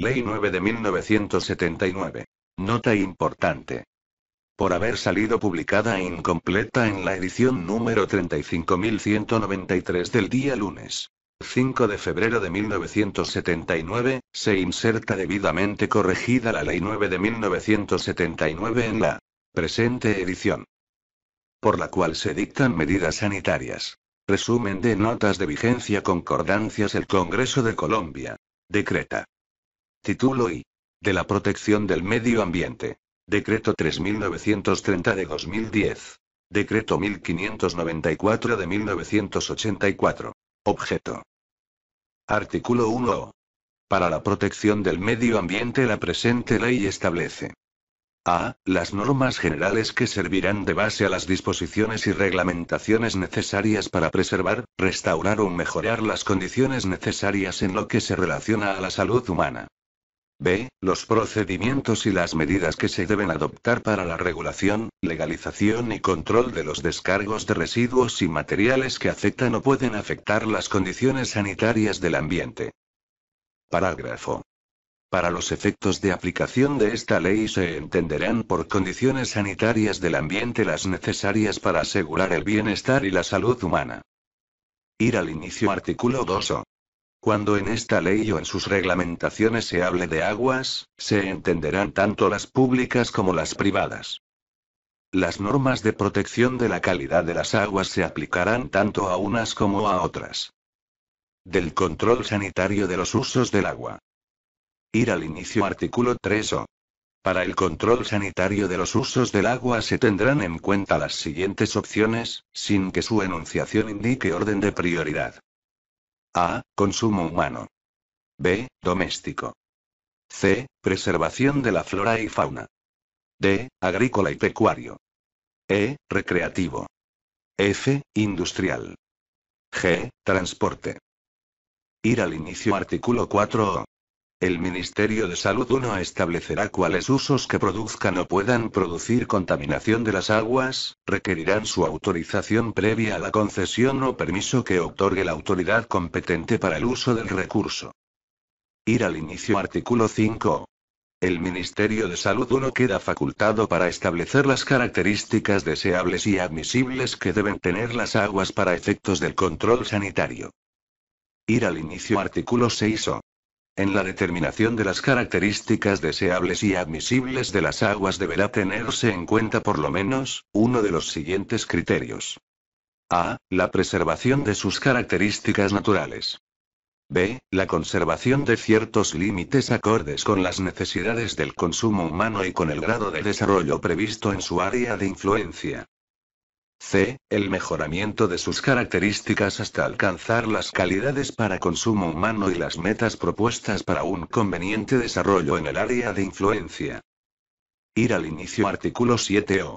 Ley 9 de 1979. Nota importante. Por haber salido publicada incompleta en la edición número 35193 del día lunes 5 de febrero de 1979, se inserta debidamente corregida la Ley 9 de 1979 en la presente edición. Por la cual se dictan medidas sanitarias. Resumen de notas de vigencia concordancias El Congreso de Colombia. Decreta Título I. De la protección del medio ambiente. Decreto 3930 de 2010. Decreto 1594 de 1984. Objeto. Artículo 1. Para la protección del medio ambiente la presente ley establece. A. Las normas generales que servirán de base a las disposiciones y reglamentaciones necesarias para preservar, restaurar o mejorar las condiciones necesarias en lo que se relaciona a la salud humana, B. Los procedimientos y las medidas que se deben adoptar para la regulación, legalización y control de los descargos de residuos y materiales que afectan o pueden afectar las condiciones sanitarias del ambiente. Parágrafo. Para los efectos de aplicación de esta ley se entenderán por condiciones sanitarias del ambiente las necesarias para asegurar el bienestar y la salud humana. Ir al inicio artículo 2. Cuando en esta ley o en sus reglamentaciones se hable de aguas, se entenderán tanto las públicas como las privadas. Las normas de protección de la calidad de las aguas se aplicarán tanto a unas como a otras. Del control sanitario de los usos del agua. Ir al inicio artículo 3o. Para el control sanitario de los usos del agua se tendrán en cuenta las siguientes opciones, sin que su enunciación indique orden de prioridad. A. Consumo humano. B. Doméstico. C. Preservación de la flora y fauna. D. Agrícola y pecuario. E. Recreativo. F. Industrial. G. Transporte. Ir al inicio artículo 4. El Ministerio de Salud 1 establecerá cuáles usos que produzcan o puedan producir contaminación de las aguas, requerirán su autorización previa a la concesión o permiso que otorgue la autoridad competente para el uso del recurso. Ir al inicio artículo 5. El Ministerio de Salud 1 queda facultado para establecer las características deseables y admisibles que deben tener las aguas para efectos del control sanitario. Ir al inicio artículo 6 o. En la determinación de las características deseables y admisibles de las aguas deberá tenerse en cuenta por lo menos, uno de los siguientes criterios. A. La preservación de sus características naturales. B. La conservación de ciertos límites acordes con las necesidades del consumo humano y con el grado de desarrollo previsto en su área de influencia. C. El mejoramiento de sus características hasta alcanzar las calidades para consumo humano y las metas propuestas para un conveniente desarrollo en el área de influencia. Ir al inicio artículo 7o.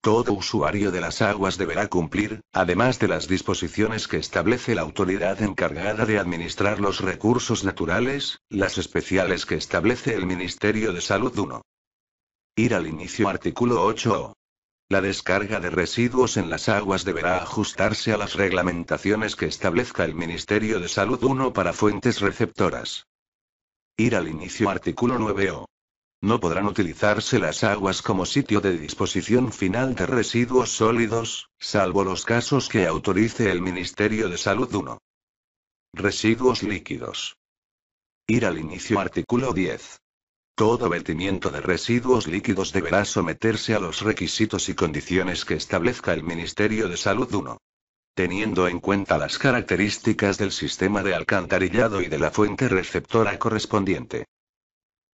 Todo usuario de las aguas deberá cumplir, además de las disposiciones que establece la autoridad encargada de administrar los recursos naturales, las especiales que establece el Ministerio de Salud 1. Ir al inicio artículo 8o. La descarga de residuos en las aguas deberá ajustarse a las reglamentaciones que establezca el Ministerio de Salud 1 para fuentes receptoras. Ir al inicio artículo 9o. No podrán utilizarse las aguas como sitio de disposición final de residuos sólidos, salvo los casos que autorice el Ministerio de Salud 1. Residuos líquidos. Ir al inicio artículo 10. Todo vertimiento de residuos líquidos deberá someterse a los requisitos y condiciones que establezca el Ministerio de Salud 1. Teniendo en cuenta las características del sistema de alcantarillado y de la fuente receptora correspondiente.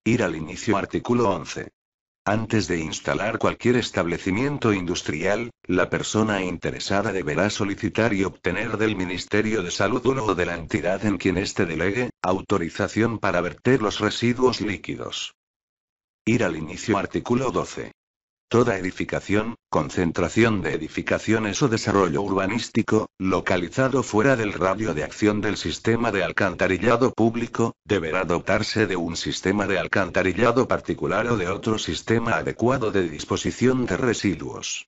Ir al inicio artículo 11. Antes de instalar cualquier establecimiento industrial, la persona interesada deberá solicitar y obtener del Ministerio de Salud uno o de la entidad en quien éste delegue, autorización para verter los residuos líquidos. Ir al inicio artículo 12. Toda edificación, concentración de edificaciones o desarrollo urbanístico, localizado fuera del radio de acción del sistema de alcantarillado público, deberá dotarse de un sistema de alcantarillado particular o de otro sistema adecuado de disposición de residuos.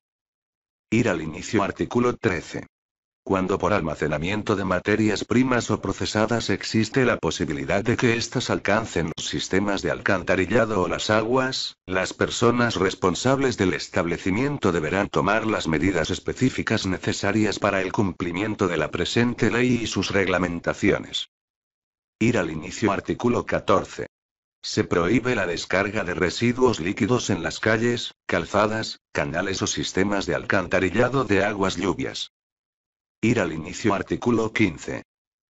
Ir al inicio artículo 13. Cuando por almacenamiento de materias primas o procesadas existe la posibilidad de que éstas alcancen los sistemas de alcantarillado o las aguas, las personas responsables del establecimiento deberán tomar las medidas específicas necesarias para el cumplimiento de la presente ley y sus reglamentaciones. Ir al inicio artículo 14. Se prohíbe la descarga de residuos líquidos en las calles, calzadas, canales o sistemas de alcantarillado de aguas lluvias. Ir al inicio artículo 15.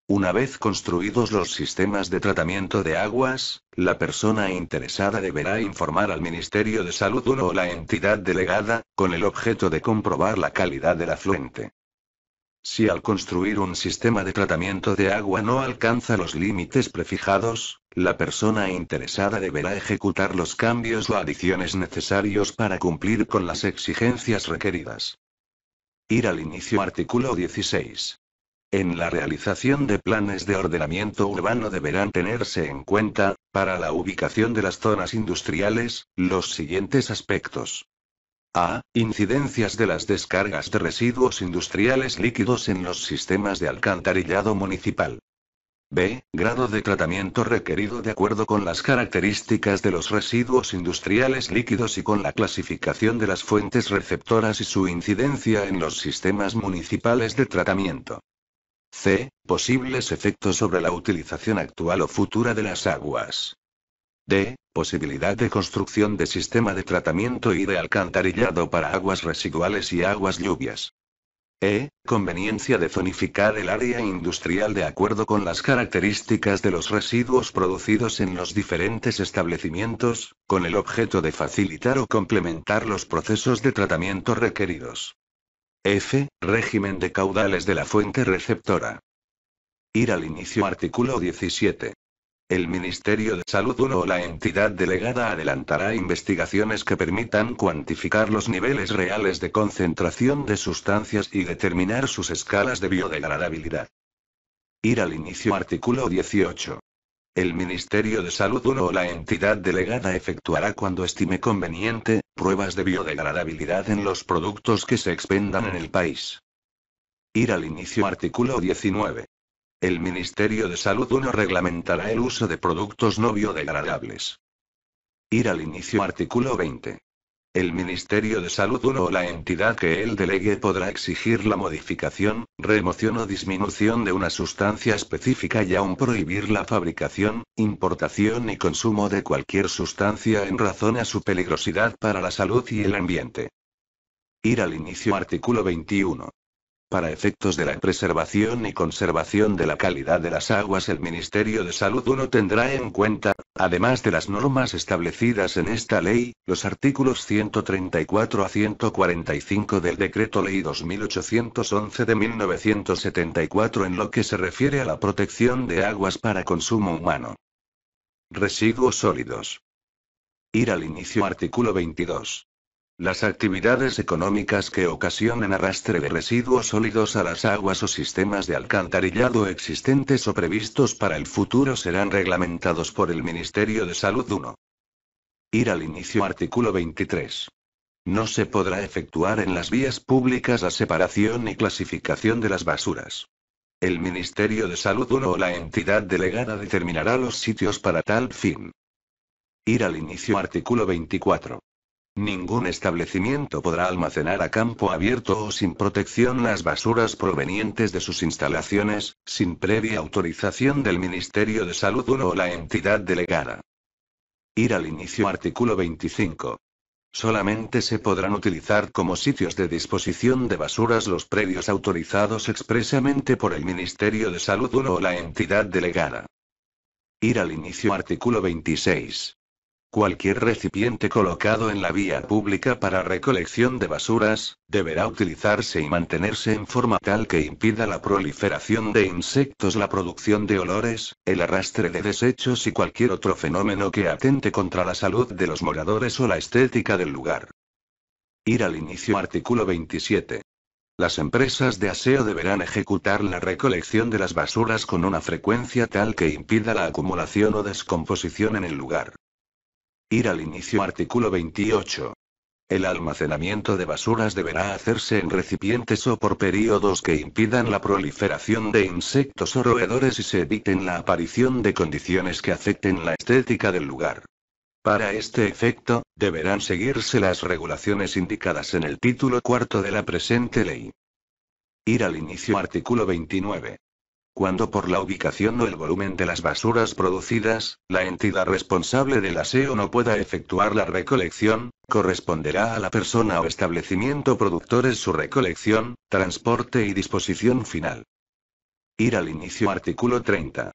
Una vez construidos los sistemas de tratamiento de aguas, la persona interesada deberá informar al Ministerio de Salud o la entidad delegada, con el objeto de comprobar la calidad del afluente. Si al construir un sistema de tratamiento de agua no alcanza los límites prefijados, la persona interesada deberá ejecutar los cambios o adiciones necesarios para cumplir con las exigencias requeridas. Ir al inicio artículo 16. En la realización de planes de ordenamiento urbano deberán tenerse en cuenta, para la ubicación de las zonas industriales, los siguientes aspectos. A. Incidencias de las descargas de residuos industriales líquidos en los sistemas de alcantarillado municipal. B. Grado de tratamiento requerido de acuerdo con las características de los residuos industriales líquidos y con la clasificación de las fuentes receptoras y su incidencia en los sistemas municipales de tratamiento. C. Posibles efectos sobre la utilización actual o futura de las aguas. D. Posibilidad de construcción de sistema de tratamiento y de alcantarillado para aguas residuales y aguas lluvias. E. Conveniencia de zonificar el área industrial de acuerdo con las características de los residuos producidos en los diferentes establecimientos, con el objeto de facilitar o complementar los procesos de tratamiento requeridos. F. Régimen de caudales de la fuente receptora. Ir al inicio artículo 17. El Ministerio de Salud 1 o la entidad delegada adelantará investigaciones que permitan cuantificar los niveles reales de concentración de sustancias y determinar sus escalas de biodegradabilidad. Ir al inicio artículo 18. El Ministerio de Salud 1 o la entidad delegada efectuará cuando estime conveniente, pruebas de biodegradabilidad en los productos que se expendan en el país. Ir al inicio artículo 19. El Ministerio de Salud 1 reglamentará el uso de productos no biodegradables. Ir al inicio artículo 20. El Ministerio de Salud 1 o la entidad que él delegue podrá exigir la modificación, remoción o disminución de una sustancia específica y aún prohibir la fabricación, importación y consumo de cualquier sustancia en razón a su peligrosidad para la salud y el ambiente. Ir al inicio artículo 21. Para efectos de la preservación y conservación de la calidad de las aguas, el Ministerio de Salud 1 tendrá en cuenta, además de las normas establecidas en esta ley, los artículos 134 a 145 del Decreto Ley 2811 de 1974 en lo que se refiere a la protección de aguas para consumo humano. Residuos sólidos. Ir al inicio artículo 22. Las actividades económicas que ocasionen arrastre de residuos sólidos a las aguas o sistemas de alcantarillado existentes o previstos para el futuro serán reglamentados por el Ministerio de Salud 1. Ir al inicio artículo 23. No se podrá efectuar en las vías públicas la separación y clasificación de las basuras. El Ministerio de Salud 1 o la entidad delegada determinará los sitios para tal fin. Ir al inicio artículo 24. Ningún establecimiento podrá almacenar a campo abierto o sin protección las basuras provenientes de sus instalaciones, sin previa autorización del Ministerio de Salud 1 o la entidad delegada. Ir al inicio artículo 25. Solamente se podrán utilizar como sitios de disposición de basuras los predios autorizados expresamente por el Ministerio de Salud 1 o la entidad delegada. Ir al inicio artículo 26. Cualquier recipiente colocado en la vía pública para recolección de basuras, deberá utilizarse y mantenerse en forma tal que impida la proliferación de insectos, la producción de olores, el arrastre de desechos y cualquier otro fenómeno que atente contra la salud de los moradores o la estética del lugar. Ir al inicio artículo 27. Las empresas de aseo deberán ejecutar la recolección de las basuras con una frecuencia tal que impida la acumulación o descomposición en el lugar. Ir al inicio artículo 28. El almacenamiento de basuras deberá hacerse en recipientes o por períodos que impidan la proliferación de insectos o roedores y se eviten la aparición de condiciones que afecten la estética del lugar. Para este efecto, deberán seguirse las regulaciones indicadas en el título cuarto de la presente ley. Ir al inicio artículo 29 cuando por la ubicación o el volumen de las basuras producidas, la entidad responsable del aseo no pueda efectuar la recolección, corresponderá a la persona o establecimiento productores su recolección, transporte y disposición final. Ir al inicio artículo 30.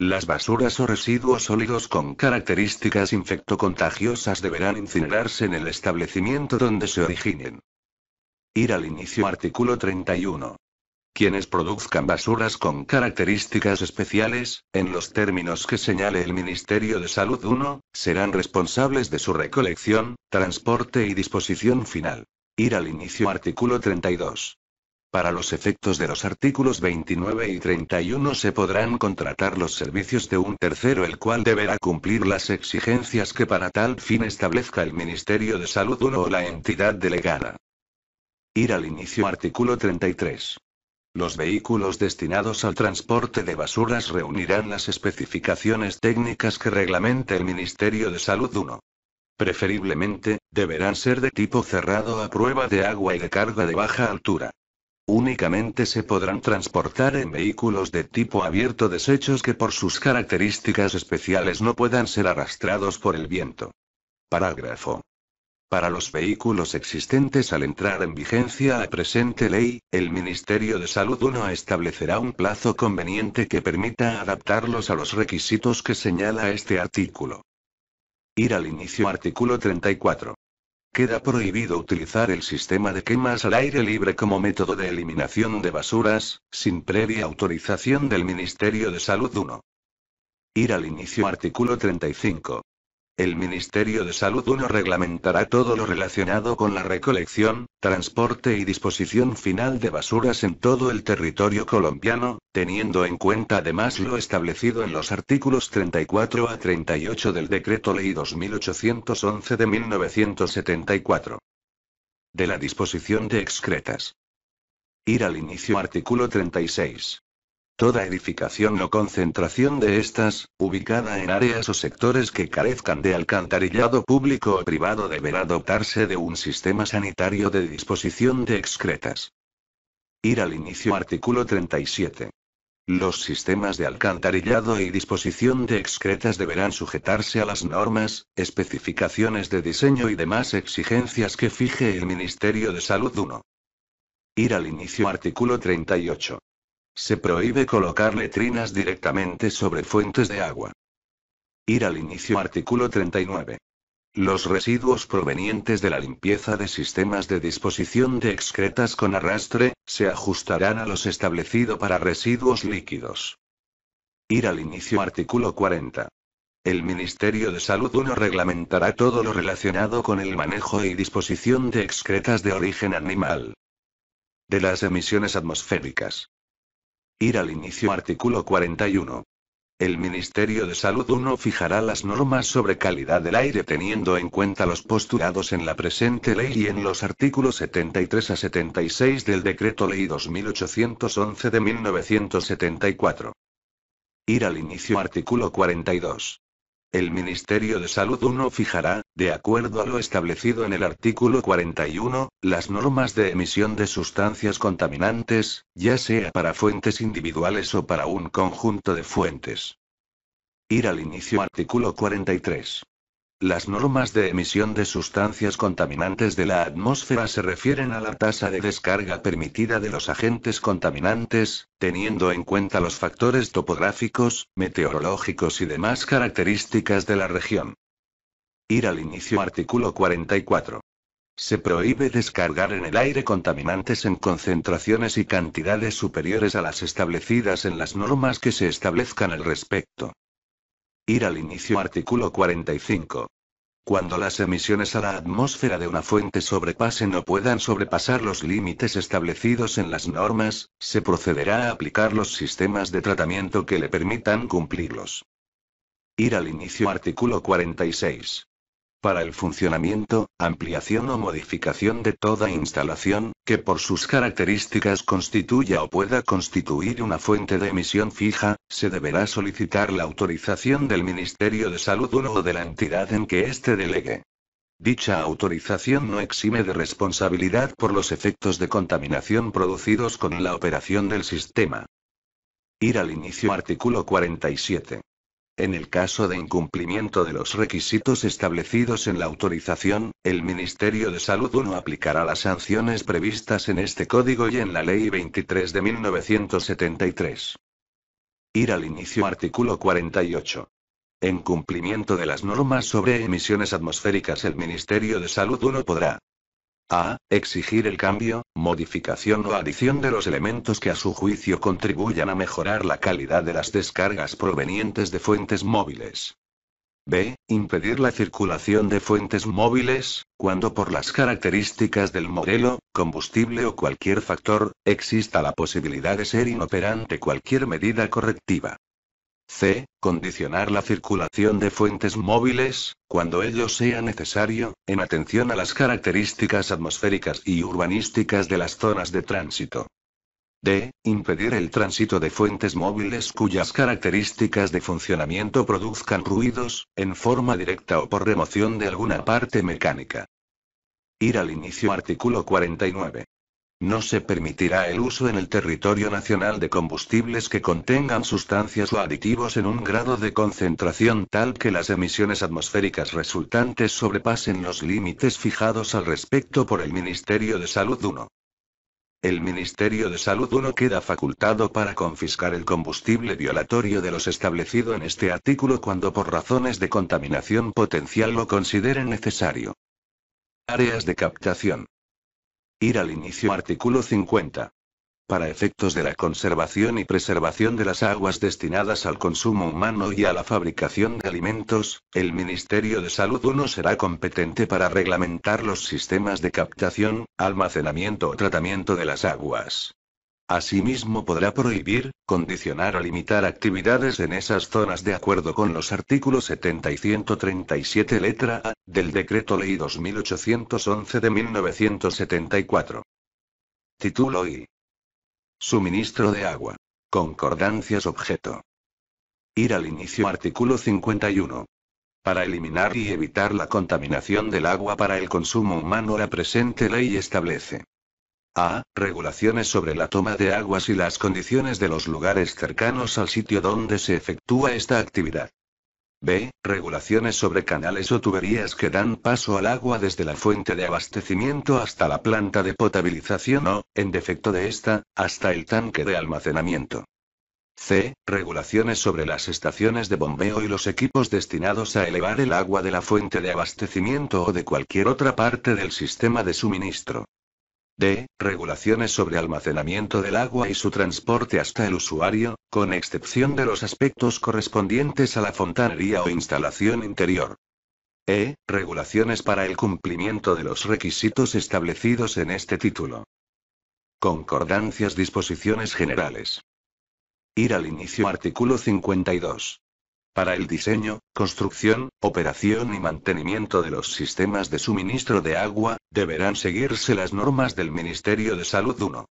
Las basuras o residuos sólidos con características infectocontagiosas deberán incinerarse en el establecimiento donde se originen. Ir al inicio artículo 31 quienes produzcan basuras con características especiales, en los términos que señale el Ministerio de Salud 1, serán responsables de su recolección, transporte y disposición final. Ir al inicio artículo 32. Para los efectos de los artículos 29 y 31 se podrán contratar los servicios de un tercero el cual deberá cumplir las exigencias que para tal fin establezca el Ministerio de Salud 1 o la entidad delegada. Ir al inicio artículo 33. Los vehículos destinados al transporte de basuras reunirán las especificaciones técnicas que reglamente el Ministerio de Salud 1. Preferiblemente, deberán ser de tipo cerrado a prueba de agua y de carga de baja altura. Únicamente se podrán transportar en vehículos de tipo abierto desechos que por sus características especiales no puedan ser arrastrados por el viento. Parágrafo para los vehículos existentes al entrar en vigencia a presente ley, el Ministerio de Salud 1 establecerá un plazo conveniente que permita adaptarlos a los requisitos que señala este artículo. Ir al inicio artículo 34. Queda prohibido utilizar el sistema de quemas al aire libre como método de eliminación de basuras, sin previa autorización del Ministerio de Salud 1. Ir al inicio artículo 35. El Ministerio de Salud 1 reglamentará todo lo relacionado con la recolección, transporte y disposición final de basuras en todo el territorio colombiano, teniendo en cuenta además lo establecido en los artículos 34 a 38 del Decreto Ley 2811 de 1974. De la disposición de excretas. Ir al inicio artículo 36. Toda edificación o concentración de estas, ubicada en áreas o sectores que carezcan de alcantarillado público o privado, deberá dotarse de un sistema sanitario de disposición de excretas. Ir al inicio artículo 37. Los sistemas de alcantarillado y disposición de excretas deberán sujetarse a las normas, especificaciones de diseño y demás exigencias que fije el Ministerio de Salud 1. Ir al inicio artículo 38. Se prohíbe colocar letrinas directamente sobre fuentes de agua. Ir al inicio artículo 39. Los residuos provenientes de la limpieza de sistemas de disposición de excretas con arrastre, se ajustarán a los establecido para residuos líquidos. Ir al inicio artículo 40. El Ministerio de Salud 1 reglamentará todo lo relacionado con el manejo y disposición de excretas de origen animal. De las emisiones atmosféricas. Ir al inicio artículo 41. El Ministerio de Salud 1 fijará las normas sobre calidad del aire teniendo en cuenta los postulados en la presente ley y en los artículos 73 a 76 del Decreto Ley 2811 de 1974. Ir al inicio artículo 42. El Ministerio de Salud 1 fijará, de acuerdo a lo establecido en el artículo 41, las normas de emisión de sustancias contaminantes, ya sea para fuentes individuales o para un conjunto de fuentes. Ir al inicio artículo 43. Las normas de emisión de sustancias contaminantes de la atmósfera se refieren a la tasa de descarga permitida de los agentes contaminantes, teniendo en cuenta los factores topográficos, meteorológicos y demás características de la región. Ir al inicio artículo 44. Se prohíbe descargar en el aire contaminantes en concentraciones y cantidades superiores a las establecidas en las normas que se establezcan al respecto. Ir al inicio artículo 45. Cuando las emisiones a la atmósfera de una fuente sobrepasen o puedan sobrepasar los límites establecidos en las normas, se procederá a aplicar los sistemas de tratamiento que le permitan cumplirlos. Ir al inicio artículo 46 para el funcionamiento, ampliación o modificación de toda instalación, que por sus características constituya o pueda constituir una fuente de emisión fija, se deberá solicitar la autorización del Ministerio de Salud o de la entidad en que éste delegue. Dicha autorización no exime de responsabilidad por los efectos de contaminación producidos con la operación del sistema. Ir al inicio artículo 47. En el caso de incumplimiento de los requisitos establecidos en la autorización, el Ministerio de Salud 1 aplicará las sanciones previstas en este código y en la Ley 23 de 1973. Ir al inicio artículo 48. En cumplimiento de las normas sobre emisiones atmosféricas, el Ministerio de Salud 1 podrá a. Exigir el cambio, modificación o adición de los elementos que a su juicio contribuyan a mejorar la calidad de las descargas provenientes de fuentes móviles. b. Impedir la circulación de fuentes móviles, cuando por las características del modelo, combustible o cualquier factor, exista la posibilidad de ser inoperante cualquier medida correctiva. C. Condicionar la circulación de fuentes móviles, cuando ello sea necesario, en atención a las características atmosféricas y urbanísticas de las zonas de tránsito. D. Impedir el tránsito de fuentes móviles cuyas características de funcionamiento produzcan ruidos, en forma directa o por remoción de alguna parte mecánica. Ir al inicio artículo 49. No se permitirá el uso en el territorio nacional de combustibles que contengan sustancias o aditivos en un grado de concentración tal que las emisiones atmosféricas resultantes sobrepasen los límites fijados al respecto por el Ministerio de Salud 1. El Ministerio de Salud 1 queda facultado para confiscar el combustible violatorio de los establecido en este artículo cuando por razones de contaminación potencial lo consideren necesario. Áreas de captación. Ir al inicio artículo 50. Para efectos de la conservación y preservación de las aguas destinadas al consumo humano y a la fabricación de alimentos, el Ministerio de Salud 1 será competente para reglamentar los sistemas de captación, almacenamiento o tratamiento de las aguas Asimismo podrá prohibir, condicionar o limitar actividades en esas zonas de acuerdo con los artículos 70 y 137 letra A del Decreto Ley 2811 de 1974. Título I. Suministro de agua. Concordancias objeto. Ir al inicio artículo 51 para eliminar y evitar la contaminación del agua para el consumo humano la presente ley establece a. Regulaciones sobre la toma de aguas y las condiciones de los lugares cercanos al sitio donde se efectúa esta actividad. B. Regulaciones sobre canales o tuberías que dan paso al agua desde la fuente de abastecimiento hasta la planta de potabilización o, en defecto de esta, hasta el tanque de almacenamiento. C. Regulaciones sobre las estaciones de bombeo y los equipos destinados a elevar el agua de la fuente de abastecimiento o de cualquier otra parte del sistema de suministro. D. Regulaciones sobre almacenamiento del agua y su transporte hasta el usuario, con excepción de los aspectos correspondientes a la fontanería o instalación interior. E. Regulaciones para el cumplimiento de los requisitos establecidos en este título. Concordancias Disposiciones Generales. Ir al inicio artículo 52 para el diseño, construcción, operación y mantenimiento de los sistemas de suministro de agua, deberán seguirse las normas del Ministerio de Salud 1.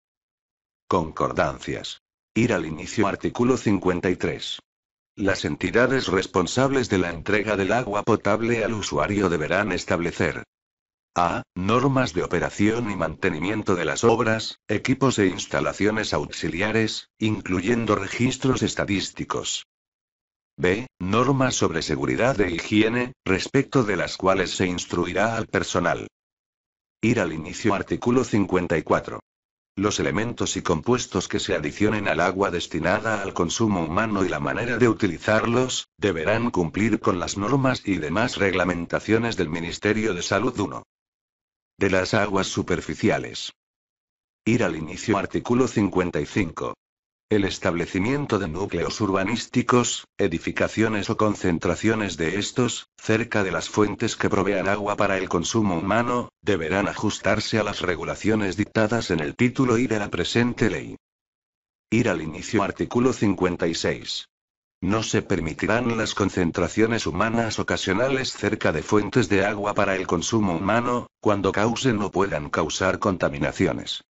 Concordancias. Ir al inicio artículo 53. Las entidades responsables de la entrega del agua potable al usuario deberán establecer, a. Normas de operación y mantenimiento de las obras, equipos e instalaciones auxiliares, incluyendo registros estadísticos, B. Normas sobre seguridad e higiene, respecto de las cuales se instruirá al personal. Ir al inicio artículo 54. Los elementos y compuestos que se adicionen al agua destinada al consumo humano y la manera de utilizarlos, deberán cumplir con las normas y demás reglamentaciones del Ministerio de Salud 1. De las aguas superficiales. Ir al inicio artículo 55. El establecimiento de núcleos urbanísticos, edificaciones o concentraciones de estos, cerca de las fuentes que provean agua para el consumo humano, deberán ajustarse a las regulaciones dictadas en el título y de la presente ley. Ir al inicio artículo 56. No se permitirán las concentraciones humanas ocasionales cerca de fuentes de agua para el consumo humano, cuando causen o puedan causar contaminaciones.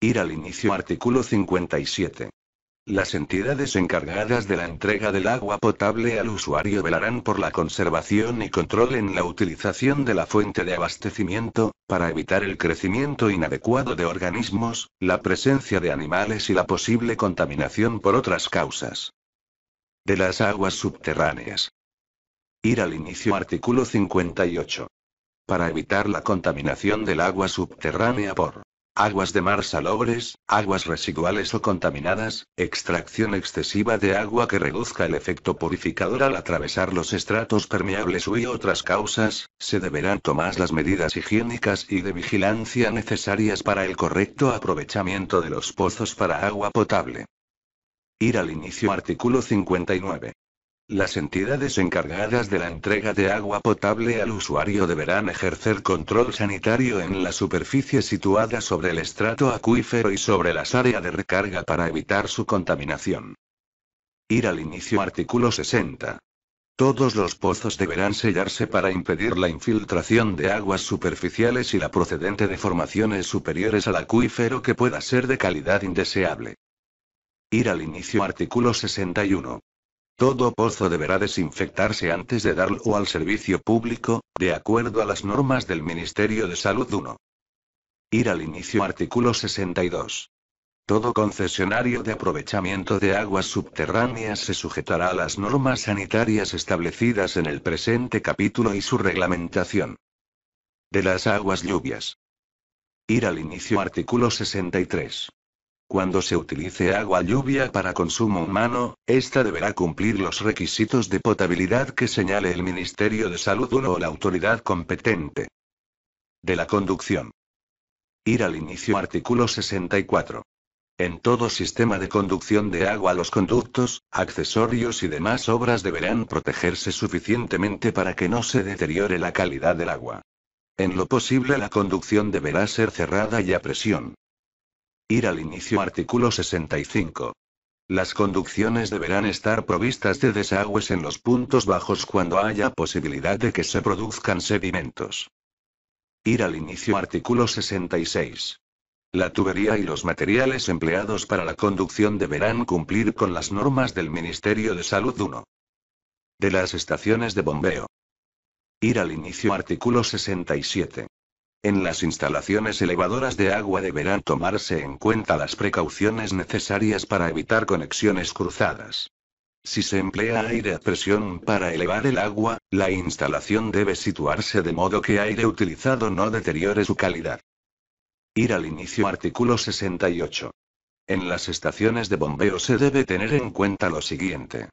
Ir al inicio artículo 57. Las entidades encargadas de la entrega del agua potable al usuario velarán por la conservación y control en la utilización de la fuente de abastecimiento, para evitar el crecimiento inadecuado de organismos, la presencia de animales y la posible contaminación por otras causas. De las aguas subterráneas. Ir al inicio artículo 58. Para evitar la contaminación del agua subterránea por aguas de mar salobres, aguas residuales o contaminadas, extracción excesiva de agua que reduzca el efecto purificador al atravesar los estratos permeables y otras causas, se deberán tomar las medidas higiénicas y de vigilancia necesarias para el correcto aprovechamiento de los pozos para agua potable. Ir al inicio artículo 59. Las entidades encargadas de la entrega de agua potable al usuario deberán ejercer control sanitario en la superficie situada sobre el estrato acuífero y sobre las áreas de recarga para evitar su contaminación. Ir al inicio artículo 60. Todos los pozos deberán sellarse para impedir la infiltración de aguas superficiales y la procedente de formaciones superiores al acuífero que pueda ser de calidad indeseable. Ir al inicio artículo 61. Todo pozo deberá desinfectarse antes de darlo al servicio público, de acuerdo a las normas del Ministerio de Salud 1. Ir al inicio artículo 62. Todo concesionario de aprovechamiento de aguas subterráneas se sujetará a las normas sanitarias establecidas en el presente capítulo y su reglamentación. De las aguas lluvias. Ir al inicio artículo 63. Cuando se utilice agua lluvia para consumo humano, esta deberá cumplir los requisitos de potabilidad que señale el Ministerio de Salud o la autoridad competente. De la conducción. Ir al inicio artículo 64. En todo sistema de conducción de agua los conductos, accesorios y demás obras deberán protegerse suficientemente para que no se deteriore la calidad del agua. En lo posible la conducción deberá ser cerrada y a presión. Ir al inicio artículo 65. Las conducciones deberán estar provistas de desagües en los puntos bajos cuando haya posibilidad de que se produzcan sedimentos. Ir al inicio artículo 66. La tubería y los materiales empleados para la conducción deberán cumplir con las normas del Ministerio de Salud 1. De las estaciones de bombeo. Ir al inicio artículo 67. En las instalaciones elevadoras de agua deberán tomarse en cuenta las precauciones necesarias para evitar conexiones cruzadas. Si se emplea aire a presión para elevar el agua, la instalación debe situarse de modo que aire utilizado no deteriore su calidad. Ir al inicio artículo 68. En las estaciones de bombeo se debe tener en cuenta lo siguiente.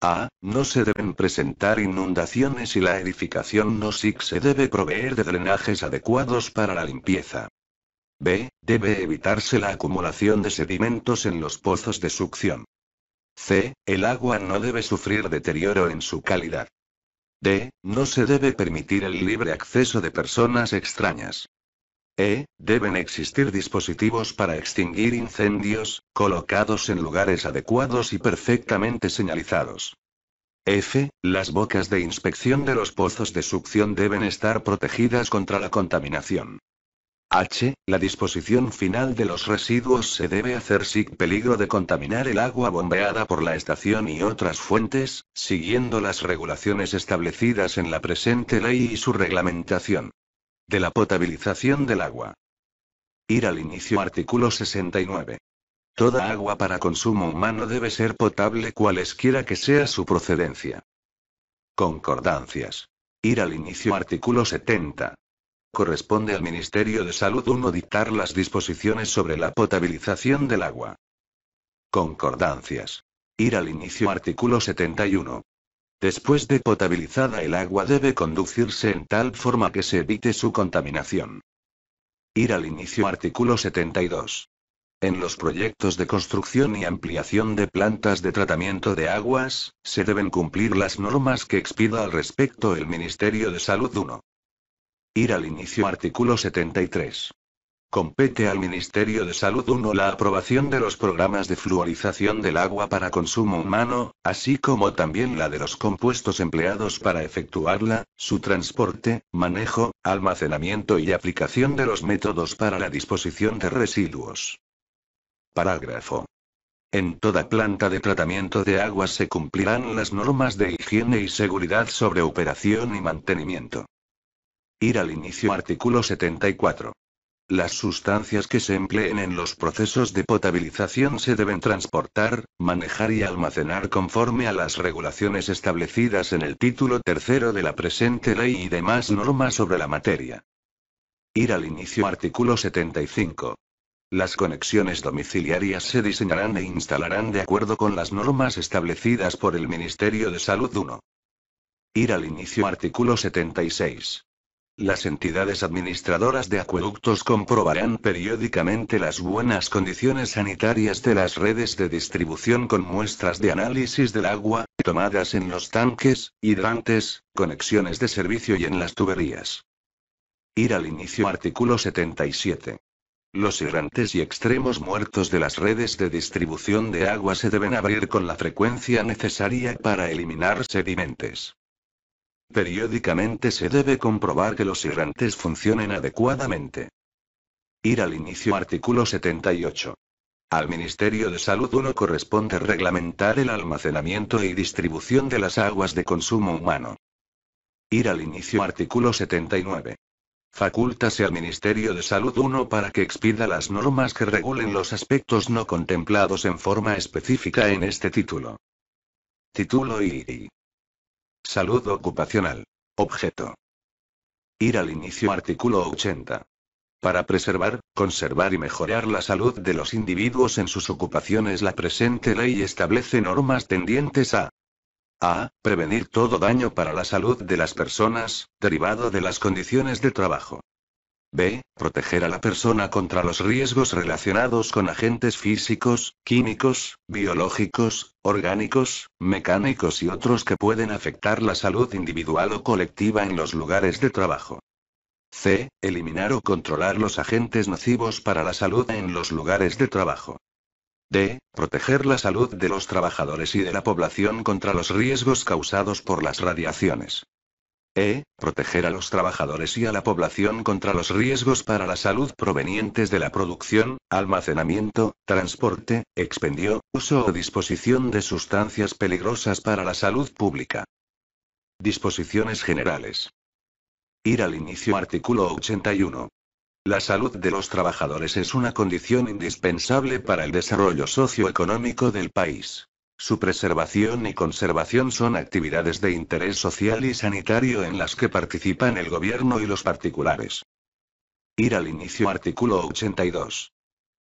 A. No se deben presentar inundaciones y la edificación no SIC se debe proveer de drenajes adecuados para la limpieza. B. Debe evitarse la acumulación de sedimentos en los pozos de succión. C. El agua no debe sufrir deterioro en su calidad. D. No se debe permitir el libre acceso de personas extrañas. E. Deben existir dispositivos para extinguir incendios, colocados en lugares adecuados y perfectamente señalizados. F. Las bocas de inspección de los pozos de succión deben estar protegidas contra la contaminación. H. La disposición final de los residuos se debe hacer sin peligro de contaminar el agua bombeada por la estación y otras fuentes, siguiendo las regulaciones establecidas en la presente ley y su reglamentación. De la potabilización del agua. Ir al inicio artículo 69. Toda agua para consumo humano debe ser potable cualesquiera que sea su procedencia. Concordancias. Ir al inicio artículo 70. Corresponde al Ministerio de Salud 1 dictar las disposiciones sobre la potabilización del agua. Concordancias. Ir al inicio artículo 71. Después de potabilizada el agua debe conducirse en tal forma que se evite su contaminación. Ir al inicio artículo 72. En los proyectos de construcción y ampliación de plantas de tratamiento de aguas, se deben cumplir las normas que expida al respecto el Ministerio de Salud 1. Ir al inicio artículo 73. Compete al Ministerio de Salud 1 la aprobación de los programas de fluorización del agua para consumo humano, así como también la de los compuestos empleados para efectuarla, su transporte, manejo, almacenamiento y aplicación de los métodos para la disposición de residuos. Parágrafo. En toda planta de tratamiento de agua se cumplirán las normas de higiene y seguridad sobre operación y mantenimiento. Ir al inicio artículo 74. Las sustancias que se empleen en los procesos de potabilización se deben transportar, manejar y almacenar conforme a las regulaciones establecidas en el título tercero de la presente ley y demás normas sobre la materia. Ir al inicio artículo 75. Las conexiones domiciliarias se diseñarán e instalarán de acuerdo con las normas establecidas por el Ministerio de Salud 1. Ir al inicio artículo 76. Las entidades administradoras de acueductos comprobarán periódicamente las buenas condiciones sanitarias de las redes de distribución con muestras de análisis del agua, tomadas en los tanques, hidrantes, conexiones de servicio y en las tuberías. Ir al inicio artículo 77. Los hidrantes y extremos muertos de las redes de distribución de agua se deben abrir con la frecuencia necesaria para eliminar sedimentos. Periódicamente se debe comprobar que los irrantes funcionen adecuadamente. Ir al inicio artículo 78. Al Ministerio de Salud 1 corresponde reglamentar el almacenamiento y distribución de las aguas de consumo humano. Ir al inicio artículo 79. Facúltase al Ministerio de Salud 1 para que expida las normas que regulen los aspectos no contemplados en forma específica en este título. Título y Salud ocupacional. Objeto. Ir al inicio artículo 80. Para preservar, conservar y mejorar la salud de los individuos en sus ocupaciones, la presente ley establece normas tendientes a a. Prevenir todo daño para la salud de las personas, derivado de las condiciones de trabajo. B. Proteger a la persona contra los riesgos relacionados con agentes físicos, químicos, biológicos, orgánicos, mecánicos y otros que pueden afectar la salud individual o colectiva en los lugares de trabajo. C. Eliminar o controlar los agentes nocivos para la salud en los lugares de trabajo. D. Proteger la salud de los trabajadores y de la población contra los riesgos causados por las radiaciones. E. Proteger a los trabajadores y a la población contra los riesgos para la salud provenientes de la producción, almacenamiento, transporte, expendio, uso o disposición de sustancias peligrosas para la salud pública. Disposiciones generales. Ir al inicio artículo 81. La salud de los trabajadores es una condición indispensable para el desarrollo socioeconómico del país. Su preservación y conservación son actividades de interés social y sanitario en las que participan el gobierno y los particulares. Ir al inicio artículo 82.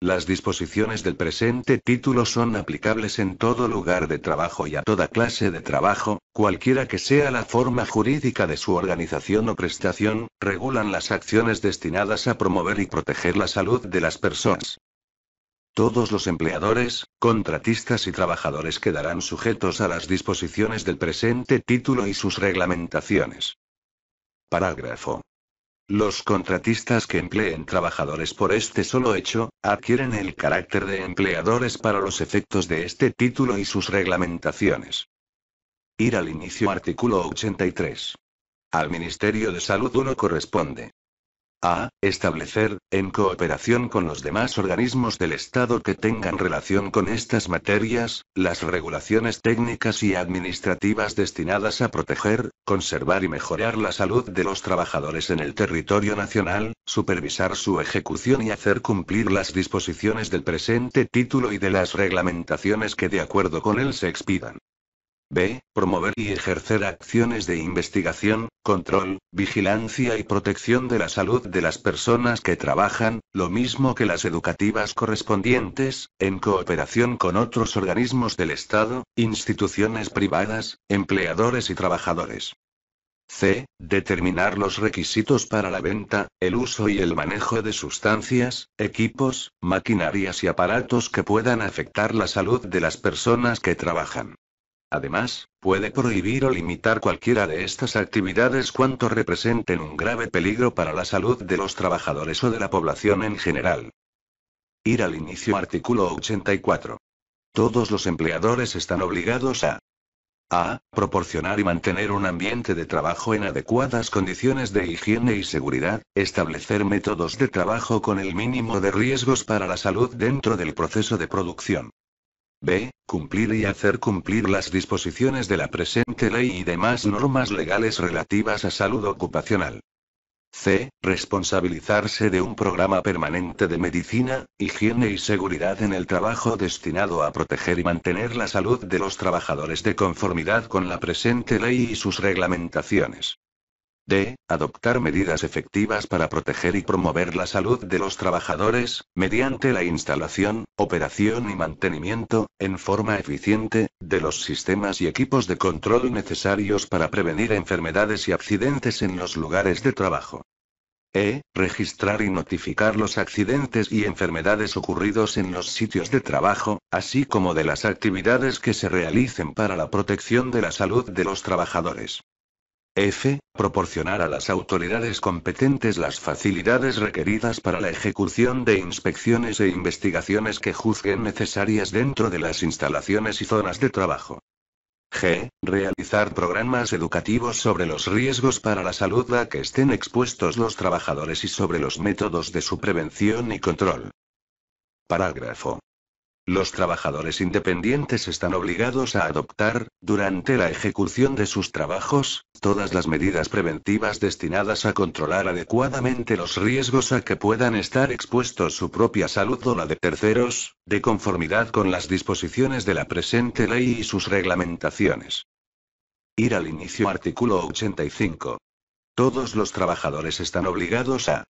Las disposiciones del presente título son aplicables en todo lugar de trabajo y a toda clase de trabajo, cualquiera que sea la forma jurídica de su organización o prestación, regulan las acciones destinadas a promover y proteger la salud de las personas. Todos los empleadores, contratistas y trabajadores quedarán sujetos a las disposiciones del presente título y sus reglamentaciones. Parágrafo. Los contratistas que empleen trabajadores por este solo hecho, adquieren el carácter de empleadores para los efectos de este título y sus reglamentaciones. Ir al inicio artículo 83. Al Ministerio de Salud uno corresponde a establecer, en cooperación con los demás organismos del Estado que tengan relación con estas materias, las regulaciones técnicas y administrativas destinadas a proteger, conservar y mejorar la salud de los trabajadores en el territorio nacional, supervisar su ejecución y hacer cumplir las disposiciones del presente título y de las reglamentaciones que de acuerdo con él se expidan. B. Promover y ejercer acciones de investigación, control, vigilancia y protección de la salud de las personas que trabajan, lo mismo que las educativas correspondientes, en cooperación con otros organismos del Estado, instituciones privadas, empleadores y trabajadores. C. Determinar los requisitos para la venta, el uso y el manejo de sustancias, equipos, maquinarias y aparatos que puedan afectar la salud de las personas que trabajan. Además, puede prohibir o limitar cualquiera de estas actividades cuanto representen un grave peligro para la salud de los trabajadores o de la población en general. Ir al inicio artículo 84. Todos los empleadores están obligados a a. Proporcionar y mantener un ambiente de trabajo en adecuadas condiciones de higiene y seguridad. Establecer métodos de trabajo con el mínimo de riesgos para la salud dentro del proceso de producción b. Cumplir y hacer cumplir las disposiciones de la presente ley y demás normas legales relativas a salud ocupacional. C. Responsabilizarse de un programa permanente de medicina, higiene y seguridad en el trabajo destinado a proteger y mantener la salud de los trabajadores de conformidad con la presente ley y sus reglamentaciones. D. Adoptar medidas efectivas para proteger y promover la salud de los trabajadores, mediante la instalación, operación y mantenimiento, en forma eficiente, de los sistemas y equipos de control necesarios para prevenir enfermedades y accidentes en los lugares de trabajo. E. Registrar y notificar los accidentes y enfermedades ocurridos en los sitios de trabajo, así como de las actividades que se realicen para la protección de la salud de los trabajadores. F. Proporcionar a las autoridades competentes las facilidades requeridas para la ejecución de inspecciones e investigaciones que juzguen necesarias dentro de las instalaciones y zonas de trabajo. G. Realizar programas educativos sobre los riesgos para la salud a que estén expuestos los trabajadores y sobre los métodos de su prevención y control. Parágrafo. Los trabajadores independientes están obligados a adoptar, durante la ejecución de sus trabajos, todas las medidas preventivas destinadas a controlar adecuadamente los riesgos a que puedan estar expuestos su propia salud o la de terceros, de conformidad con las disposiciones de la presente ley y sus reglamentaciones. Ir al inicio artículo 85. Todos los trabajadores están obligados a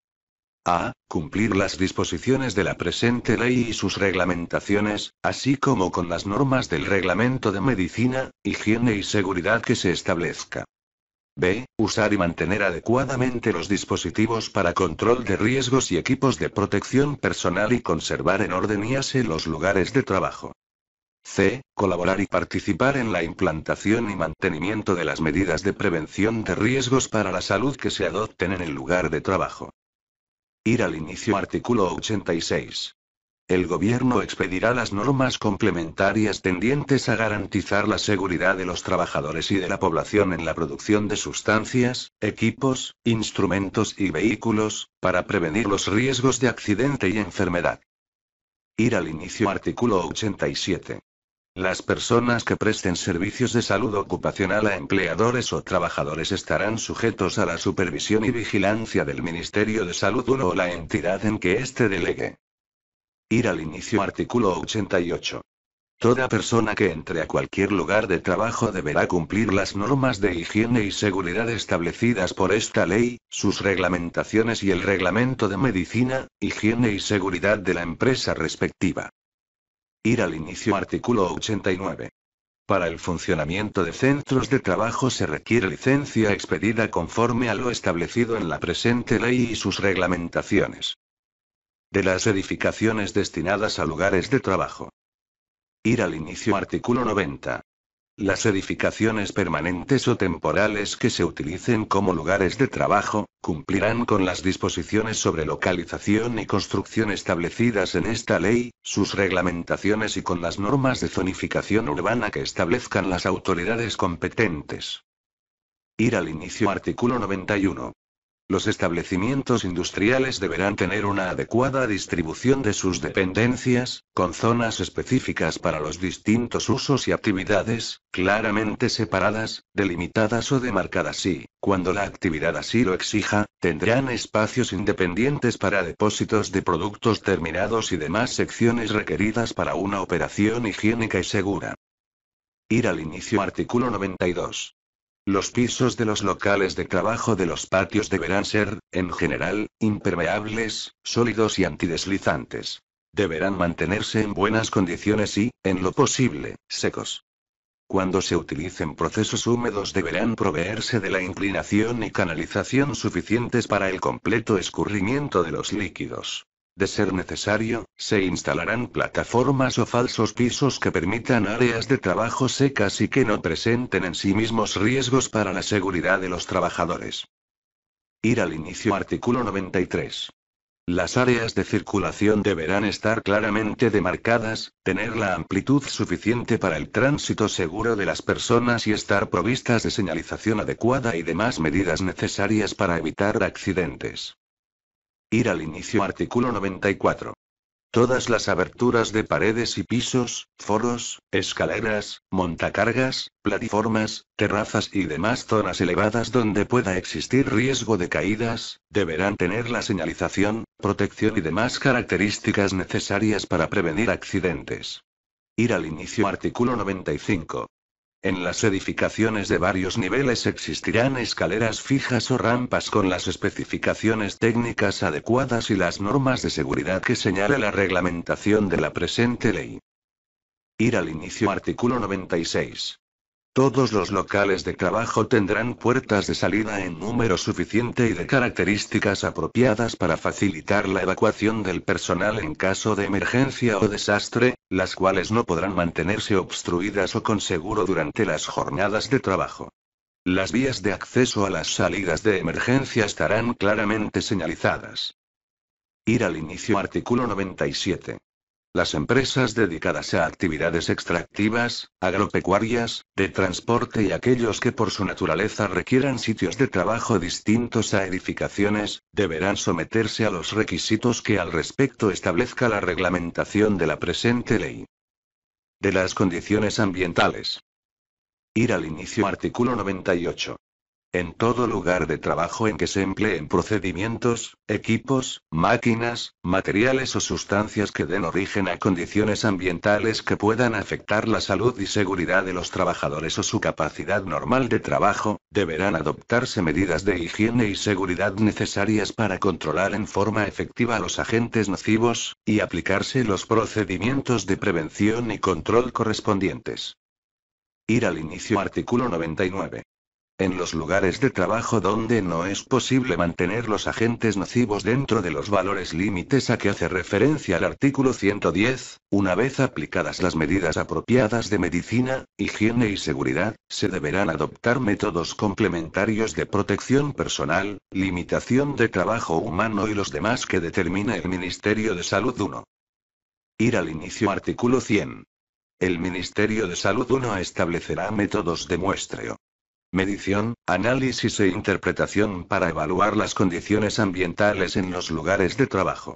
a. Cumplir las disposiciones de la presente ley y sus reglamentaciones, así como con las normas del reglamento de medicina, higiene y seguridad que se establezca. B. Usar y mantener adecuadamente los dispositivos para control de riesgos y equipos de protección personal y conservar en orden y ase los lugares de trabajo. C. Colaborar y participar en la implantación y mantenimiento de las medidas de prevención de riesgos para la salud que se adopten en el lugar de trabajo. Ir al inicio artículo 86. El gobierno expedirá las normas complementarias tendientes a garantizar la seguridad de los trabajadores y de la población en la producción de sustancias, equipos, instrumentos y vehículos, para prevenir los riesgos de accidente y enfermedad. Ir al inicio artículo 87. Las personas que presten servicios de salud ocupacional a empleadores o trabajadores estarán sujetos a la supervisión y vigilancia del Ministerio de Salud 1 o la entidad en que éste delegue. Ir al inicio artículo 88. Toda persona que entre a cualquier lugar de trabajo deberá cumplir las normas de higiene y seguridad establecidas por esta ley, sus reglamentaciones y el reglamento de medicina, higiene y seguridad de la empresa respectiva. Ir al inicio artículo 89. Para el funcionamiento de centros de trabajo se requiere licencia expedida conforme a lo establecido en la presente ley y sus reglamentaciones. De las edificaciones destinadas a lugares de trabajo. Ir al inicio artículo 90. Las edificaciones permanentes o temporales que se utilicen como lugares de trabajo, cumplirán con las disposiciones sobre localización y construcción establecidas en esta ley, sus reglamentaciones y con las normas de zonificación urbana que establezcan las autoridades competentes. Ir al inicio artículo 91. Los establecimientos industriales deberán tener una adecuada distribución de sus dependencias, con zonas específicas para los distintos usos y actividades, claramente separadas, delimitadas o demarcadas y, cuando la actividad así lo exija, tendrán espacios independientes para depósitos de productos terminados y demás secciones requeridas para una operación higiénica y segura. Ir al inicio artículo 92. Los pisos de los locales de trabajo de los patios deberán ser, en general, impermeables, sólidos y antideslizantes. Deberán mantenerse en buenas condiciones y, en lo posible, secos. Cuando se utilicen procesos húmedos deberán proveerse de la inclinación y canalización suficientes para el completo escurrimiento de los líquidos. De ser necesario, se instalarán plataformas o falsos pisos que permitan áreas de trabajo secas y que no presenten en sí mismos riesgos para la seguridad de los trabajadores. Ir al inicio artículo 93. Las áreas de circulación deberán estar claramente demarcadas, tener la amplitud suficiente para el tránsito seguro de las personas y estar provistas de señalización adecuada y demás medidas necesarias para evitar accidentes. Ir al inicio artículo 94. Todas las aberturas de paredes y pisos, foros, escaleras, montacargas, plataformas, terrazas y demás zonas elevadas donde pueda existir riesgo de caídas, deberán tener la señalización, protección y demás características necesarias para prevenir accidentes. Ir al inicio artículo 95. En las edificaciones de varios niveles existirán escaleras fijas o rampas con las especificaciones técnicas adecuadas y las normas de seguridad que señala la reglamentación de la presente ley. Ir al inicio artículo 96. Todos los locales de trabajo tendrán puertas de salida en número suficiente y de características apropiadas para facilitar la evacuación del personal en caso de emergencia o desastre, las cuales no podrán mantenerse obstruidas o con seguro durante las jornadas de trabajo. Las vías de acceso a las salidas de emergencia estarán claramente señalizadas. Ir al inicio artículo 97 las empresas dedicadas a actividades extractivas, agropecuarias, de transporte y aquellos que por su naturaleza requieran sitios de trabajo distintos a edificaciones, deberán someterse a los requisitos que al respecto establezca la reglamentación de la presente ley. De las condiciones ambientales. Ir al inicio artículo 98. En todo lugar de trabajo en que se empleen procedimientos, equipos, máquinas, materiales o sustancias que den origen a condiciones ambientales que puedan afectar la salud y seguridad de los trabajadores o su capacidad normal de trabajo, deberán adoptarse medidas de higiene y seguridad necesarias para controlar en forma efectiva a los agentes nocivos, y aplicarse los procedimientos de prevención y control correspondientes. Ir al inicio artículo 99. En los lugares de trabajo donde no es posible mantener los agentes nocivos dentro de los valores límites a que hace referencia el artículo 110, una vez aplicadas las medidas apropiadas de medicina, higiene y seguridad, se deberán adoptar métodos complementarios de protección personal, limitación de trabajo humano y los demás que determina el Ministerio de Salud 1. Ir al inicio artículo 100. El Ministerio de Salud 1 establecerá métodos de muestreo Medición, análisis e interpretación para evaluar las condiciones ambientales en los lugares de trabajo.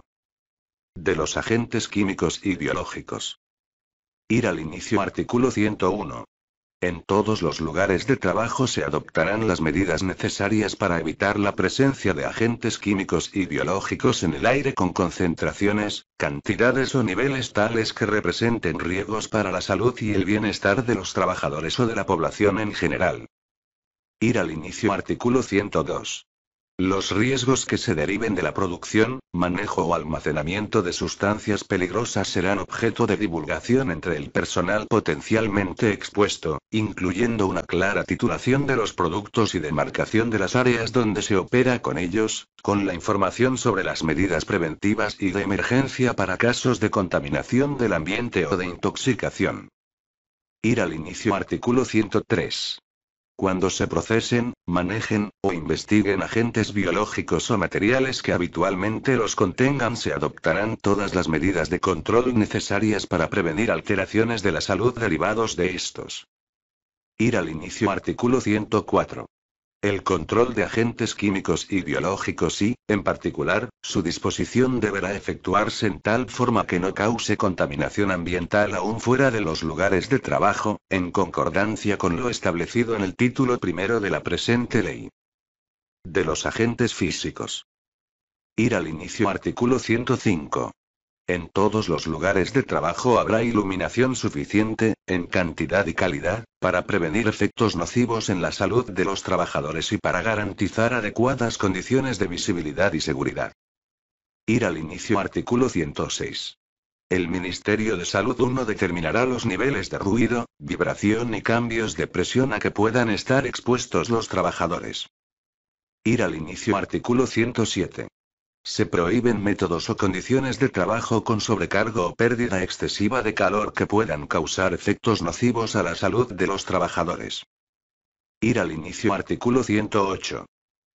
De los agentes químicos y biológicos. Ir al inicio artículo 101. En todos los lugares de trabajo se adoptarán las medidas necesarias para evitar la presencia de agentes químicos y biológicos en el aire con concentraciones, cantidades o niveles tales que representen riesgos para la salud y el bienestar de los trabajadores o de la población en general. Ir al inicio artículo 102. Los riesgos que se deriven de la producción, manejo o almacenamiento de sustancias peligrosas serán objeto de divulgación entre el personal potencialmente expuesto, incluyendo una clara titulación de los productos y demarcación de las áreas donde se opera con ellos, con la información sobre las medidas preventivas y de emergencia para casos de contaminación del ambiente o de intoxicación. Ir al inicio artículo 103 cuando se procesen, manejen, o investiguen agentes biológicos o materiales que habitualmente los contengan, se adoptarán todas las medidas de control necesarias para prevenir alteraciones de la salud derivados de estos. Ir al inicio artículo 104. El control de agentes químicos y biológicos y, en particular, su disposición deberá efectuarse en tal forma que no cause contaminación ambiental aún fuera de los lugares de trabajo, en concordancia con lo establecido en el título primero de la presente ley. De los agentes físicos. Ir al inicio artículo 105. En todos los lugares de trabajo habrá iluminación suficiente, en cantidad y calidad, para prevenir efectos nocivos en la salud de los trabajadores y para garantizar adecuadas condiciones de visibilidad y seguridad. Ir al inicio artículo 106. El Ministerio de Salud 1 determinará los niveles de ruido, vibración y cambios de presión a que puedan estar expuestos los trabajadores. Ir al inicio artículo 107. Se prohíben métodos o condiciones de trabajo con sobrecargo o pérdida excesiva de calor que puedan causar efectos nocivos a la salud de los trabajadores. Ir al inicio artículo 108.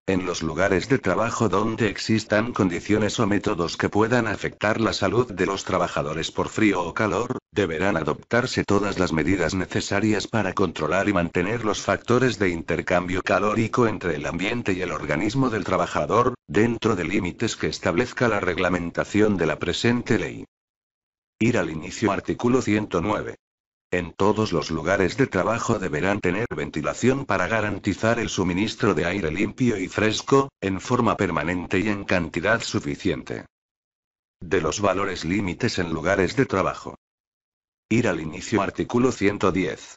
En los lugares de trabajo donde existan condiciones o métodos que puedan afectar la salud de los trabajadores por frío o calor, deberán adoptarse todas las medidas necesarias para controlar y mantener los factores de intercambio calórico entre el ambiente y el organismo del trabajador, dentro de límites que establezca la reglamentación de la presente ley. Ir al inicio artículo 109. En todos los lugares de trabajo deberán tener ventilación para garantizar el suministro de aire limpio y fresco, en forma permanente y en cantidad suficiente. De los valores límites en lugares de trabajo. Ir al inicio artículo 110.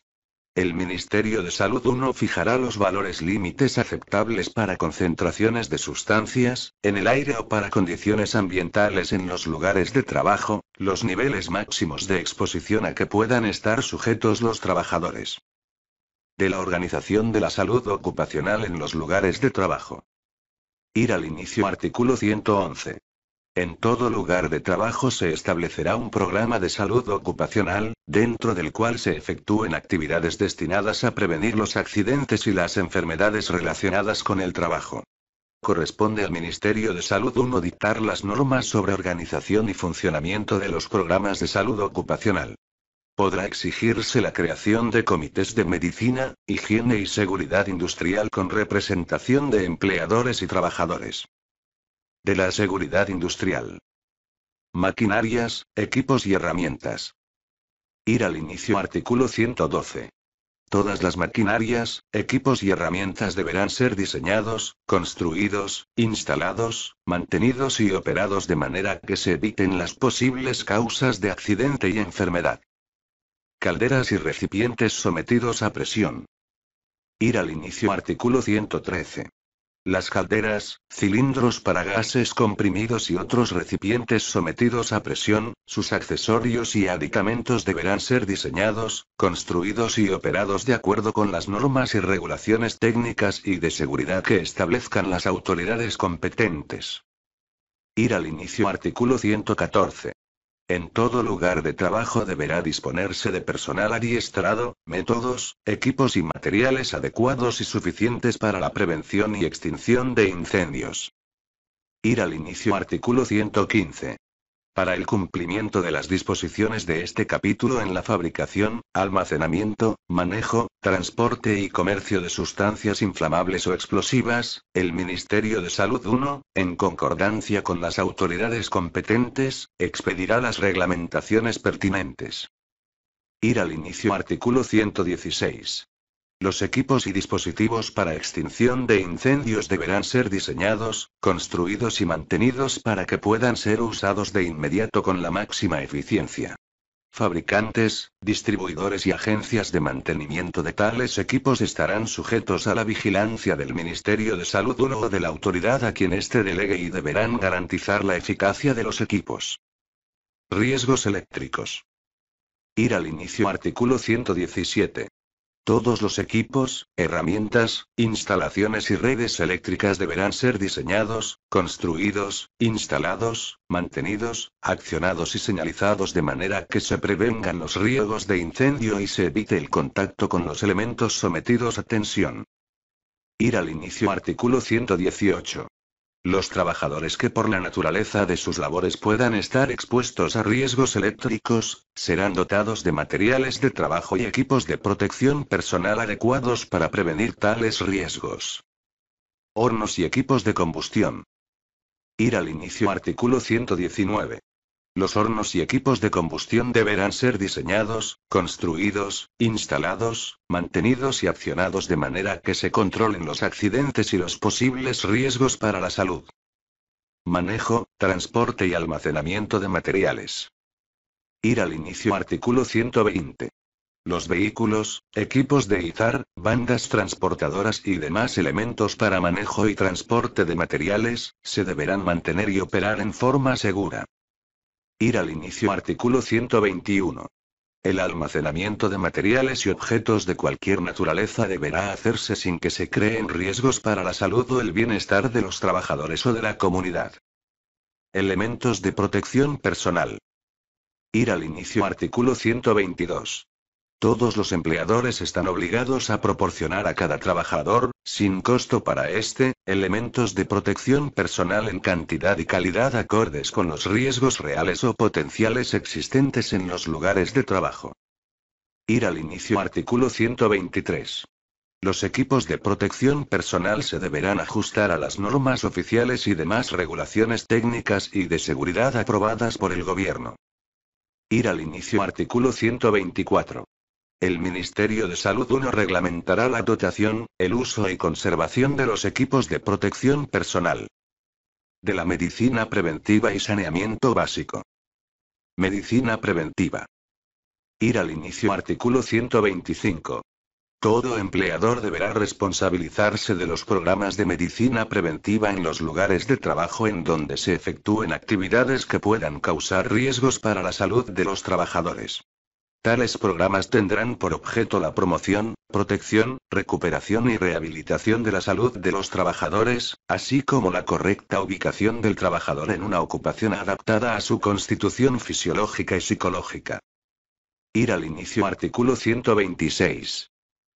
El Ministerio de Salud 1 fijará los valores límites aceptables para concentraciones de sustancias, en el aire o para condiciones ambientales en los lugares de trabajo, los niveles máximos de exposición a que puedan estar sujetos los trabajadores. De la Organización de la Salud Ocupacional en los lugares de trabajo. Ir al inicio artículo 111. En todo lugar de trabajo se establecerá un programa de salud ocupacional, dentro del cual se efectúen actividades destinadas a prevenir los accidentes y las enfermedades relacionadas con el trabajo. Corresponde al Ministerio de Salud 1 dictar las normas sobre organización y funcionamiento de los programas de salud ocupacional. Podrá exigirse la creación de comités de medicina, higiene y seguridad industrial con representación de empleadores y trabajadores de la seguridad industrial. Maquinarias, equipos y herramientas. Ir al inicio artículo 112. Todas las maquinarias, equipos y herramientas deberán ser diseñados, construidos, instalados, mantenidos y operados de manera que se eviten las posibles causas de accidente y enfermedad. Calderas y recipientes sometidos a presión. Ir al inicio artículo 113 las calderas, cilindros para gases comprimidos y otros recipientes sometidos a presión, sus accesorios y adicamentos deberán ser diseñados, construidos y operados de acuerdo con las normas y regulaciones técnicas y de seguridad que establezcan las autoridades competentes. Ir al inicio artículo 114. En todo lugar de trabajo deberá disponerse de personal adiestrado, métodos, equipos y materiales adecuados y suficientes para la prevención y extinción de incendios. Ir al inicio artículo 115 para el cumplimiento de las disposiciones de este capítulo en la fabricación, almacenamiento, manejo, transporte y comercio de sustancias inflamables o explosivas, el Ministerio de Salud 1, en concordancia con las autoridades competentes, expedirá las reglamentaciones pertinentes. Ir al inicio artículo 116. Los equipos y dispositivos para extinción de incendios deberán ser diseñados, construidos y mantenidos para que puedan ser usados de inmediato con la máxima eficiencia. Fabricantes, distribuidores y agencias de mantenimiento de tales equipos estarán sujetos a la vigilancia del Ministerio de Salud o de la autoridad a quien este delegue y deberán garantizar la eficacia de los equipos. Riesgos eléctricos. Ir al inicio artículo 117. Todos los equipos, herramientas, instalaciones y redes eléctricas deberán ser diseñados, construidos, instalados, mantenidos, accionados y señalizados de manera que se prevengan los riesgos de incendio y se evite el contacto con los elementos sometidos a tensión. Ir al inicio artículo 118. Los trabajadores que por la naturaleza de sus labores puedan estar expuestos a riesgos eléctricos, serán dotados de materiales de trabajo y equipos de protección personal adecuados para prevenir tales riesgos. Hornos y equipos de combustión. Ir al inicio artículo 119. Los hornos y equipos de combustión deberán ser diseñados, construidos, instalados, mantenidos y accionados de manera que se controlen los accidentes y los posibles riesgos para la salud. Manejo, transporte y almacenamiento de materiales. Ir al inicio artículo 120. Los vehículos, equipos de izar, bandas transportadoras y demás elementos para manejo y transporte de materiales, se deberán mantener y operar en forma segura. Ir al inicio artículo 121. El almacenamiento de materiales y objetos de cualquier naturaleza deberá hacerse sin que se creen riesgos para la salud o el bienestar de los trabajadores o de la comunidad. Elementos de protección personal. Ir al inicio artículo 122. Todos los empleadores están obligados a proporcionar a cada trabajador, sin costo para este, elementos de protección personal en cantidad y calidad acordes con los riesgos reales o potenciales existentes en los lugares de trabajo. Ir al inicio artículo 123. Los equipos de protección personal se deberán ajustar a las normas oficiales y demás regulaciones técnicas y de seguridad aprobadas por el gobierno. Ir al inicio artículo 124. El Ministerio de Salud 1 reglamentará la dotación, el uso y conservación de los equipos de protección personal. De la medicina preventiva y saneamiento básico. Medicina preventiva. Ir al inicio artículo 125. Todo empleador deberá responsabilizarse de los programas de medicina preventiva en los lugares de trabajo en donde se efectúen actividades que puedan causar riesgos para la salud de los trabajadores. Tales programas tendrán por objeto la promoción, protección, recuperación y rehabilitación de la salud de los trabajadores, así como la correcta ubicación del trabajador en una ocupación adaptada a su constitución fisiológica y psicológica. Ir al inicio artículo 126.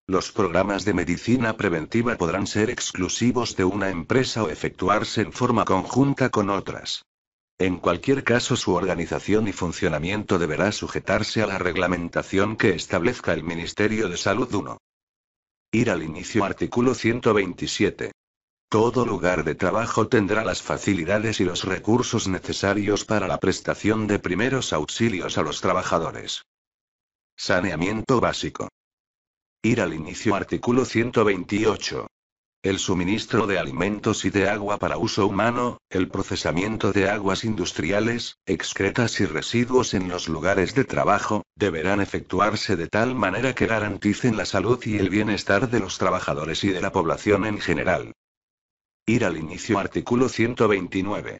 Los programas de medicina preventiva podrán ser exclusivos de una empresa o efectuarse en forma conjunta con otras. En cualquier caso, su organización y funcionamiento deberá sujetarse a la reglamentación que establezca el Ministerio de Salud 1. Ir al inicio artículo 127. Todo lugar de trabajo tendrá las facilidades y los recursos necesarios para la prestación de primeros auxilios a los trabajadores. Saneamiento básico. Ir al inicio artículo 128 el suministro de alimentos y de agua para uso humano, el procesamiento de aguas industriales, excretas y residuos en los lugares de trabajo, deberán efectuarse de tal manera que garanticen la salud y el bienestar de los trabajadores y de la población en general. Ir al inicio artículo 129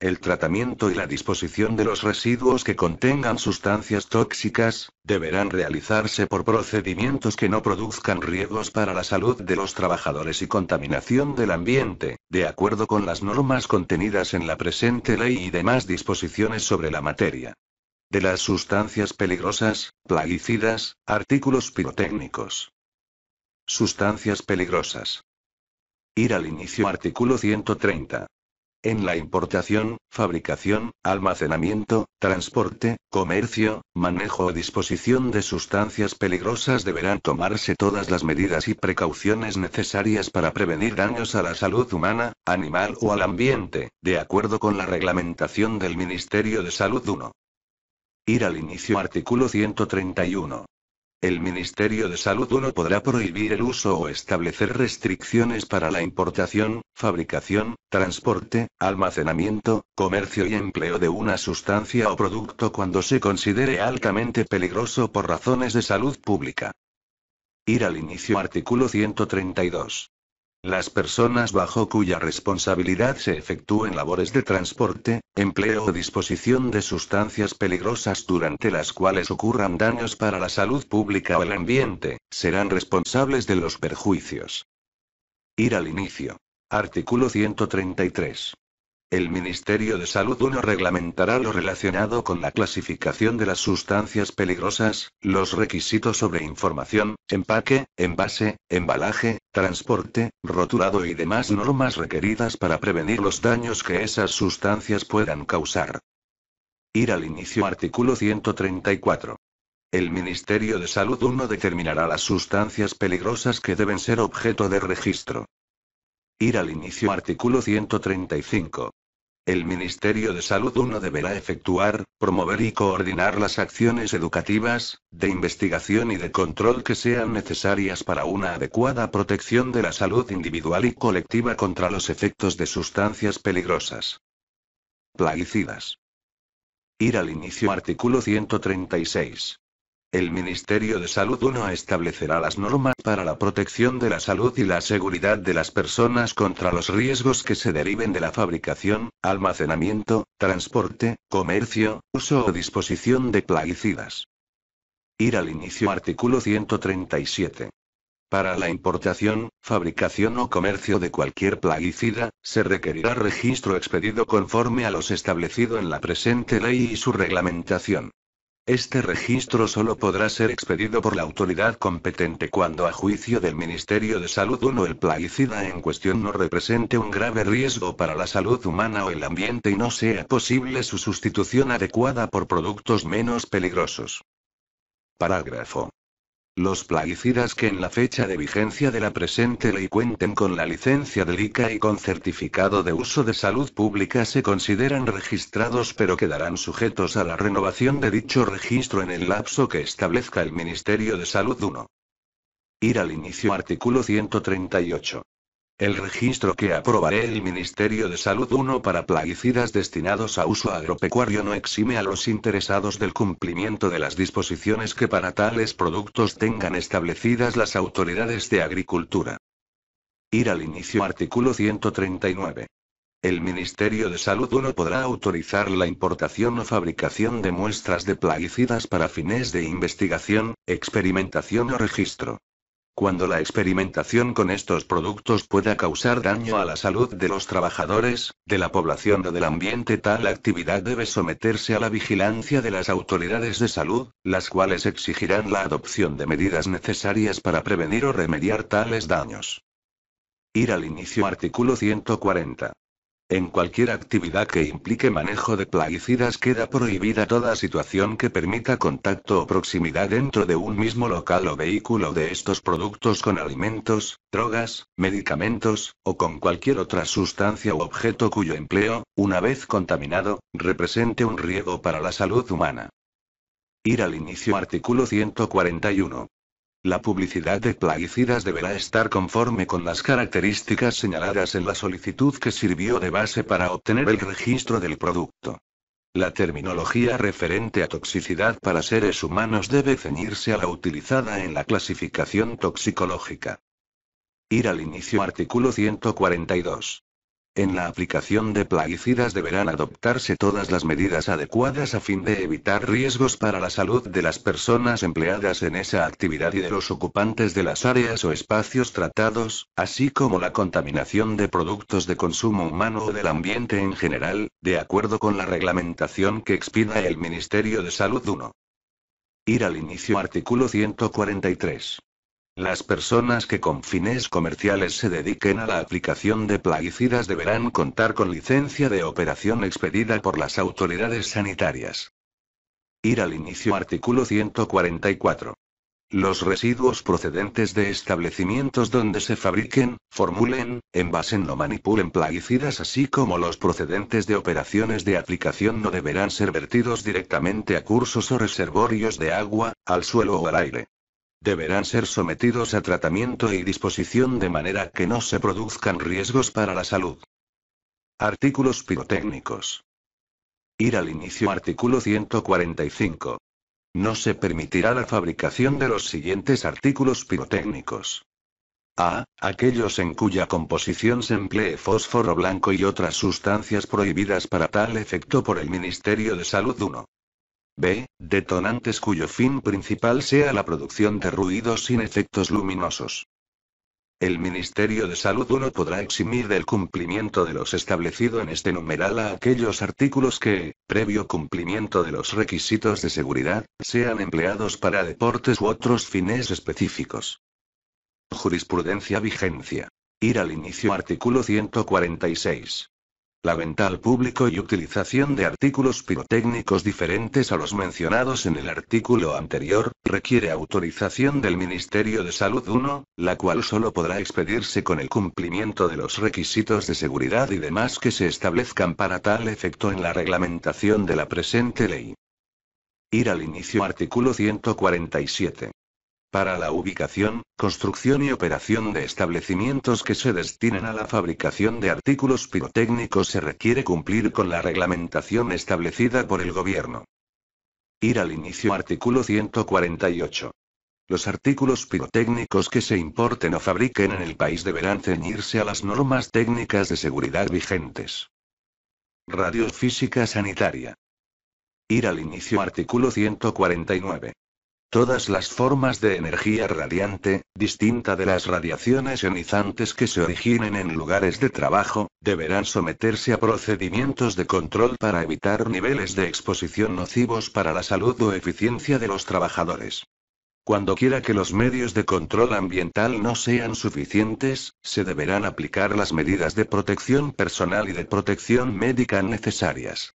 el tratamiento y la disposición de los residuos que contengan sustancias tóxicas, deberán realizarse por procedimientos que no produzcan riesgos para la salud de los trabajadores y contaminación del ambiente, de acuerdo con las normas contenidas en la presente ley y demás disposiciones sobre la materia de las sustancias peligrosas, plaguicidas, artículos pirotécnicos. Sustancias peligrosas. Ir al inicio artículo 130 en la importación, fabricación, almacenamiento, transporte, comercio, manejo o disposición de sustancias peligrosas deberán tomarse todas las medidas y precauciones necesarias para prevenir daños a la salud humana, animal o al ambiente, de acuerdo con la reglamentación del Ministerio de Salud 1. Ir al inicio artículo 131. El Ministerio de Salud no podrá prohibir el uso o establecer restricciones para la importación, fabricación, transporte, almacenamiento, comercio y empleo de una sustancia o producto cuando se considere altamente peligroso por razones de salud pública. Ir al inicio artículo 132. Las personas bajo cuya responsabilidad se efectúen labores de transporte, empleo o disposición de sustancias peligrosas durante las cuales ocurran daños para la salud pública o el ambiente, serán responsables de los perjuicios. Ir al inicio. Artículo 133. El Ministerio de Salud 1 reglamentará lo relacionado con la clasificación de las sustancias peligrosas, los requisitos sobre información, empaque, envase, embalaje, transporte, roturado y demás normas requeridas para prevenir los daños que esas sustancias puedan causar. Ir al inicio artículo 134. El Ministerio de Salud 1 determinará las sustancias peligrosas que deben ser objeto de registro. Ir al inicio artículo 135 el Ministerio de Salud 1 deberá efectuar, promover y coordinar las acciones educativas, de investigación y de control que sean necesarias para una adecuada protección de la salud individual y colectiva contra los efectos de sustancias peligrosas. Plaguicidas. Ir al inicio artículo 136. El Ministerio de Salud 1 establecerá las normas para la protección de la salud y la seguridad de las personas contra los riesgos que se deriven de la fabricación, almacenamiento, transporte, comercio, uso o disposición de plaguicidas. Ir al inicio artículo 137. Para la importación, fabricación o comercio de cualquier plaguicida, se requerirá registro expedido conforme a los establecido en la presente ley y su reglamentación. Este registro solo podrá ser expedido por la autoridad competente cuando a juicio del Ministerio de Salud 1 el plaguicida en cuestión no represente un grave riesgo para la salud humana o el ambiente y no sea posible su sustitución adecuada por productos menos peligrosos. Parágrafo los plaguicidas que en la fecha de vigencia de la presente ley cuenten con la licencia del ICA y con certificado de uso de salud pública se consideran registrados pero quedarán sujetos a la renovación de dicho registro en el lapso que establezca el Ministerio de Salud 1. Ir al inicio artículo 138. El registro que aprobaré el Ministerio de Salud 1 para plaguicidas destinados a uso agropecuario no exime a los interesados del cumplimiento de las disposiciones que para tales productos tengan establecidas las autoridades de agricultura. Ir al inicio artículo 139. El Ministerio de Salud 1 podrá autorizar la importación o fabricación de muestras de plaguicidas para fines de investigación, experimentación o registro. Cuando la experimentación con estos productos pueda causar daño a la salud de los trabajadores, de la población o del ambiente, tal actividad debe someterse a la vigilancia de las autoridades de salud, las cuales exigirán la adopción de medidas necesarias para prevenir o remediar tales daños. Ir al inicio artículo 140. En cualquier actividad que implique manejo de plaguicidas queda prohibida toda situación que permita contacto o proximidad dentro de un mismo local o vehículo de estos productos con alimentos, drogas, medicamentos, o con cualquier otra sustancia u objeto cuyo empleo, una vez contaminado, represente un riesgo para la salud humana. Ir al inicio artículo 141. La publicidad de plaguicidas deberá estar conforme con las características señaladas en la solicitud que sirvió de base para obtener el registro del producto. La terminología referente a toxicidad para seres humanos debe ceñirse a la utilizada en la clasificación toxicológica. Ir al inicio artículo 142. En la aplicación de plaguicidas deberán adoptarse todas las medidas adecuadas a fin de evitar riesgos para la salud de las personas empleadas en esa actividad y de los ocupantes de las áreas o espacios tratados, así como la contaminación de productos de consumo humano o del ambiente en general, de acuerdo con la reglamentación que expida el Ministerio de Salud 1. Ir al inicio artículo 143. Las personas que con fines comerciales se dediquen a la aplicación de plaguicidas deberán contar con licencia de operación expedida por las autoridades sanitarias. Ir al inicio artículo 144. Los residuos procedentes de establecimientos donde se fabriquen, formulen, envasen o manipulen plaguicidas así como los procedentes de operaciones de aplicación no deberán ser vertidos directamente a cursos o reservorios de agua, al suelo o al aire. Deberán ser sometidos a tratamiento y disposición de manera que no se produzcan riesgos para la salud. Artículos pirotécnicos. Ir al inicio artículo 145. No se permitirá la fabricación de los siguientes artículos pirotécnicos. A. Aquellos en cuya composición se emplee fósforo blanco y otras sustancias prohibidas para tal efecto por el Ministerio de Salud 1. B. Detonantes cuyo fin principal sea la producción de ruidos sin efectos luminosos. El Ministerio de Salud 1 podrá eximir del cumplimiento de los establecido en este numeral a aquellos artículos que, previo cumplimiento de los requisitos de seguridad, sean empleados para deportes u otros fines específicos. Jurisprudencia Vigencia. Ir al inicio artículo 146. La venta al público y utilización de artículos pirotécnicos diferentes a los mencionados en el artículo anterior, requiere autorización del Ministerio de Salud 1, la cual solo podrá expedirse con el cumplimiento de los requisitos de seguridad y demás que se establezcan para tal efecto en la reglamentación de la presente ley. Ir al inicio artículo 147 para la ubicación, construcción y operación de establecimientos que se destinen a la fabricación de artículos pirotécnicos se requiere cumplir con la reglamentación establecida por el Gobierno. Ir al inicio artículo 148. Los artículos pirotécnicos que se importen o fabriquen en el país deberán ceñirse a las normas técnicas de seguridad vigentes. Radiofísica sanitaria. Ir al inicio artículo 149. Todas las formas de energía radiante, distinta de las radiaciones ionizantes que se originen en lugares de trabajo, deberán someterse a procedimientos de control para evitar niveles de exposición nocivos para la salud o eficiencia de los trabajadores. Cuando quiera que los medios de control ambiental no sean suficientes, se deberán aplicar las medidas de protección personal y de protección médica necesarias.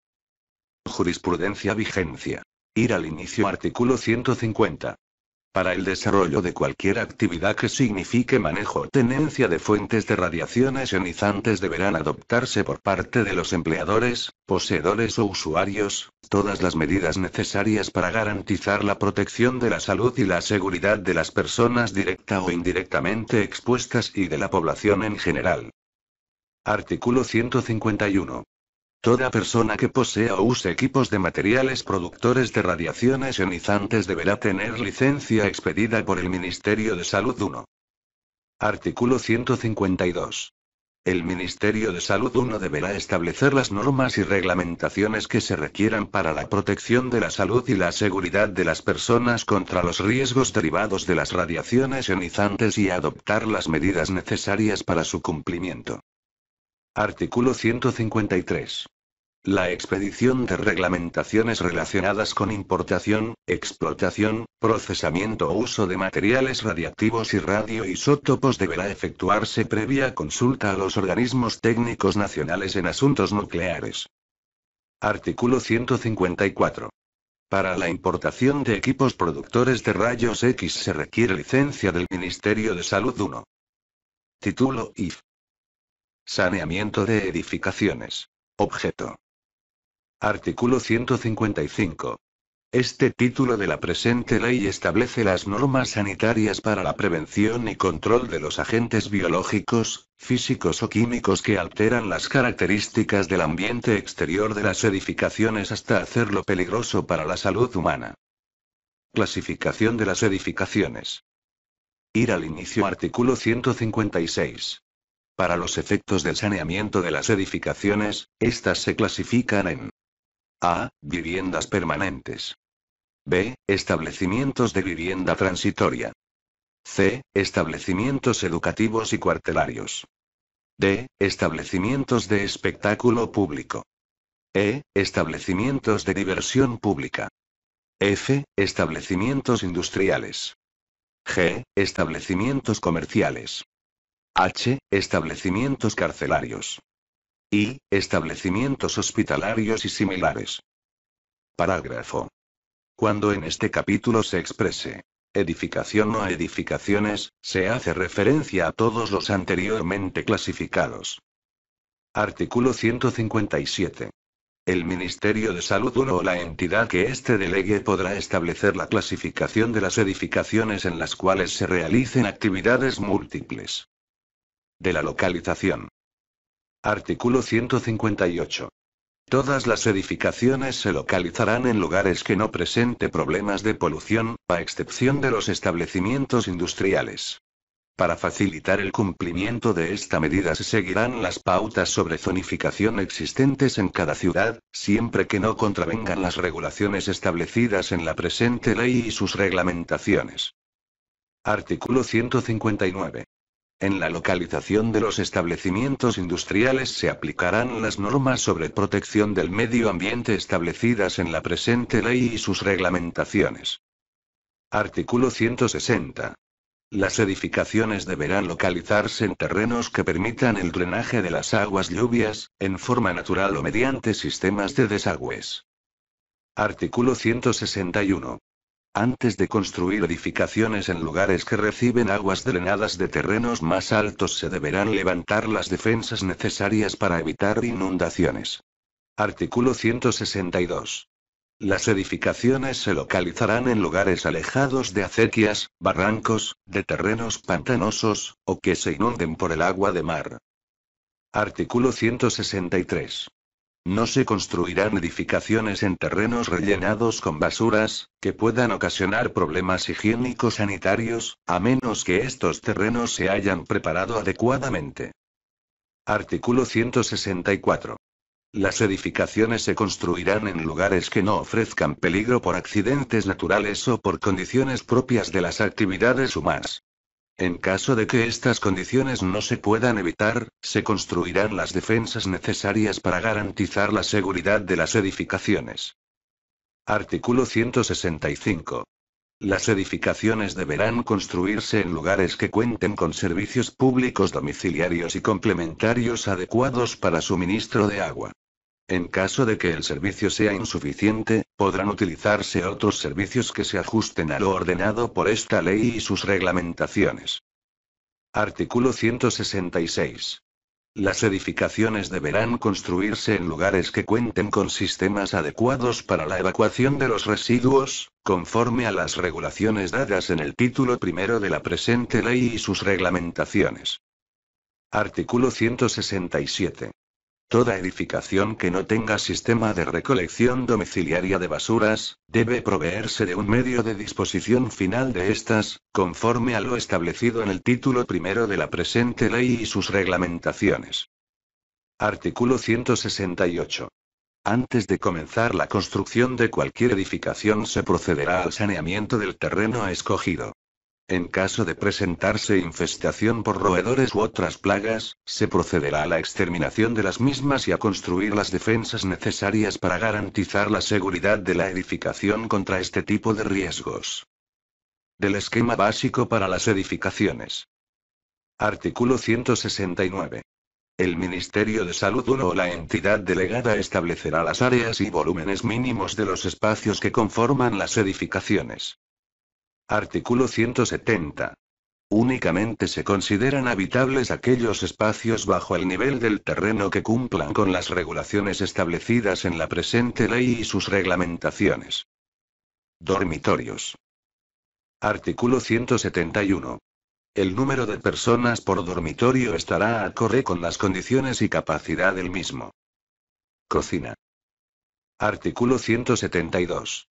Jurisprudencia vigencia. Ir al inicio artículo 150. Para el desarrollo de cualquier actividad que signifique manejo o tenencia de fuentes de radiaciones ionizantes deberán adoptarse por parte de los empleadores, poseedores o usuarios, todas las medidas necesarias para garantizar la protección de la salud y la seguridad de las personas directa o indirectamente expuestas y de la población en general. Artículo 151. Toda persona que posea o use equipos de materiales productores de radiaciones ionizantes deberá tener licencia expedida por el Ministerio de Salud 1. Artículo 152. El Ministerio de Salud 1 deberá establecer las normas y reglamentaciones que se requieran para la protección de la salud y la seguridad de las personas contra los riesgos derivados de las radiaciones ionizantes y adoptar las medidas necesarias para su cumplimiento. Artículo 153. La expedición de reglamentaciones relacionadas con importación, explotación, procesamiento o uso de materiales radiactivos y radioisótopos deberá efectuarse previa consulta a los organismos técnicos nacionales en asuntos nucleares. Artículo 154. Para la importación de equipos productores de rayos X se requiere licencia del Ministerio de Salud 1. Título IF. Saneamiento de edificaciones. Objeto. Artículo 155. Este título de la presente ley establece las normas sanitarias para la prevención y control de los agentes biológicos, físicos o químicos que alteran las características del ambiente exterior de las edificaciones hasta hacerlo peligroso para la salud humana. Clasificación de las edificaciones. Ir al inicio artículo 156. Para los efectos del saneamiento de las edificaciones, estas se clasifican en A. Viviendas permanentes. B. Establecimientos de vivienda transitoria. C. Establecimientos educativos y cuartelarios. D. Establecimientos de espectáculo público. E. Establecimientos de diversión pública. F. Establecimientos industriales. G. Establecimientos comerciales. H. Establecimientos carcelarios. I. Establecimientos hospitalarios y similares. Parágrafo. Cuando en este capítulo se exprese edificación o edificaciones, se hace referencia a todos los anteriormente clasificados. Artículo 157. El Ministerio de Salud o la entidad que éste delegue podrá establecer la clasificación de las edificaciones en las cuales se realicen actividades múltiples. De la localización. Artículo 158. Todas las edificaciones se localizarán en lugares que no presente problemas de polución, a excepción de los establecimientos industriales. Para facilitar el cumplimiento de esta medida se seguirán las pautas sobre zonificación existentes en cada ciudad, siempre que no contravengan las regulaciones establecidas en la presente ley y sus reglamentaciones. Artículo 159. En la localización de los establecimientos industriales se aplicarán las normas sobre protección del medio ambiente establecidas en la presente ley y sus reglamentaciones. Artículo 160. Las edificaciones deberán localizarse en terrenos que permitan el drenaje de las aguas lluvias, en forma natural o mediante sistemas de desagües. Artículo 161. Antes de construir edificaciones en lugares que reciben aguas drenadas de terrenos más altos se deberán levantar las defensas necesarias para evitar inundaciones. Artículo 162. Las edificaciones se localizarán en lugares alejados de acequias, barrancos, de terrenos pantanosos, o que se inunden por el agua de mar. Artículo 163. No se construirán edificaciones en terrenos rellenados con basuras, que puedan ocasionar problemas higiénicos sanitarios a menos que estos terrenos se hayan preparado adecuadamente. Artículo 164. Las edificaciones se construirán en lugares que no ofrezcan peligro por accidentes naturales o por condiciones propias de las actividades humanas. En caso de que estas condiciones no se puedan evitar, se construirán las defensas necesarias para garantizar la seguridad de las edificaciones. Artículo 165. Las edificaciones deberán construirse en lugares que cuenten con servicios públicos domiciliarios y complementarios adecuados para suministro de agua. En caso de que el servicio sea insuficiente, podrán utilizarse otros servicios que se ajusten a lo ordenado por esta ley y sus reglamentaciones. Artículo 166. Las edificaciones deberán construirse en lugares que cuenten con sistemas adecuados para la evacuación de los residuos, conforme a las regulaciones dadas en el título primero de la presente ley y sus reglamentaciones. Artículo 167. Toda edificación que no tenga sistema de recolección domiciliaria de basuras, debe proveerse de un medio de disposición final de estas, conforme a lo establecido en el título primero de la presente ley y sus reglamentaciones. Artículo 168. Antes de comenzar la construcción de cualquier edificación se procederá al saneamiento del terreno escogido. En caso de presentarse infestación por roedores u otras plagas, se procederá a la exterminación de las mismas y a construir las defensas necesarias para garantizar la seguridad de la edificación contra este tipo de riesgos. Del esquema básico para las edificaciones. Artículo 169. El Ministerio de Salud o la entidad delegada establecerá las áreas y volúmenes mínimos de los espacios que conforman las edificaciones. Artículo 170. Únicamente se consideran habitables aquellos espacios bajo el nivel del terreno que cumplan con las regulaciones establecidas en la presente ley y sus reglamentaciones. Dormitorios. Artículo 171. El número de personas por dormitorio estará acorde con las condiciones y capacidad del mismo. Cocina. Artículo 172.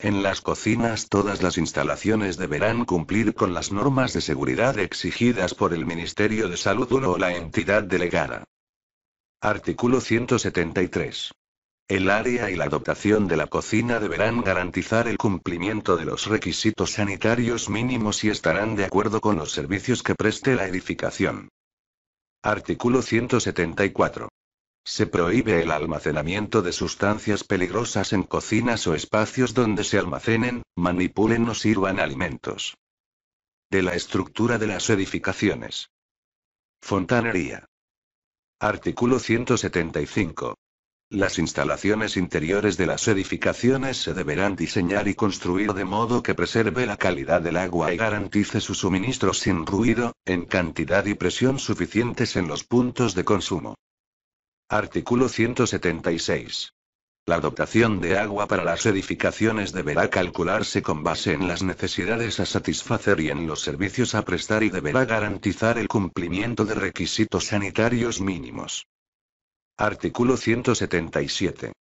En las cocinas todas las instalaciones deberán cumplir con las normas de seguridad exigidas por el Ministerio de Salud o la entidad delegada. Artículo 173. El área y la adaptación de la cocina deberán garantizar el cumplimiento de los requisitos sanitarios mínimos y estarán de acuerdo con los servicios que preste la edificación. Artículo 174. Se prohíbe el almacenamiento de sustancias peligrosas en cocinas o espacios donde se almacenen, manipulen o sirvan alimentos. De la estructura de las edificaciones. Fontanería. Artículo 175. Las instalaciones interiores de las edificaciones se deberán diseñar y construir de modo que preserve la calidad del agua y garantice su suministro sin ruido, en cantidad y presión suficientes en los puntos de consumo. Artículo 176. La dotación de agua para las edificaciones deberá calcularse con base en las necesidades a satisfacer y en los servicios a prestar y deberá garantizar el cumplimiento de requisitos sanitarios mínimos. Artículo 177.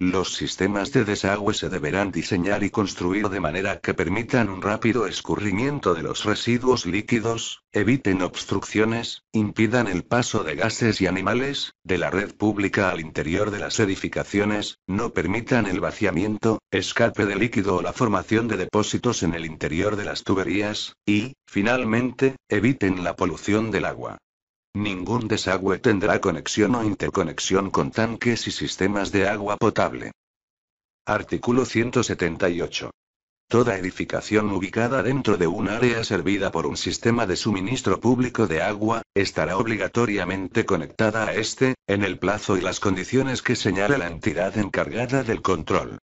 Los sistemas de desagüe se deberán diseñar y construir de manera que permitan un rápido escurrimiento de los residuos líquidos, eviten obstrucciones, impidan el paso de gases y animales, de la red pública al interior de las edificaciones, no permitan el vaciamiento, escape de líquido o la formación de depósitos en el interior de las tuberías, y, finalmente, eviten la polución del agua. Ningún desagüe tendrá conexión o interconexión con tanques y sistemas de agua potable. Artículo 178. Toda edificación ubicada dentro de un área servida por un sistema de suministro público de agua, estará obligatoriamente conectada a este, en el plazo y las condiciones que señala la entidad encargada del control.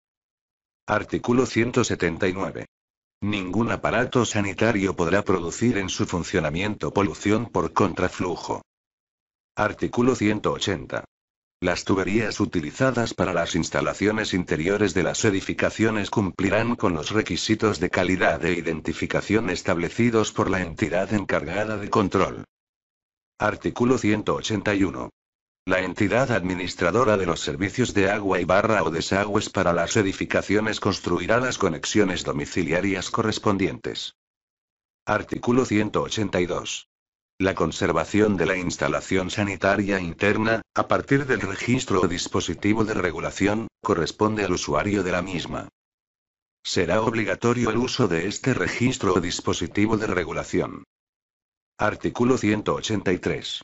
Artículo 179. Ningún aparato sanitario podrá producir en su funcionamiento polución por contraflujo. Artículo 180. Las tuberías utilizadas para las instalaciones interiores de las edificaciones cumplirán con los requisitos de calidad e identificación establecidos por la entidad encargada de control. Artículo 181. La entidad administradora de los servicios de agua y barra o desagües para las edificaciones construirá las conexiones domiciliarias correspondientes. Artículo 182. La conservación de la instalación sanitaria interna, a partir del registro o dispositivo de regulación, corresponde al usuario de la misma. Será obligatorio el uso de este registro o dispositivo de regulación. Artículo 183.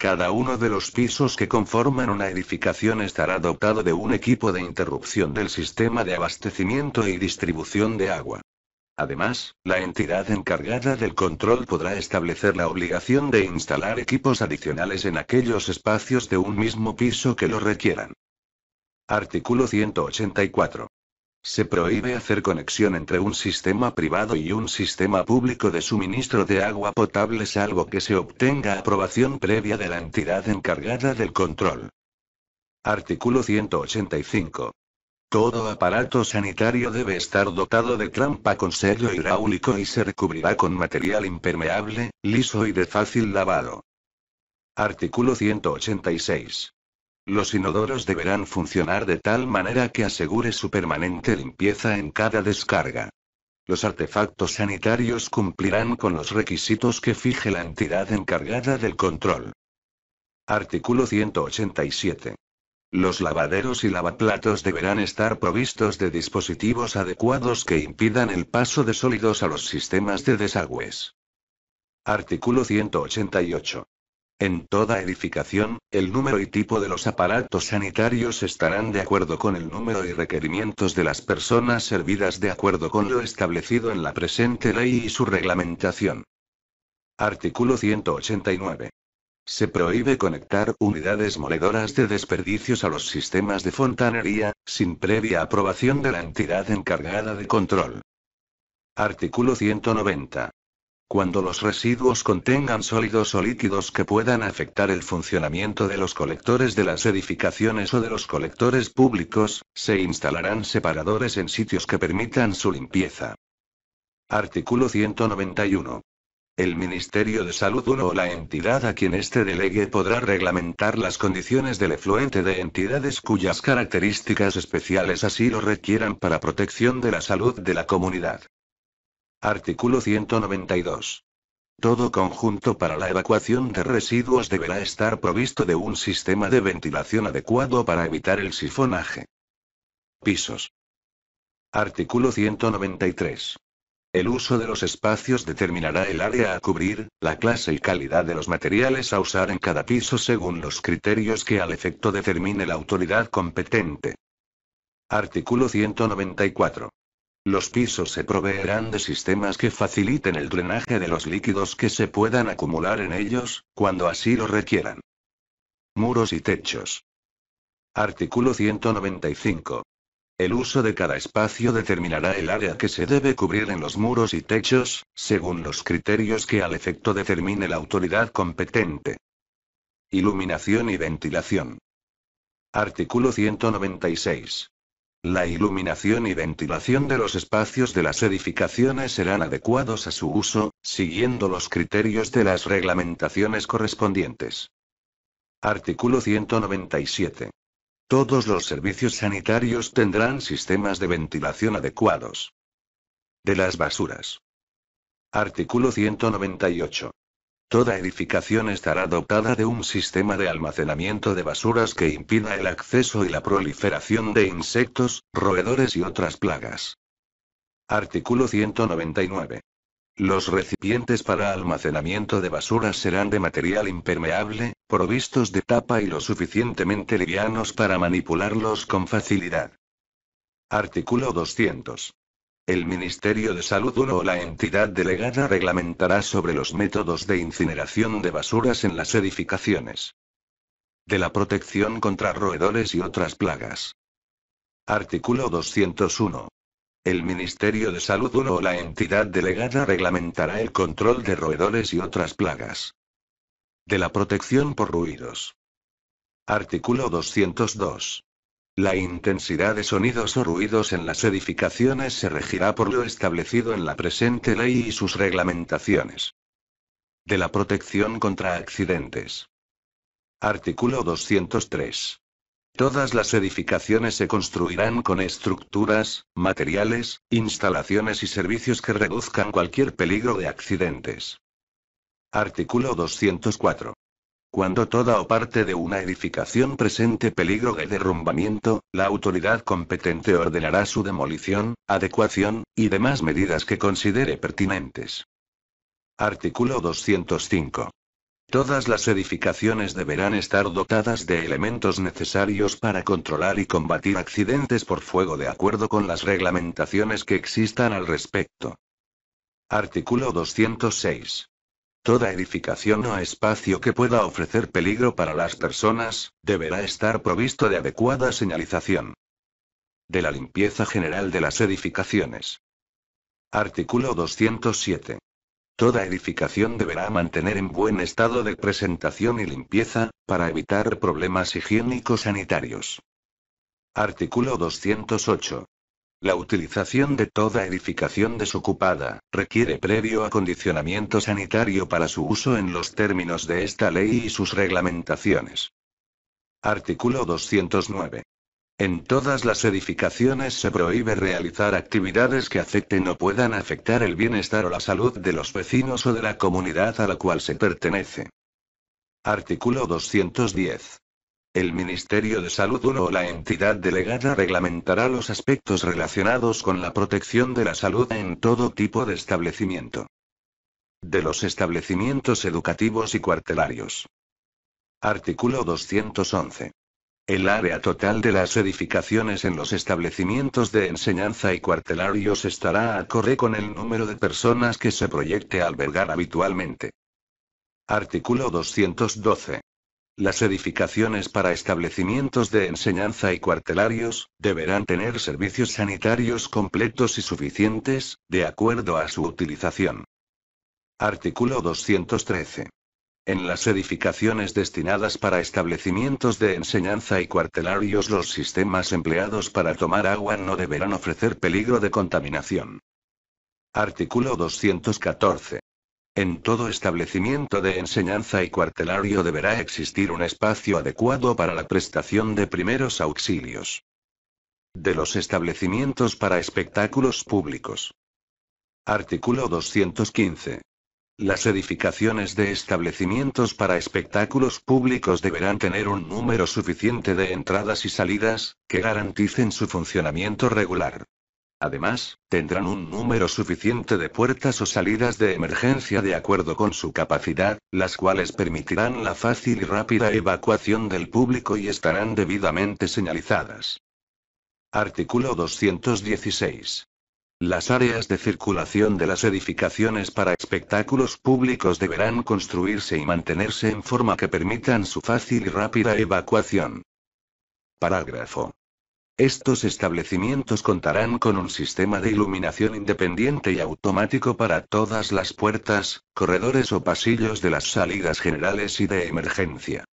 Cada uno de los pisos que conforman una edificación estará dotado de un equipo de interrupción del sistema de abastecimiento y distribución de agua. Además, la entidad encargada del control podrá establecer la obligación de instalar equipos adicionales en aquellos espacios de un mismo piso que lo requieran. Artículo 184. Se prohíbe hacer conexión entre un sistema privado y un sistema público de suministro de agua potable salvo que se obtenga aprobación previa de la entidad encargada del control. Artículo 185. Todo aparato sanitario debe estar dotado de trampa con sello hidráulico y se recubrirá con material impermeable, liso y de fácil lavado. Artículo 186. Los inodoros deberán funcionar de tal manera que asegure su permanente limpieza en cada descarga. Los artefactos sanitarios cumplirán con los requisitos que fije la entidad encargada del control. Artículo 187. Los lavaderos y lavaplatos deberán estar provistos de dispositivos adecuados que impidan el paso de sólidos a los sistemas de desagües. Artículo 188. En toda edificación, el número y tipo de los aparatos sanitarios estarán de acuerdo con el número y requerimientos de las personas servidas de acuerdo con lo establecido en la presente ley y su reglamentación. Artículo 189. Se prohíbe conectar unidades moledoras de desperdicios a los sistemas de fontanería, sin previa aprobación de la entidad encargada de control. Artículo 190. Cuando los residuos contengan sólidos o líquidos que puedan afectar el funcionamiento de los colectores de las edificaciones o de los colectores públicos, se instalarán separadores en sitios que permitan su limpieza. Artículo 191. El Ministerio de Salud 1 o la entidad a quien este delegue podrá reglamentar las condiciones del efluente de entidades cuyas características especiales así lo requieran para protección de la salud de la comunidad. Artículo 192. Todo conjunto para la evacuación de residuos deberá estar provisto de un sistema de ventilación adecuado para evitar el sifonaje. Pisos. Artículo 193. El uso de los espacios determinará el área a cubrir, la clase y calidad de los materiales a usar en cada piso según los criterios que al efecto determine la autoridad competente. Artículo 194. Los pisos se proveerán de sistemas que faciliten el drenaje de los líquidos que se puedan acumular en ellos, cuando así lo requieran. Muros y techos. Artículo 195. El uso de cada espacio determinará el área que se debe cubrir en los muros y techos, según los criterios que al efecto determine la autoridad competente. Iluminación y ventilación. Artículo 196. La iluminación y ventilación de los espacios de las edificaciones serán adecuados a su uso, siguiendo los criterios de las reglamentaciones correspondientes. Artículo 197. Todos los servicios sanitarios tendrán sistemas de ventilación adecuados. De las basuras. Artículo 198. Toda edificación estará dotada de un sistema de almacenamiento de basuras que impida el acceso y la proliferación de insectos, roedores y otras plagas. Artículo 199. Los recipientes para almacenamiento de basuras serán de material impermeable, provistos de tapa y lo suficientemente livianos para manipularlos con facilidad. Artículo 200. El Ministerio de Salud 1 o la entidad delegada reglamentará sobre los métodos de incineración de basuras en las edificaciones. De la protección contra roedores y otras plagas. Artículo 201. El Ministerio de Salud 1 o la entidad delegada reglamentará el control de roedores y otras plagas. De la protección por ruidos. Artículo 202. La intensidad de sonidos o ruidos en las edificaciones se regirá por lo establecido en la presente ley y sus reglamentaciones. De la protección contra accidentes. Artículo 203. Todas las edificaciones se construirán con estructuras, materiales, instalaciones y servicios que reduzcan cualquier peligro de accidentes. Artículo 204. Cuando toda o parte de una edificación presente peligro de derrumbamiento, la autoridad competente ordenará su demolición, adecuación, y demás medidas que considere pertinentes. Artículo 205. Todas las edificaciones deberán estar dotadas de elementos necesarios para controlar y combatir accidentes por fuego de acuerdo con las reglamentaciones que existan al respecto. Artículo 206. Toda edificación o espacio que pueda ofrecer peligro para las personas, deberá estar provisto de adecuada señalización. De la limpieza general de las edificaciones. Artículo 207. Toda edificación deberá mantener en buen estado de presentación y limpieza, para evitar problemas higiénicos sanitarios Artículo 208. La utilización de toda edificación desocupada requiere previo acondicionamiento sanitario para su uso en los términos de esta ley y sus reglamentaciones. Artículo 209. En todas las edificaciones se prohíbe realizar actividades que afecten o puedan afectar el bienestar o la salud de los vecinos o de la comunidad a la cual se pertenece. Artículo 210. El Ministerio de Salud 1 o la entidad delegada reglamentará los aspectos relacionados con la protección de la salud en todo tipo de establecimiento. De los establecimientos educativos y cuartelarios. Artículo 211. El área total de las edificaciones en los establecimientos de enseñanza y cuartelarios estará acorde con el número de personas que se proyecte albergar habitualmente. Artículo 212. Las edificaciones para establecimientos de enseñanza y cuartelarios, deberán tener servicios sanitarios completos y suficientes, de acuerdo a su utilización. Artículo 213. En las edificaciones destinadas para establecimientos de enseñanza y cuartelarios los sistemas empleados para tomar agua no deberán ofrecer peligro de contaminación. Artículo 214. En todo establecimiento de enseñanza y cuartelario deberá existir un espacio adecuado para la prestación de primeros auxilios. De los establecimientos para espectáculos públicos. Artículo 215. Las edificaciones de establecimientos para espectáculos públicos deberán tener un número suficiente de entradas y salidas, que garanticen su funcionamiento regular. Además, tendrán un número suficiente de puertas o salidas de emergencia de acuerdo con su capacidad, las cuales permitirán la fácil y rápida evacuación del público y estarán debidamente señalizadas. Artículo 216. Las áreas de circulación de las edificaciones para espectáculos públicos deberán construirse y mantenerse en forma que permitan su fácil y rápida evacuación. Parágrafo estos establecimientos contarán con un sistema de iluminación independiente y automático para todas las puertas, corredores o pasillos de las salidas generales y de emergencia.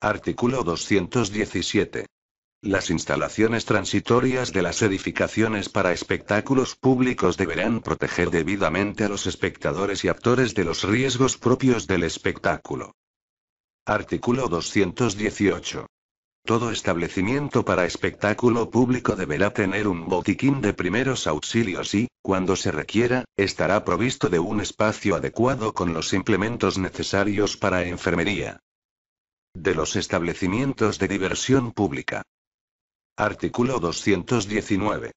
Artículo 217. Las instalaciones transitorias de las edificaciones para espectáculos públicos deberán proteger debidamente a los espectadores y actores de los riesgos propios del espectáculo. Artículo 218. Todo establecimiento para espectáculo público deberá tener un botiquín de primeros auxilios y, cuando se requiera, estará provisto de un espacio adecuado con los implementos necesarios para enfermería. De los establecimientos de diversión pública. Artículo 219.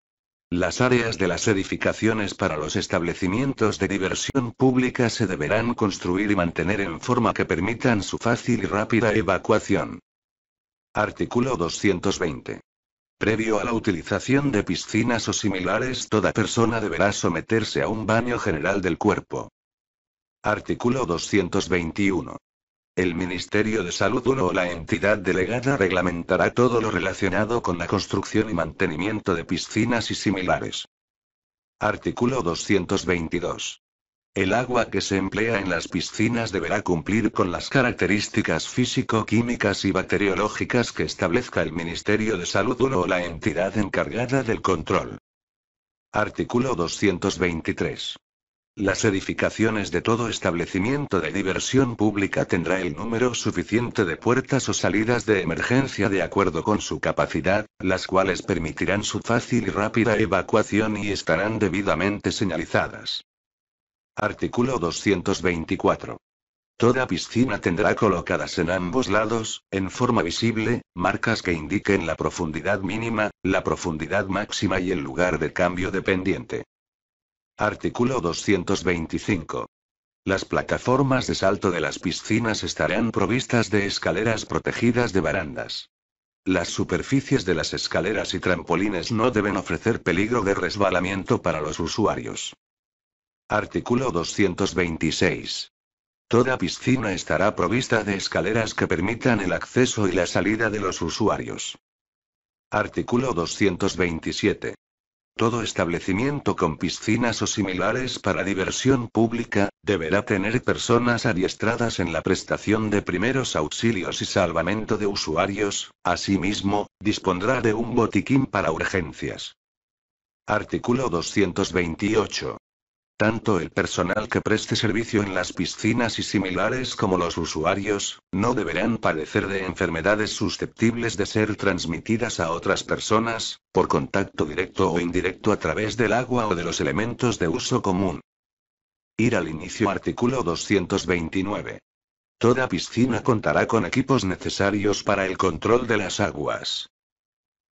Las áreas de las edificaciones para los establecimientos de diversión pública se deberán construir y mantener en forma que permitan su fácil y rápida evacuación. Artículo 220. Previo a la utilización de piscinas o similares, toda persona deberá someterse a un baño general del cuerpo. Artículo 221. El Ministerio de Salud o la entidad delegada reglamentará todo lo relacionado con la construcción y mantenimiento de piscinas y similares. Artículo 222. El agua que se emplea en las piscinas deberá cumplir con las características físico-químicas y bacteriológicas que establezca el Ministerio de Salud o la entidad encargada del control. Artículo 223. Las edificaciones de todo establecimiento de diversión pública tendrá el número suficiente de puertas o salidas de emergencia de acuerdo con su capacidad, las cuales permitirán su fácil y rápida evacuación y estarán debidamente señalizadas. Artículo 224. Toda piscina tendrá colocadas en ambos lados, en forma visible, marcas que indiquen la profundidad mínima, la profundidad máxima y el lugar de cambio de pendiente. Artículo 225. Las plataformas de salto de las piscinas estarán provistas de escaleras protegidas de barandas. Las superficies de las escaleras y trampolines no deben ofrecer peligro de resbalamiento para los usuarios. Artículo 226. Toda piscina estará provista de escaleras que permitan el acceso y la salida de los usuarios. Artículo 227. Todo establecimiento con piscinas o similares para diversión pública, deberá tener personas adiestradas en la prestación de primeros auxilios y salvamento de usuarios, asimismo, dispondrá de un botiquín para urgencias. Artículo 228. Tanto el personal que preste servicio en las piscinas y similares como los usuarios, no deberán padecer de enfermedades susceptibles de ser transmitidas a otras personas, por contacto directo o indirecto a través del agua o de los elementos de uso común. Ir al inicio artículo 229. Toda piscina contará con equipos necesarios para el control de las aguas.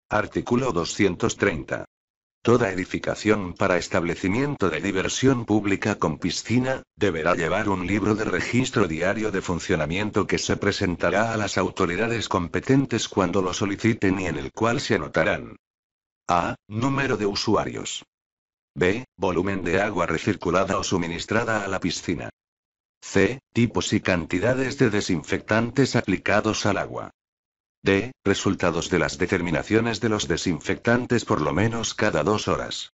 Artículo 230. Toda edificación para establecimiento de diversión pública con piscina, deberá llevar un libro de registro diario de funcionamiento que se presentará a las autoridades competentes cuando lo soliciten y en el cual se anotarán a. Número de usuarios. b. Volumen de agua recirculada o suministrada a la piscina. c. Tipos y cantidades de desinfectantes aplicados al agua. D. Resultados de las determinaciones de los desinfectantes por lo menos cada dos horas.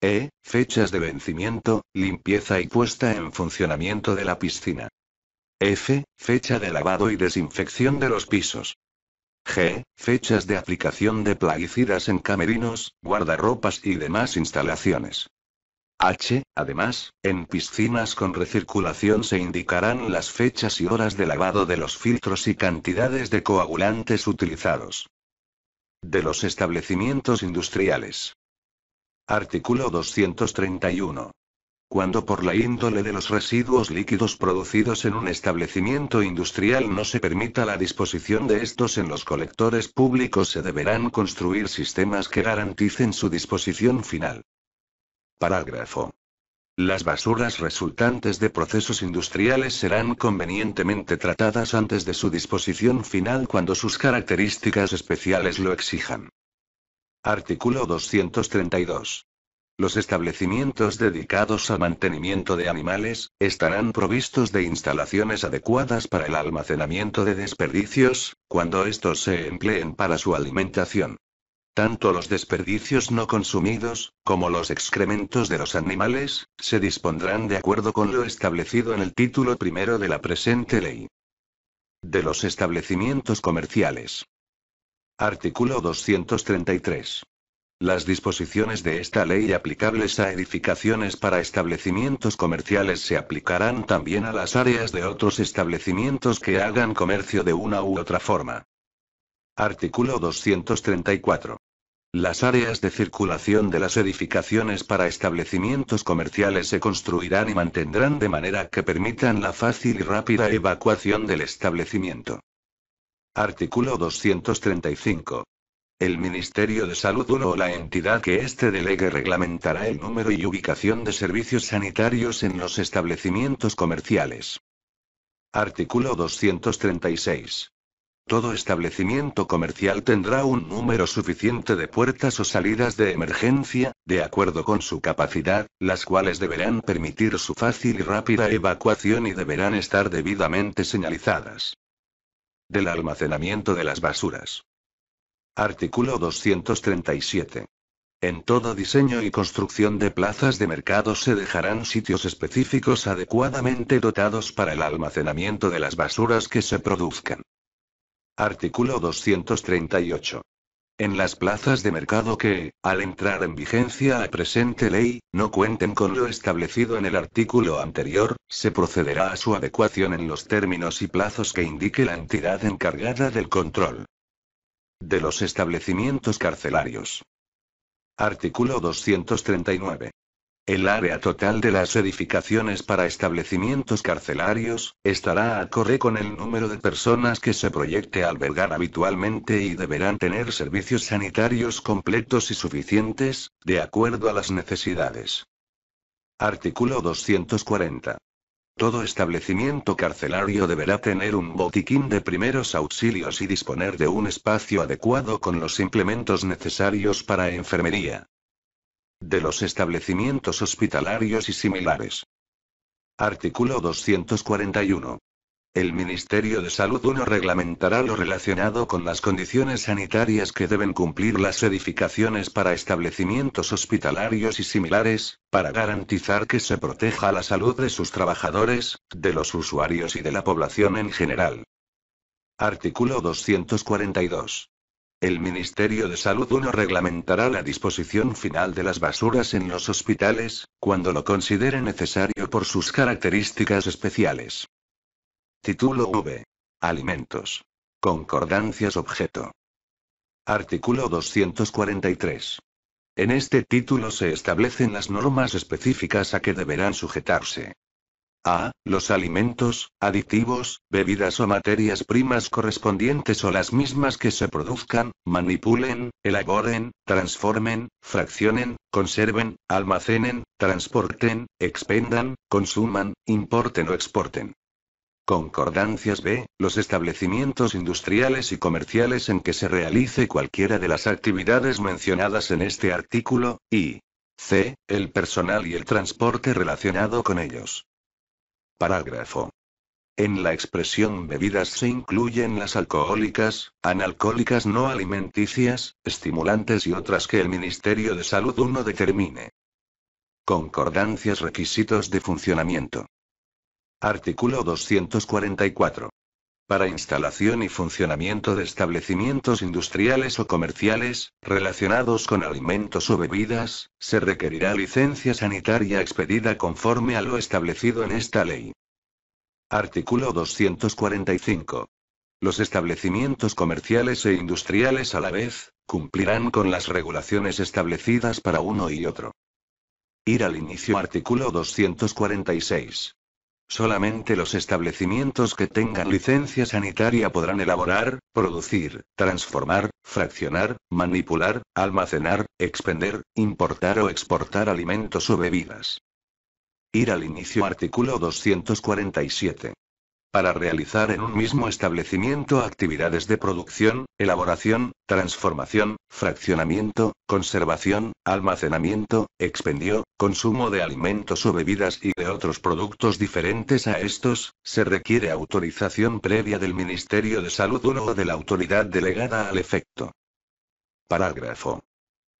E. Fechas de vencimiento, limpieza y puesta en funcionamiento de la piscina. F. Fecha de lavado y desinfección de los pisos. G. Fechas de aplicación de plaguicidas en camerinos, guardarropas y demás instalaciones. H. Además, en piscinas con recirculación se indicarán las fechas y horas de lavado de los filtros y cantidades de coagulantes utilizados. De los establecimientos industriales. Artículo 231. Cuando por la índole de los residuos líquidos producidos en un establecimiento industrial no se permita la disposición de estos en los colectores públicos, se deberán construir sistemas que garanticen su disposición final. Parágrafo. Las basuras resultantes de procesos industriales serán convenientemente tratadas antes de su disposición final cuando sus características especiales lo exijan. Artículo 232. Los establecimientos dedicados al mantenimiento de animales, estarán provistos de instalaciones adecuadas para el almacenamiento de desperdicios, cuando estos se empleen para su alimentación. Tanto los desperdicios no consumidos, como los excrementos de los animales, se dispondrán de acuerdo con lo establecido en el título primero de la presente ley. De los establecimientos comerciales. Artículo 233. Las disposiciones de esta ley aplicables a edificaciones para establecimientos comerciales se aplicarán también a las áreas de otros establecimientos que hagan comercio de una u otra forma. Artículo 234. Las áreas de circulación de las edificaciones para establecimientos comerciales se construirán y mantendrán de manera que permitan la fácil y rápida evacuación del establecimiento. Artículo 235. El Ministerio de Salud o la entidad que este delegue reglamentará el número y ubicación de servicios sanitarios en los establecimientos comerciales. Artículo 236. Todo establecimiento comercial tendrá un número suficiente de puertas o salidas de emergencia, de acuerdo con su capacidad, las cuales deberán permitir su fácil y rápida evacuación y deberán estar debidamente señalizadas. Del almacenamiento de las basuras. Artículo 237. En todo diseño y construcción de plazas de mercado se dejarán sitios específicos adecuadamente dotados para el almacenamiento de las basuras que se produzcan. Artículo 238. En las plazas de mercado que, al entrar en vigencia a presente ley, no cuenten con lo establecido en el artículo anterior, se procederá a su adecuación en los términos y plazos que indique la entidad encargada del control. De los establecimientos carcelarios. Artículo 239. El área total de las edificaciones para establecimientos carcelarios, estará acorde con el número de personas que se proyecte albergar habitualmente y deberán tener servicios sanitarios completos y suficientes, de acuerdo a las necesidades. Artículo 240. Todo establecimiento carcelario deberá tener un botiquín de primeros auxilios y disponer de un espacio adecuado con los implementos necesarios para enfermería de los establecimientos hospitalarios y similares. Artículo 241. El Ministerio de Salud 1 reglamentará lo relacionado con las condiciones sanitarias que deben cumplir las edificaciones para establecimientos hospitalarios y similares, para garantizar que se proteja la salud de sus trabajadores, de los usuarios y de la población en general. Artículo 242. El Ministerio de Salud 1 reglamentará la disposición final de las basuras en los hospitales, cuando lo considere necesario por sus características especiales. Título V. Alimentos. Concordancias objeto. Artículo 243. En este título se establecen las normas específicas a que deberán sujetarse a. Los alimentos, aditivos, bebidas o materias primas correspondientes o las mismas que se produzcan, manipulen, elaboren, transformen, fraccionen, conserven, almacenen, transporten, expendan, consuman, importen o exporten. Concordancias B. Los establecimientos industriales y comerciales en que se realice cualquiera de las actividades mencionadas en este artículo, y C. El personal y el transporte relacionado con ellos parágrafo. En la expresión bebidas se incluyen las alcohólicas, analcohólicas no alimenticias, estimulantes y otras que el Ministerio de Salud uno determine. Concordancias requisitos de funcionamiento. Artículo 244 para instalación y funcionamiento de establecimientos industriales o comerciales, relacionados con alimentos o bebidas, se requerirá licencia sanitaria expedida conforme a lo establecido en esta ley. Artículo 245. Los establecimientos comerciales e industriales a la vez, cumplirán con las regulaciones establecidas para uno y otro. Ir al inicio artículo 246. Solamente los establecimientos que tengan licencia sanitaria podrán elaborar, producir, transformar, fraccionar, manipular, almacenar, expender, importar o exportar alimentos o bebidas. Ir al inicio artículo 247 para realizar en un mismo establecimiento actividades de producción, elaboración, transformación, fraccionamiento, conservación, almacenamiento, expendio, consumo de alimentos o bebidas y de otros productos diferentes a estos, se requiere autorización previa del Ministerio de Salud o de la autoridad delegada al efecto. Parágrafo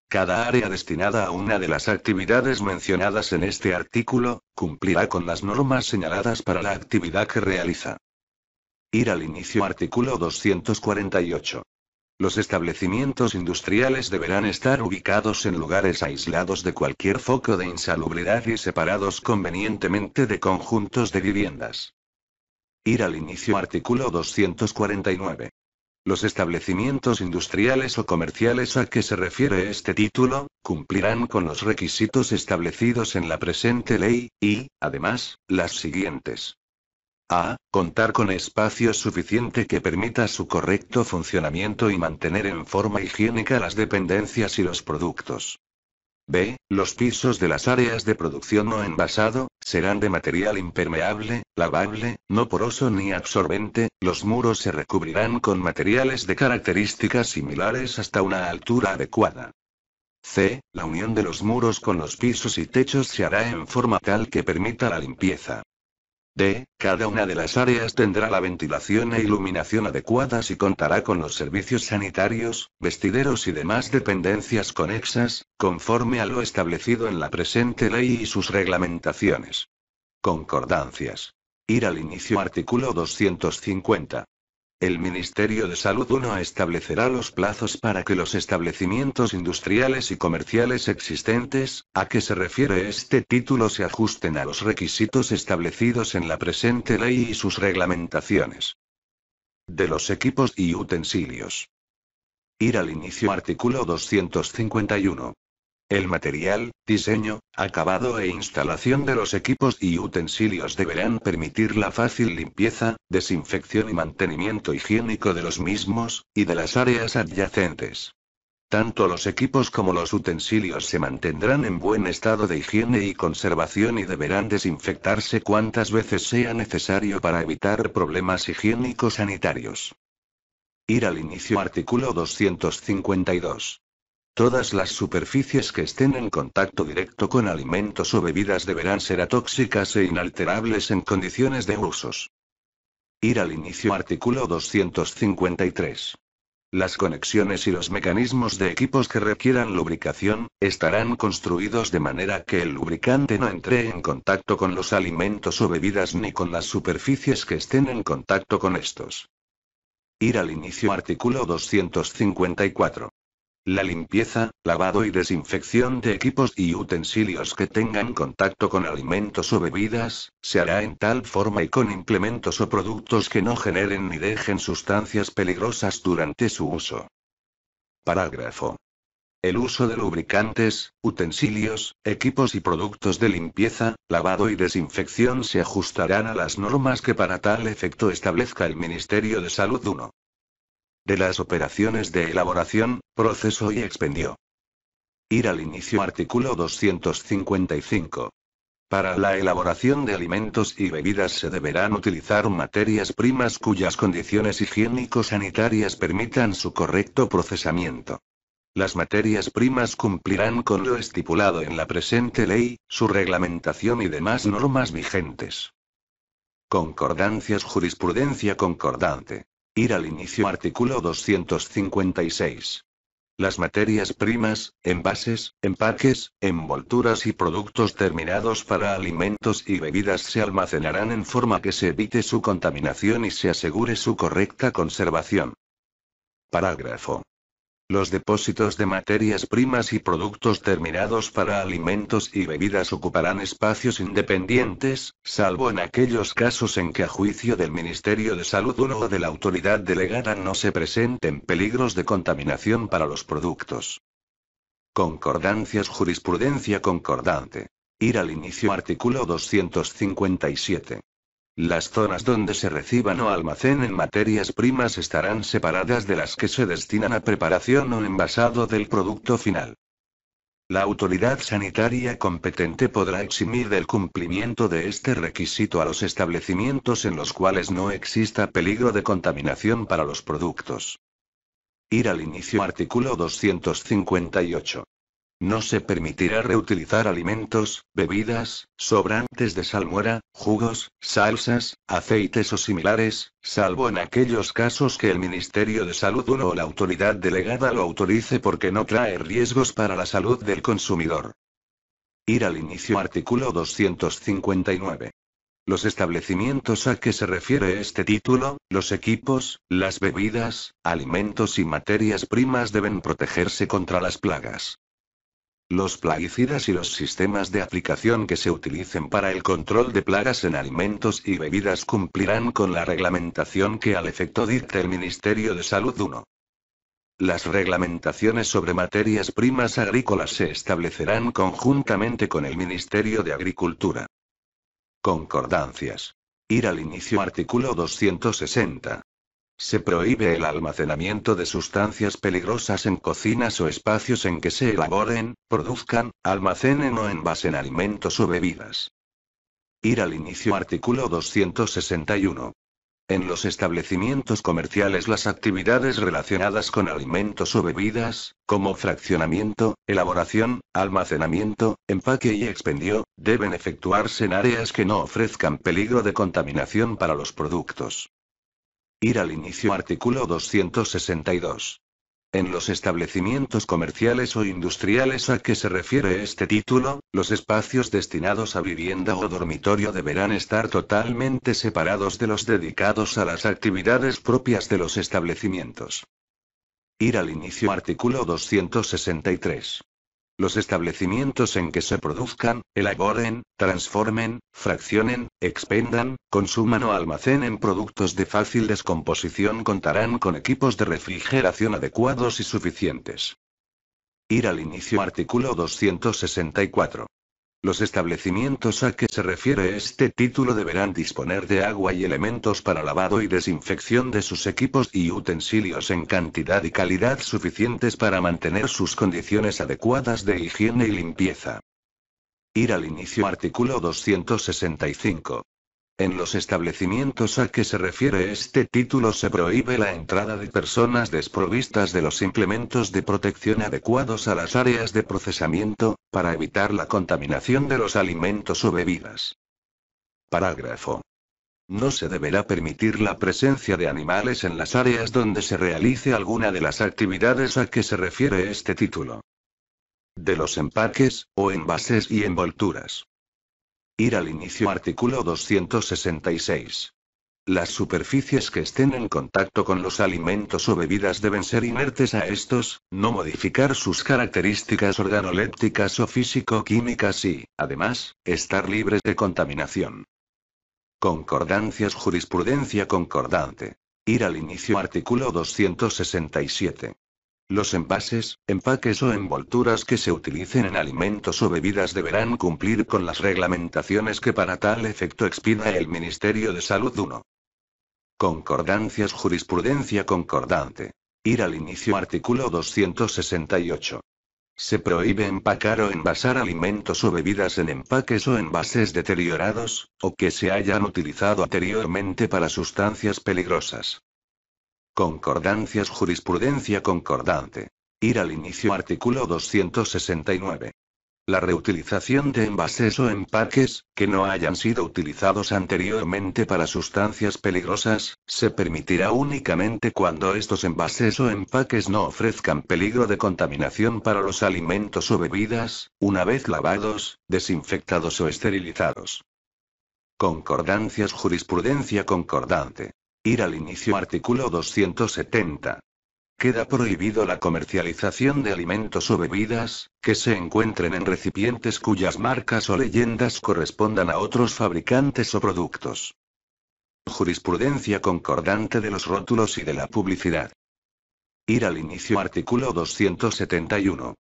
cada área destinada a una de las actividades mencionadas en este artículo, cumplirá con las normas señaladas para la actividad que realiza. Ir al inicio artículo 248. Los establecimientos industriales deberán estar ubicados en lugares aislados de cualquier foco de insalubridad y separados convenientemente de conjuntos de viviendas. Ir al inicio artículo 249. Los establecimientos industriales o comerciales a que se refiere este título, cumplirán con los requisitos establecidos en la presente ley, y, además, las siguientes. A. Contar con espacio suficiente que permita su correcto funcionamiento y mantener en forma higiénica las dependencias y los productos. B. Los pisos de las áreas de producción no envasado, serán de material impermeable, lavable, no poroso ni absorbente, los muros se recubrirán con materiales de características similares hasta una altura adecuada. C. La unión de los muros con los pisos y techos se hará en forma tal que permita la limpieza, D. Cada una de las áreas tendrá la ventilación e iluminación adecuadas y contará con los servicios sanitarios, vestideros y demás dependencias conexas, conforme a lo establecido en la presente ley y sus reglamentaciones. Concordancias. Ir al inicio artículo 250. El Ministerio de Salud 1 establecerá los plazos para que los establecimientos industriales y comerciales existentes, a que se refiere este título, se ajusten a los requisitos establecidos en la presente ley y sus reglamentaciones. De los equipos y utensilios. Ir al inicio artículo 251. El material, diseño, acabado e instalación de los equipos y utensilios deberán permitir la fácil limpieza, desinfección y mantenimiento higiénico de los mismos, y de las áreas adyacentes. Tanto los equipos como los utensilios se mantendrán en buen estado de higiene y conservación y deberán desinfectarse cuantas veces sea necesario para evitar problemas higiénicos sanitarios Ir al inicio artículo 252. Todas las superficies que estén en contacto directo con alimentos o bebidas deberán ser atóxicas e inalterables en condiciones de usos. Ir al inicio artículo 253. Las conexiones y los mecanismos de equipos que requieran lubricación, estarán construidos de manera que el lubricante no entre en contacto con los alimentos o bebidas ni con las superficies que estén en contacto con estos. Ir al inicio artículo 254. La limpieza, lavado y desinfección de equipos y utensilios que tengan contacto con alimentos o bebidas, se hará en tal forma y con implementos o productos que no generen ni dejen sustancias peligrosas durante su uso. Parágrafo. El uso de lubricantes, utensilios, equipos y productos de limpieza, lavado y desinfección se ajustarán a las normas que para tal efecto establezca el Ministerio de Salud 1 de las operaciones de elaboración, proceso y expendio. Ir al inicio artículo 255. Para la elaboración de alimentos y bebidas se deberán utilizar materias primas cuyas condiciones higiénico-sanitarias permitan su correcto procesamiento. Las materias primas cumplirán con lo estipulado en la presente ley, su reglamentación y demás normas vigentes. Concordancias Jurisprudencia concordante. Ir al inicio artículo 256. Las materias primas, envases, empaques, envolturas y productos terminados para alimentos y bebidas se almacenarán en forma que se evite su contaminación y se asegure su correcta conservación. Parágrafo. Los depósitos de materias primas y productos terminados para alimentos y bebidas ocuparán espacios independientes, salvo en aquellos casos en que a juicio del Ministerio de Salud o de la autoridad delegada no se presenten peligros de contaminación para los productos. Concordancias Jurisprudencia concordante. Ir al inicio artículo 257. Las zonas donde se reciban o almacenen materias primas estarán separadas de las que se destinan a preparación o envasado del producto final. La autoridad sanitaria competente podrá eximir del cumplimiento de este requisito a los establecimientos en los cuales no exista peligro de contaminación para los productos. Ir al inicio artículo 258. No se permitirá reutilizar alimentos, bebidas, sobrantes de salmuera, jugos, salsas, aceites o similares, salvo en aquellos casos que el Ministerio de Salud o la autoridad delegada lo autorice porque no trae riesgos para la salud del consumidor. Ir al inicio artículo 259. Los establecimientos a que se refiere este título, los equipos, las bebidas, alimentos y materias primas deben protegerse contra las plagas. Los plaguicidas y los sistemas de aplicación que se utilicen para el control de plagas en alimentos y bebidas cumplirán con la reglamentación que al efecto dicta el Ministerio de Salud 1. Las reglamentaciones sobre materias primas agrícolas se establecerán conjuntamente con el Ministerio de Agricultura. Concordancias. Ir al inicio artículo 260. Se prohíbe el almacenamiento de sustancias peligrosas en cocinas o espacios en que se elaboren, produzcan, almacenen o envasen alimentos o bebidas. Ir al inicio artículo 261. En los establecimientos comerciales las actividades relacionadas con alimentos o bebidas, como fraccionamiento, elaboración, almacenamiento, empaque y expendio, deben efectuarse en áreas que no ofrezcan peligro de contaminación para los productos. Ir al inicio artículo 262. En los establecimientos comerciales o industriales a que se refiere este título, los espacios destinados a vivienda o dormitorio deberán estar totalmente separados de los dedicados a las actividades propias de los establecimientos. Ir al inicio artículo 263. Los establecimientos en que se produzcan, elaboren, transformen, fraccionen, expendan, consuman o almacenen productos de fácil descomposición contarán con equipos de refrigeración adecuados y suficientes. Ir al inicio artículo 264. Los establecimientos a que se refiere este título deberán disponer de agua y elementos para lavado y desinfección de sus equipos y utensilios en cantidad y calidad suficientes para mantener sus condiciones adecuadas de higiene y limpieza. Ir al inicio artículo 265. En los establecimientos a que se refiere este título se prohíbe la entrada de personas desprovistas de los implementos de protección adecuados a las áreas de procesamiento, para evitar la contaminación de los alimentos o bebidas. Parágrafo. No se deberá permitir la presencia de animales en las áreas donde se realice alguna de las actividades a que se refiere este título. De los empaques, o envases y envolturas. Ir al inicio artículo 266. Las superficies que estén en contacto con los alimentos o bebidas deben ser inertes a estos, no modificar sus características organolépticas o físico-químicas y, además, estar libres de contaminación. Concordancias Jurisprudencia concordante. Ir al inicio artículo 267. Los envases, empaques o envolturas que se utilicen en alimentos o bebidas deberán cumplir con las reglamentaciones que para tal efecto expida el Ministerio de Salud 1. Concordancias Jurisprudencia concordante. Ir al inicio artículo 268. Se prohíbe empacar o envasar alimentos o bebidas en empaques o envases deteriorados, o que se hayan utilizado anteriormente para sustancias peligrosas. Concordancias Jurisprudencia concordante. Ir al inicio artículo 269. La reutilización de envases o empaques, que no hayan sido utilizados anteriormente para sustancias peligrosas, se permitirá únicamente cuando estos envases o empaques no ofrezcan peligro de contaminación para los alimentos o bebidas, una vez lavados, desinfectados o esterilizados. Concordancias Jurisprudencia concordante. Ir al inicio artículo 270. Queda prohibido la comercialización de alimentos o bebidas, que se encuentren en recipientes cuyas marcas o leyendas correspondan a otros fabricantes o productos. Jurisprudencia concordante de los rótulos y de la publicidad. Ir al inicio artículo 271.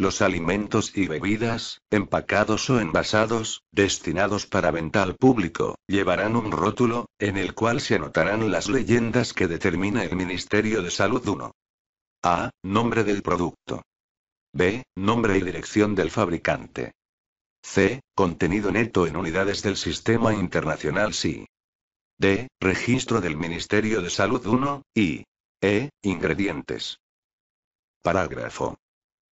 Los alimentos y bebidas, empacados o envasados, destinados para venta al público, llevarán un rótulo, en el cual se anotarán las leyendas que determina el Ministerio de Salud 1. A. Nombre del producto. B. Nombre y dirección del fabricante. C. Contenido neto en unidades del sistema internacional SI. D. Registro del Ministerio de Salud 1. Y. E. Ingredientes. Parágrafo.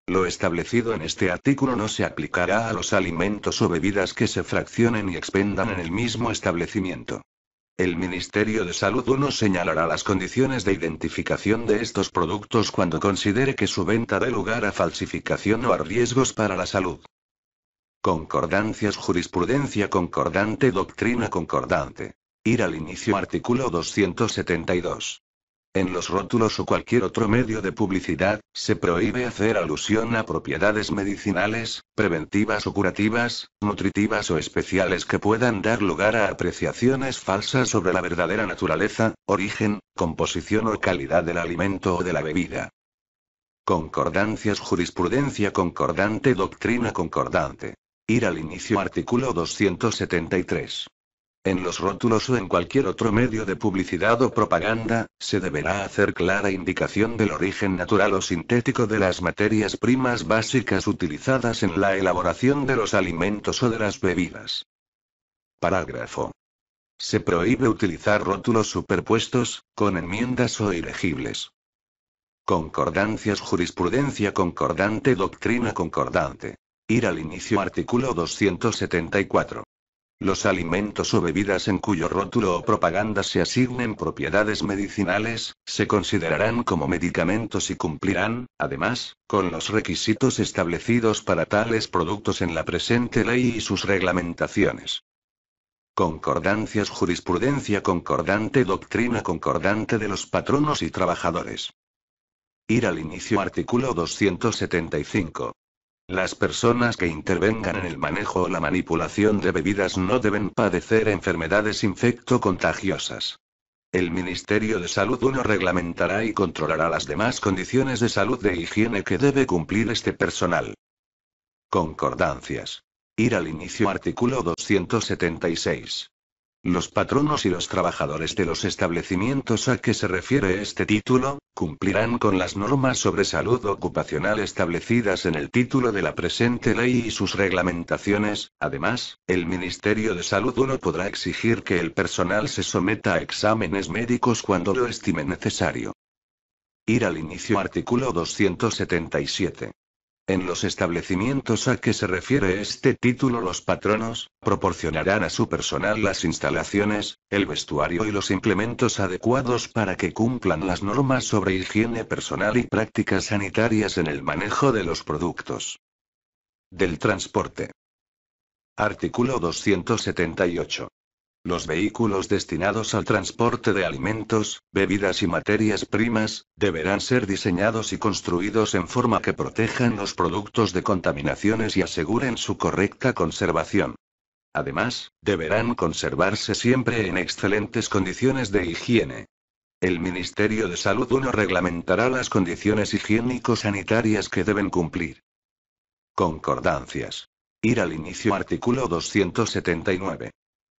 Lo establecido en este artículo no se aplicará a los alimentos o bebidas que se fraccionen y expendan en el mismo establecimiento. El Ministerio de Salud 1 señalará las condiciones de identificación de estos productos cuando considere que su venta dé lugar a falsificación o a riesgos para la salud. Concordancias Jurisprudencia concordante Doctrina concordante. Ir al inicio artículo 272. En los rótulos o cualquier otro medio de publicidad, se prohíbe hacer alusión a propiedades medicinales, preventivas o curativas, nutritivas o especiales que puedan dar lugar a apreciaciones falsas sobre la verdadera naturaleza, origen, composición o calidad del alimento o de la bebida. Concordancias Jurisprudencia concordante Doctrina concordante. Ir al inicio artículo 273 en los rótulos o en cualquier otro medio de publicidad o propaganda, se deberá hacer clara indicación del origen natural o sintético de las materias primas básicas utilizadas en la elaboración de los alimentos o de las bebidas. Parágrafo. Se prohíbe utilizar rótulos superpuestos, con enmiendas o ilegibles. Concordancias Jurisprudencia concordante Doctrina concordante. Ir al inicio artículo 274. Los alimentos o bebidas en cuyo rótulo o propaganda se asignen propiedades medicinales, se considerarán como medicamentos y cumplirán, además, con los requisitos establecidos para tales productos en la presente ley y sus reglamentaciones. Concordancias Jurisprudencia concordante Doctrina concordante de los patronos y trabajadores. Ir al inicio artículo 275. Las personas que intervengan en el manejo o la manipulación de bebidas no deben padecer enfermedades infecto-contagiosas. El Ministerio de Salud 1 reglamentará y controlará las demás condiciones de salud de higiene que debe cumplir este personal. Concordancias. Ir al inicio artículo 276. Los patronos y los trabajadores de los establecimientos a que se refiere este título, cumplirán con las normas sobre salud ocupacional establecidas en el título de la presente ley y sus reglamentaciones. Además, el Ministerio de Salud 1 podrá exigir que el personal se someta a exámenes médicos cuando lo estime necesario. Ir al inicio artículo 277. En los establecimientos a que se refiere este título los patronos, proporcionarán a su personal las instalaciones, el vestuario y los implementos adecuados para que cumplan las normas sobre higiene personal y prácticas sanitarias en el manejo de los productos. Del transporte. Artículo 278 los vehículos destinados al transporte de alimentos, bebidas y materias primas, deberán ser diseñados y construidos en forma que protejan los productos de contaminaciones y aseguren su correcta conservación. Además, deberán conservarse siempre en excelentes condiciones de higiene. El Ministerio de Salud 1 reglamentará las condiciones higiénico-sanitarias que deben cumplir. Concordancias. Ir al inicio artículo 279.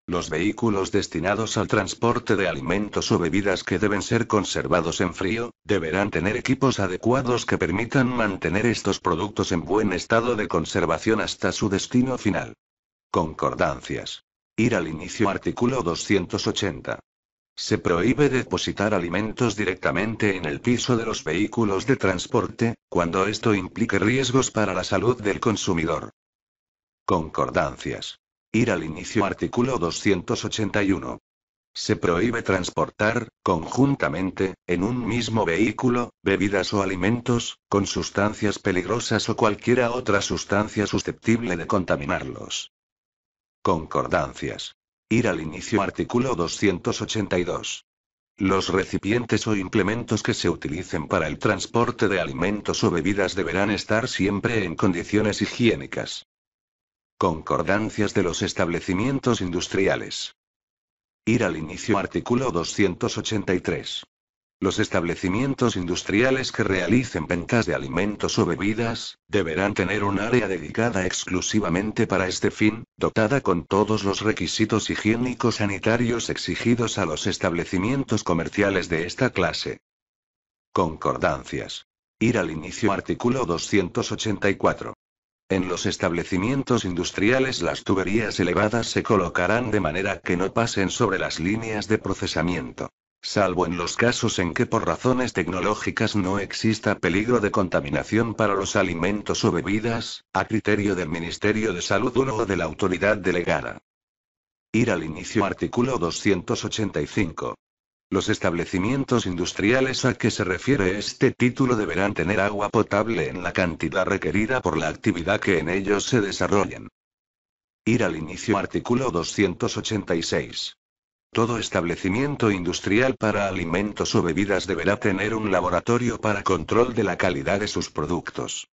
Los vehículos destinados al transporte de alimentos o bebidas que deben ser conservados en frío, deberán tener equipos adecuados que permitan mantener estos productos en buen estado de conservación hasta su destino final. Concordancias. Ir al inicio artículo 280. Se prohíbe depositar alimentos directamente en el piso de los vehículos de transporte, cuando esto implique riesgos para la salud del consumidor. Concordancias. Ir al inicio artículo 281. Se prohíbe transportar, conjuntamente, en un mismo vehículo, bebidas o alimentos, con sustancias peligrosas o cualquiera otra sustancia susceptible de contaminarlos. Concordancias. Ir al inicio artículo 282. Los recipientes o implementos que se utilicen para el transporte de alimentos o bebidas deberán estar siempre en condiciones higiénicas. Concordancias de los establecimientos industriales. Ir al inicio artículo 283. Los establecimientos industriales que realicen ventas de alimentos o bebidas, deberán tener un área dedicada exclusivamente para este fin, dotada con todos los requisitos higiénicos sanitarios exigidos a los establecimientos comerciales de esta clase. Concordancias. Ir al inicio artículo 284. En los establecimientos industriales las tuberías elevadas se colocarán de manera que no pasen sobre las líneas de procesamiento. Salvo en los casos en que por razones tecnológicas no exista peligro de contaminación para los alimentos o bebidas, a criterio del Ministerio de Salud 1 o de la autoridad delegada. Ir al inicio artículo 285. Los establecimientos industriales a que se refiere este título deberán tener agua potable en la cantidad requerida por la actividad que en ellos se desarrollen. Ir al inicio artículo 286. Todo establecimiento industrial para alimentos o bebidas deberá tener un laboratorio para control de la calidad de sus productos.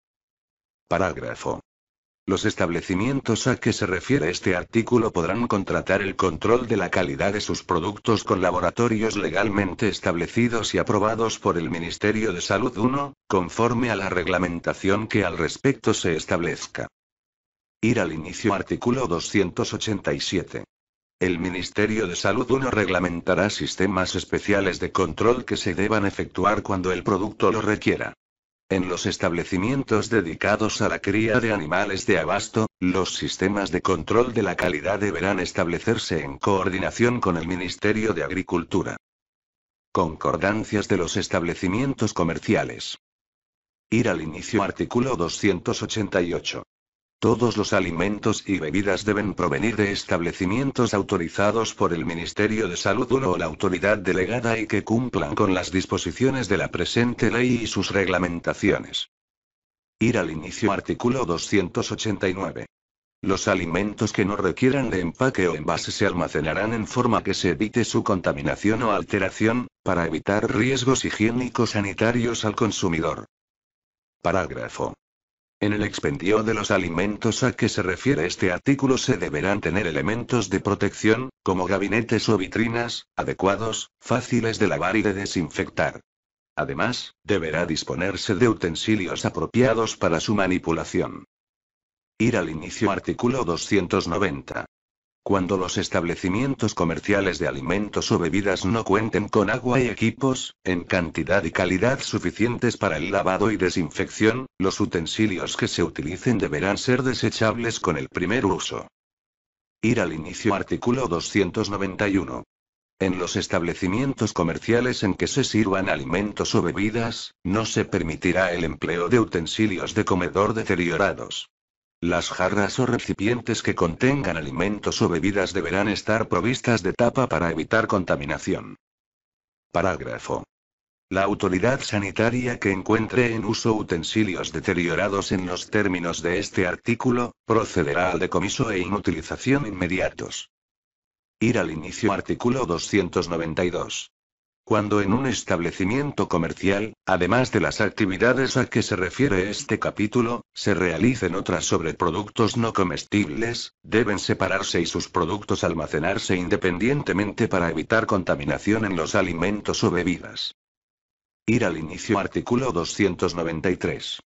Parágrafo los establecimientos a que se refiere este artículo podrán contratar el control de la calidad de sus productos con laboratorios legalmente establecidos y aprobados por el Ministerio de Salud 1, conforme a la reglamentación que al respecto se establezca. Ir al inicio artículo 287. El Ministerio de Salud 1 reglamentará sistemas especiales de control que se deban efectuar cuando el producto lo requiera. En los establecimientos dedicados a la cría de animales de abasto, los sistemas de control de la calidad deberán establecerse en coordinación con el Ministerio de Agricultura. Concordancias de los establecimientos comerciales. Ir al inicio artículo 288. Todos los alimentos y bebidas deben provenir de establecimientos autorizados por el Ministerio de Salud o la autoridad delegada y que cumplan con las disposiciones de la presente ley y sus reglamentaciones. Ir al inicio artículo 289. Los alimentos que no requieran de empaque o envase se almacenarán en forma que se evite su contaminación o alteración, para evitar riesgos higiénicos sanitarios al consumidor. Parágrafo en el expendio de los alimentos a que se refiere este artículo se deberán tener elementos de protección, como gabinetes o vitrinas, adecuados, fáciles de lavar y de desinfectar. Además, deberá disponerse de utensilios apropiados para su manipulación. Ir al inicio artículo 290. Cuando los establecimientos comerciales de alimentos o bebidas no cuenten con agua y equipos, en cantidad y calidad suficientes para el lavado y desinfección, los utensilios que se utilicen deberán ser desechables con el primer uso. Ir al inicio artículo 291. En los establecimientos comerciales en que se sirvan alimentos o bebidas, no se permitirá el empleo de utensilios de comedor deteriorados. Las jarras o recipientes que contengan alimentos o bebidas deberán estar provistas de tapa para evitar contaminación. Parágrafo. La autoridad sanitaria que encuentre en uso utensilios deteriorados en los términos de este artículo, procederá al decomiso e inutilización inmediatos. Ir al inicio artículo 292. Cuando en un establecimiento comercial, además de las actividades a que se refiere este capítulo, se realicen otras sobre productos no comestibles, deben separarse y sus productos almacenarse independientemente para evitar contaminación en los alimentos o bebidas. Ir al inicio artículo 293.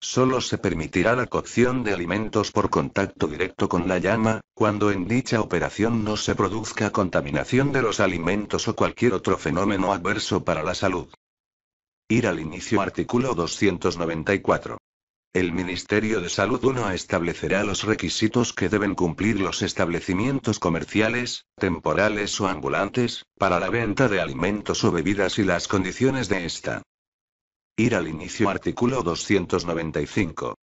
Solo se permitirá la cocción de alimentos por contacto directo con la llama, cuando en dicha operación no se produzca contaminación de los alimentos o cualquier otro fenómeno adverso para la salud. Ir al inicio artículo 294. El Ministerio de Salud 1 establecerá los requisitos que deben cumplir los establecimientos comerciales, temporales o ambulantes, para la venta de alimentos o bebidas y las condiciones de esta. Ir al inicio artículo 295.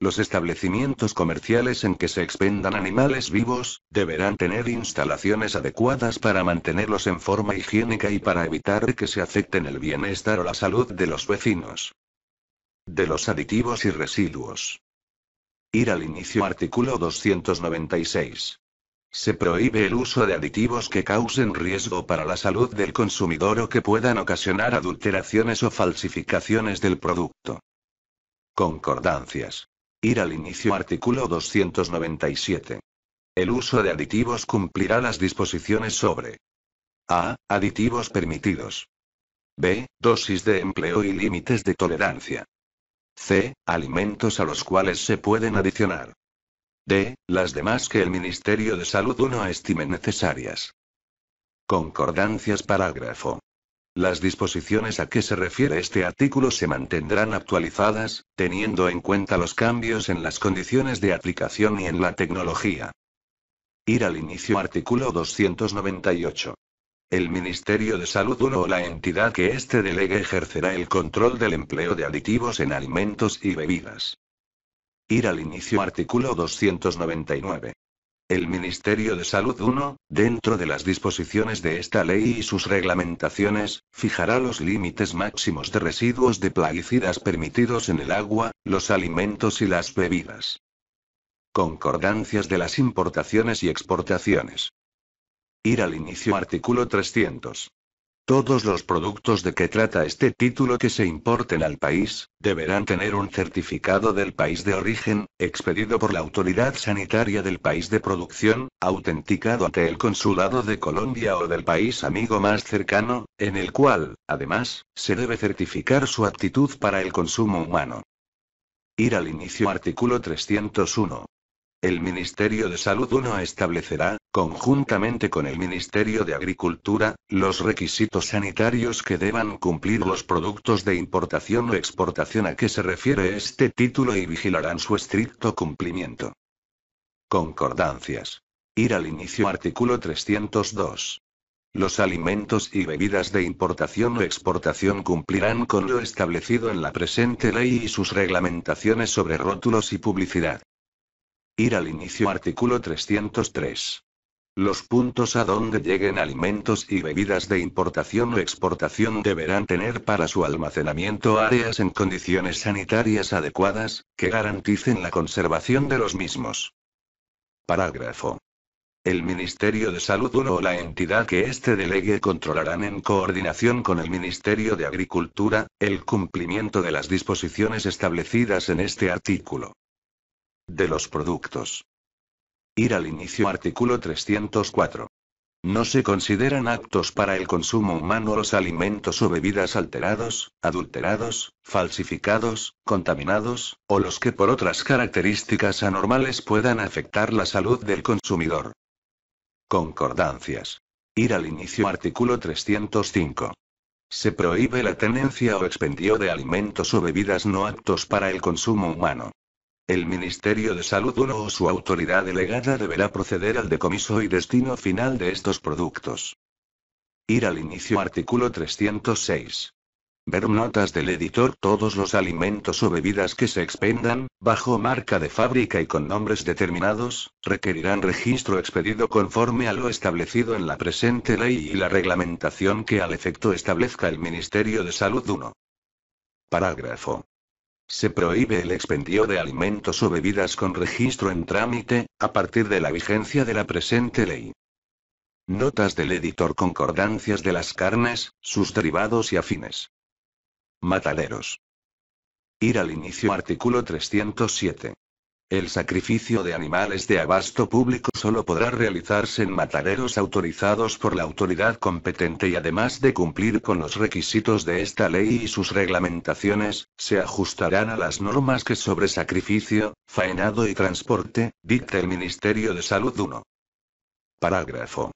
Los establecimientos comerciales en que se expendan animales vivos, deberán tener instalaciones adecuadas para mantenerlos en forma higiénica y para evitar que se afecten el bienestar o la salud de los vecinos. De los aditivos y residuos. Ir al inicio artículo 296. Se prohíbe el uso de aditivos que causen riesgo para la salud del consumidor o que puedan ocasionar adulteraciones o falsificaciones del producto. Concordancias. Ir al inicio artículo 297. El uso de aditivos cumplirá las disposiciones sobre A. Aditivos permitidos. B. Dosis de empleo y límites de tolerancia. C. Alimentos a los cuales se pueden adicionar d. las demás que el Ministerio de Salud 1 estime necesarias. Concordancias parágrafo. Las disposiciones a que se refiere este artículo se mantendrán actualizadas, teniendo en cuenta los cambios en las condiciones de aplicación y en la tecnología. Ir al inicio artículo 298. El Ministerio de Salud 1 o la entidad que este delegue ejercerá el control del empleo de aditivos en alimentos y bebidas. Ir al inicio artículo 299. El Ministerio de Salud 1, dentro de las disposiciones de esta ley y sus reglamentaciones, fijará los límites máximos de residuos de plaguicidas permitidos en el agua, los alimentos y las bebidas. Concordancias de las importaciones y exportaciones. Ir al inicio artículo 300. Todos los productos de que trata este título que se importen al país, deberán tener un certificado del país de origen, expedido por la autoridad sanitaria del país de producción, autenticado ante el consulado de Colombia o del país amigo más cercano, en el cual, además, se debe certificar su aptitud para el consumo humano. Ir al inicio artículo 301. El Ministerio de Salud 1 establecerá, conjuntamente con el Ministerio de Agricultura, los requisitos sanitarios que deban cumplir los productos de importación o exportación a que se refiere este título y vigilarán su estricto cumplimiento. Concordancias. Ir al inicio artículo 302. Los alimentos y bebidas de importación o exportación cumplirán con lo establecido en la presente ley y sus reglamentaciones sobre rótulos y publicidad. Ir al inicio artículo 303. Los puntos a donde lleguen alimentos y bebidas de importación o exportación deberán tener para su almacenamiento áreas en condiciones sanitarias adecuadas, que garanticen la conservación de los mismos. Parágrafo. El Ministerio de Salud o la entidad que este delegue controlarán en coordinación con el Ministerio de Agricultura, el cumplimiento de las disposiciones establecidas en este artículo. De los productos. Ir al inicio artículo 304. No se consideran aptos para el consumo humano los alimentos o bebidas alterados, adulterados, falsificados, contaminados, o los que por otras características anormales puedan afectar la salud del consumidor. Concordancias. Ir al inicio artículo 305. Se prohíbe la tenencia o expendio de alimentos o bebidas no aptos para el consumo humano. El Ministerio de Salud 1 o su autoridad delegada deberá proceder al decomiso y destino final de estos productos. Ir al inicio artículo 306. Ver notas del editor todos los alimentos o bebidas que se expendan, bajo marca de fábrica y con nombres determinados, requerirán registro expedido conforme a lo establecido en la presente ley y la reglamentación que al efecto establezca el Ministerio de Salud 1. Parágrafo se prohíbe el expendio de alimentos o bebidas con registro en trámite, a partir de la vigencia de la presente ley. Notas del editor Concordancias de las carnes, sus derivados y afines. Mataderos. Ir al inicio artículo 307. El sacrificio de animales de abasto público solo podrá realizarse en mataderos autorizados por la autoridad competente y además de cumplir con los requisitos de esta ley y sus reglamentaciones, se ajustarán a las normas que sobre sacrificio, faenado y transporte, dicta el Ministerio de Salud 1. Parágrafo.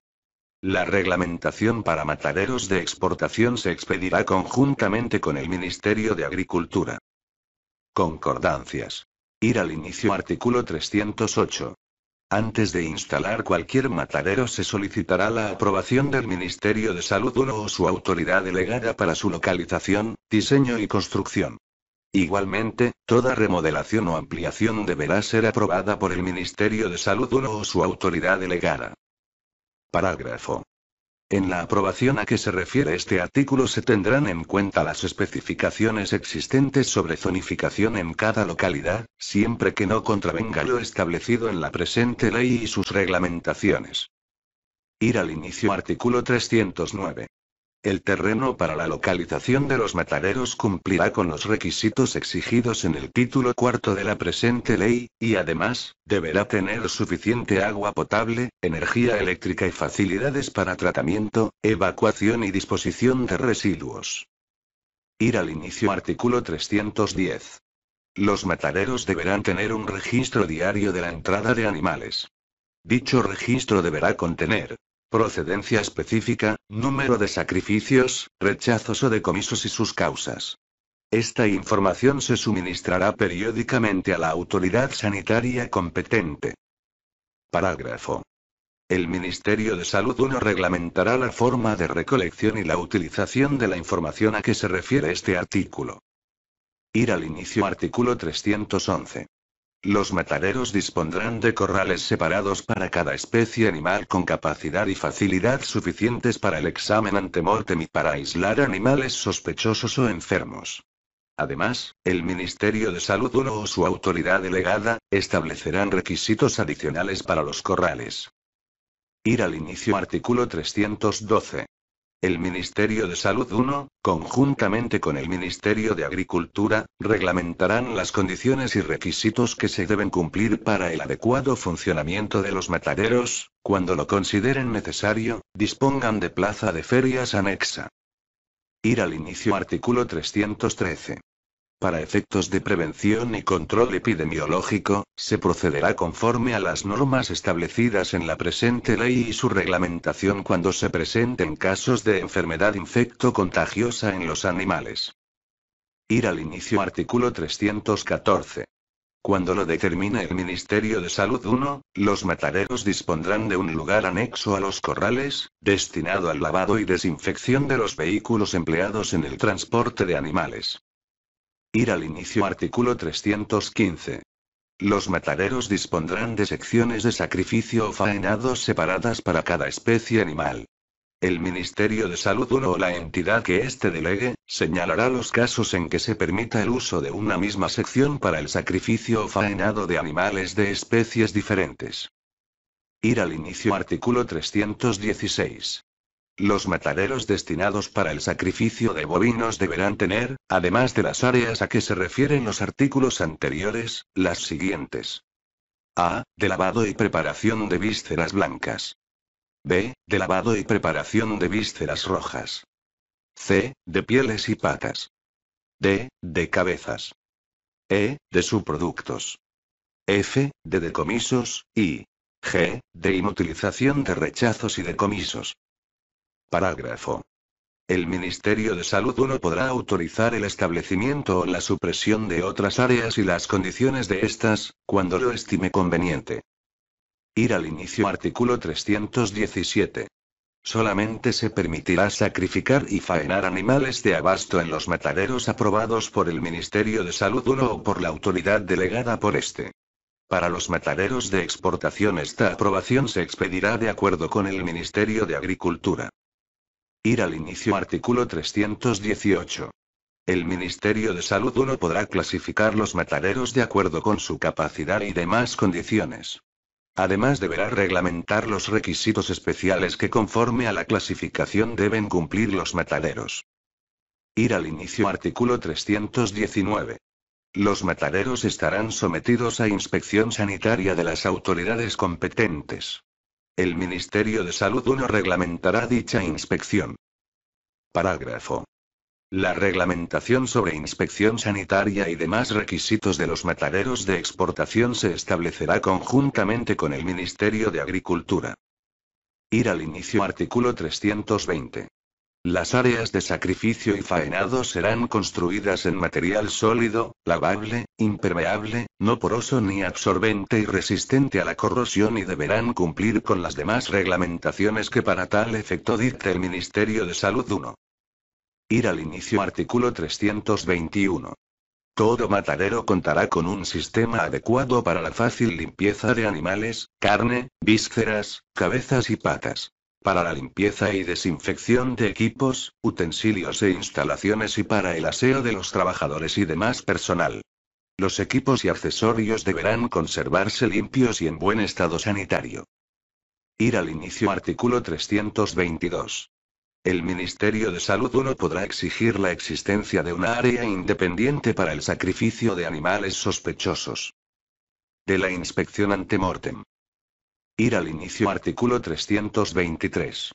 La reglamentación para mataderos de exportación se expedirá conjuntamente con el Ministerio de Agricultura. Concordancias. Ir al inicio artículo 308. Antes de instalar cualquier matadero se solicitará la aprobación del Ministerio de Salud 1 o su autoridad delegada para su localización, diseño y construcción. Igualmente, toda remodelación o ampliación deberá ser aprobada por el Ministerio de Salud 1 o su autoridad delegada. Parágrafo. En la aprobación a que se refiere este artículo se tendrán en cuenta las especificaciones existentes sobre zonificación en cada localidad, siempre que no contravenga lo establecido en la presente ley y sus reglamentaciones. Ir al inicio artículo 309. El terreno para la localización de los mataderos cumplirá con los requisitos exigidos en el título cuarto de la presente ley, y además, deberá tener suficiente agua potable, energía eléctrica y facilidades para tratamiento, evacuación y disposición de residuos. Ir al inicio artículo 310. Los mataderos deberán tener un registro diario de la entrada de animales. Dicho registro deberá contener, procedencia específica, número de sacrificios, rechazos o decomisos y sus causas. Esta información se suministrará periódicamente a la autoridad sanitaria competente. Parágrafo. El Ministerio de Salud 1 reglamentará la forma de recolección y la utilización de la información a que se refiere este artículo. Ir al inicio artículo 311. Los mataderos dispondrán de corrales separados para cada especie animal con capacidad y facilidad suficientes para el examen ante antemortem y para aislar animales sospechosos o enfermos. Además, el Ministerio de Salud o su autoridad delegada establecerán requisitos adicionales para los corrales. Ir al inicio artículo 312. El Ministerio de Salud 1, conjuntamente con el Ministerio de Agricultura, reglamentarán las condiciones y requisitos que se deben cumplir para el adecuado funcionamiento de los mataderos, cuando lo consideren necesario, dispongan de plaza de ferias anexa. Ir al inicio artículo 313. Para efectos de prevención y control epidemiológico, se procederá conforme a las normas establecidas en la presente ley y su reglamentación cuando se presenten casos de enfermedad infecto-contagiosa en los animales. Ir al inicio artículo 314. Cuando lo determine el Ministerio de Salud 1, los mataderos dispondrán de un lugar anexo a los corrales, destinado al lavado y desinfección de los vehículos empleados en el transporte de animales. Ir al inicio artículo 315. Los mataderos dispondrán de secciones de sacrificio o faenados separadas para cada especie animal. El Ministerio de Salud 1 o la entidad que éste delegue, señalará los casos en que se permita el uso de una misma sección para el sacrificio o faenado de animales de especies diferentes. Ir al inicio artículo 316. Los mataderos destinados para el sacrificio de bovinos deberán tener, además de las áreas a que se refieren los artículos anteriores, las siguientes. A. De lavado y preparación de vísceras blancas. B. De lavado y preparación de vísceras rojas. C. De pieles y patas. D. De cabezas. E. De subproductos. F. De decomisos. Y. G. De inutilización de rechazos y decomisos. Parágrafo. El Ministerio de Salud 1 podrá autorizar el establecimiento o la supresión de otras áreas y las condiciones de estas, cuando lo estime conveniente. Ir al inicio artículo 317. Solamente se permitirá sacrificar y faenar animales de abasto en los mataderos aprobados por el Ministerio de Salud 1 o por la autoridad delegada por este. Para los mataderos de exportación esta aprobación se expedirá de acuerdo con el Ministerio de Agricultura. Ir al inicio artículo 318. El Ministerio de Salud 1 podrá clasificar los mataderos de acuerdo con su capacidad y demás condiciones. Además deberá reglamentar los requisitos especiales que conforme a la clasificación deben cumplir los mataderos. Ir al inicio artículo 319. Los mataderos estarán sometidos a inspección sanitaria de las autoridades competentes. El Ministerio de Salud 1 reglamentará dicha inspección. Parágrafo. La reglamentación sobre inspección sanitaria y demás requisitos de los mataderos de exportación se establecerá conjuntamente con el Ministerio de Agricultura. Ir al inicio artículo 320. Las áreas de sacrificio y faenado serán construidas en material sólido, lavable, impermeable, no poroso ni absorbente y resistente a la corrosión y deberán cumplir con las demás reglamentaciones que para tal efecto dicta el Ministerio de Salud 1. Ir al inicio artículo 321. Todo matadero contará con un sistema adecuado para la fácil limpieza de animales, carne, vísceras, cabezas y patas para la limpieza y desinfección de equipos, utensilios e instalaciones y para el aseo de los trabajadores y demás personal. Los equipos y accesorios deberán conservarse limpios y en buen estado sanitario. Ir al inicio artículo 322. El Ministerio de Salud 1 podrá exigir la existencia de una área independiente para el sacrificio de animales sospechosos. De la inspección ante mortem. Ir al inicio artículo 323.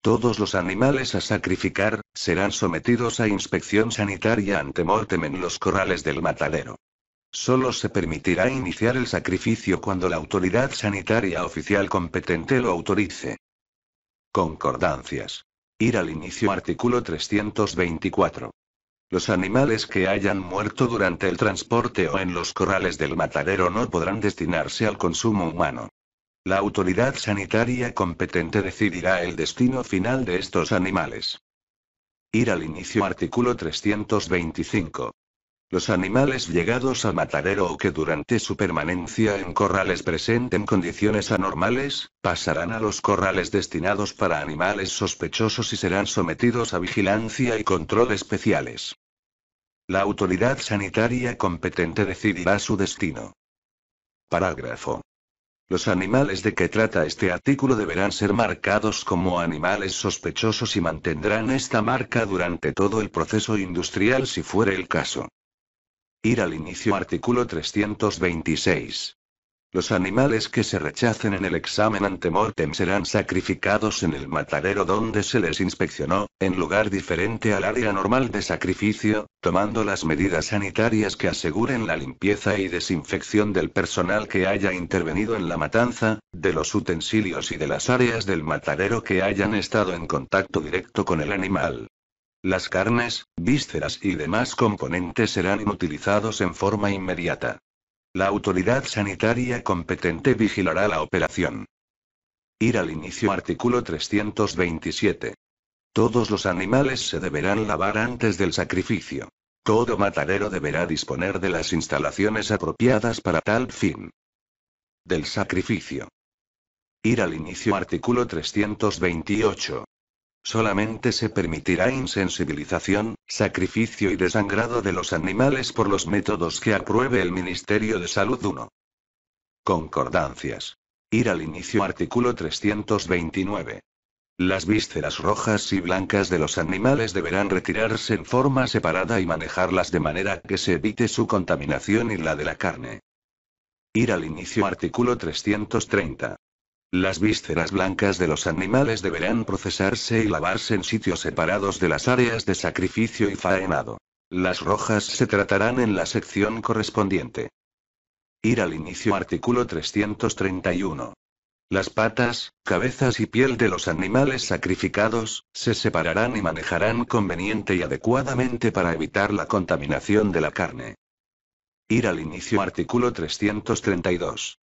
Todos los animales a sacrificar, serán sometidos a inspección sanitaria ante mortem en los corrales del matadero. Solo se permitirá iniciar el sacrificio cuando la autoridad sanitaria oficial competente lo autorice. Concordancias. Ir al inicio artículo 324. Los animales que hayan muerto durante el transporte o en los corrales del matadero no podrán destinarse al consumo humano. La autoridad sanitaria competente decidirá el destino final de estos animales. Ir al inicio artículo 325. Los animales llegados al matadero o que durante su permanencia en corrales presenten condiciones anormales, pasarán a los corrales destinados para animales sospechosos y serán sometidos a vigilancia y control especiales. La autoridad sanitaria competente decidirá su destino. Parágrafo los animales de que trata este artículo deberán ser marcados como animales sospechosos y mantendrán esta marca durante todo el proceso industrial si fuere el caso. Ir al inicio artículo 326. Los animales que se rechacen en el examen ante mortem serán sacrificados en el matadero donde se les inspeccionó, en lugar diferente al área normal de sacrificio, tomando las medidas sanitarias que aseguren la limpieza y desinfección del personal que haya intervenido en la matanza, de los utensilios y de las áreas del matadero que hayan estado en contacto directo con el animal. Las carnes, vísceras y demás componentes serán inutilizados en forma inmediata. La autoridad sanitaria competente vigilará la operación. Ir al inicio artículo 327. Todos los animales se deberán lavar antes del sacrificio. Todo matadero deberá disponer de las instalaciones apropiadas para tal fin. Del sacrificio. Ir al inicio artículo 328. Solamente se permitirá insensibilización, sacrificio y desangrado de los animales por los métodos que apruebe el Ministerio de Salud 1. Concordancias. Ir al inicio artículo 329. Las vísceras rojas y blancas de los animales deberán retirarse en forma separada y manejarlas de manera que se evite su contaminación y la de la carne. Ir al inicio artículo 330. Las vísceras blancas de los animales deberán procesarse y lavarse en sitios separados de las áreas de sacrificio y faenado. Las rojas se tratarán en la sección correspondiente. Ir al inicio artículo 331. Las patas, cabezas y piel de los animales sacrificados, se separarán y manejarán conveniente y adecuadamente para evitar la contaminación de la carne. Ir al inicio artículo 332.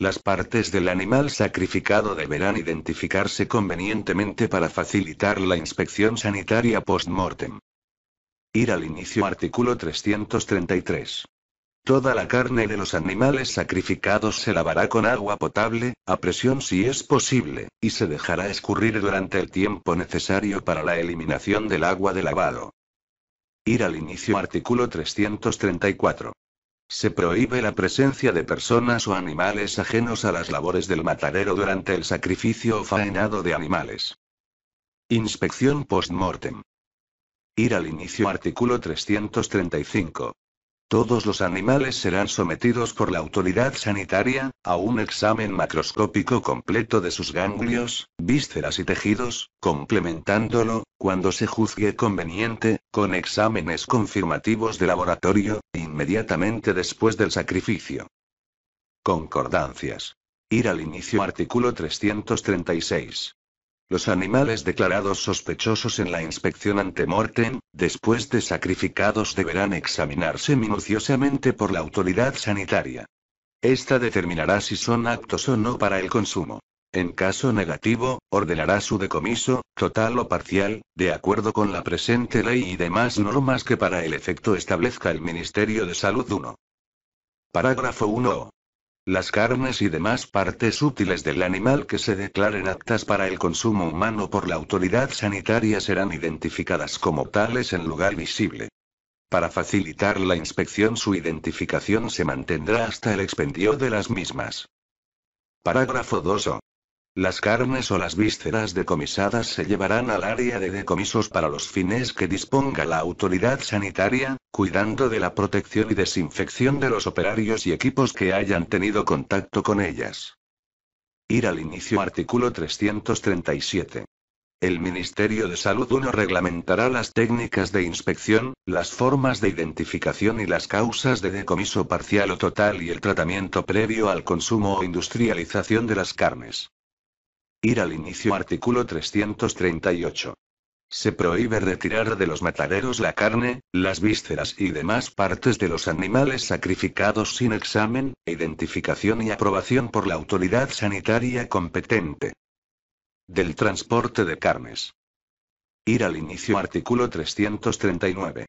Las partes del animal sacrificado deberán identificarse convenientemente para facilitar la inspección sanitaria post-mortem. Ir al inicio artículo 333. Toda la carne de los animales sacrificados se lavará con agua potable, a presión si es posible, y se dejará escurrir durante el tiempo necesario para la eliminación del agua de lavado. Ir al inicio artículo 334. Se prohíbe la presencia de personas o animales ajenos a las labores del matadero durante el sacrificio o faenado de animales. Inspección post-mortem. Ir al inicio artículo 335. Todos los animales serán sometidos por la autoridad sanitaria, a un examen macroscópico completo de sus ganglios, vísceras y tejidos, complementándolo, cuando se juzgue conveniente, con exámenes confirmativos de laboratorio, inmediatamente después del sacrificio. Concordancias. Ir al inicio artículo 336. Los animales declarados sospechosos en la inspección ante antemortem, después de sacrificados, deberán examinarse minuciosamente por la autoridad sanitaria. Esta determinará si son aptos o no para el consumo. En caso negativo, ordenará su decomiso, total o parcial, de acuerdo con la presente ley y demás normas que para el efecto establezca el Ministerio de Salud 1. Parágrafo 1 las carnes y demás partes útiles del animal que se declaren aptas para el consumo humano por la autoridad sanitaria serán identificadas como tales en lugar visible. Para facilitar la inspección su identificación se mantendrá hasta el expendio de las mismas. Parágrafo 2. Las carnes o las vísceras decomisadas se llevarán al área de decomisos para los fines que disponga la autoridad sanitaria, cuidando de la protección y desinfección de los operarios y equipos que hayan tenido contacto con ellas. Ir al inicio artículo 337. El Ministerio de Salud 1 reglamentará las técnicas de inspección, las formas de identificación y las causas de decomiso parcial o total y el tratamiento previo al consumo o industrialización de las carnes. Ir al inicio artículo 338. Se prohíbe retirar de los mataderos la carne, las vísceras y demás partes de los animales sacrificados sin examen, identificación y aprobación por la autoridad sanitaria competente. Del transporte de carnes. Ir al inicio artículo 339.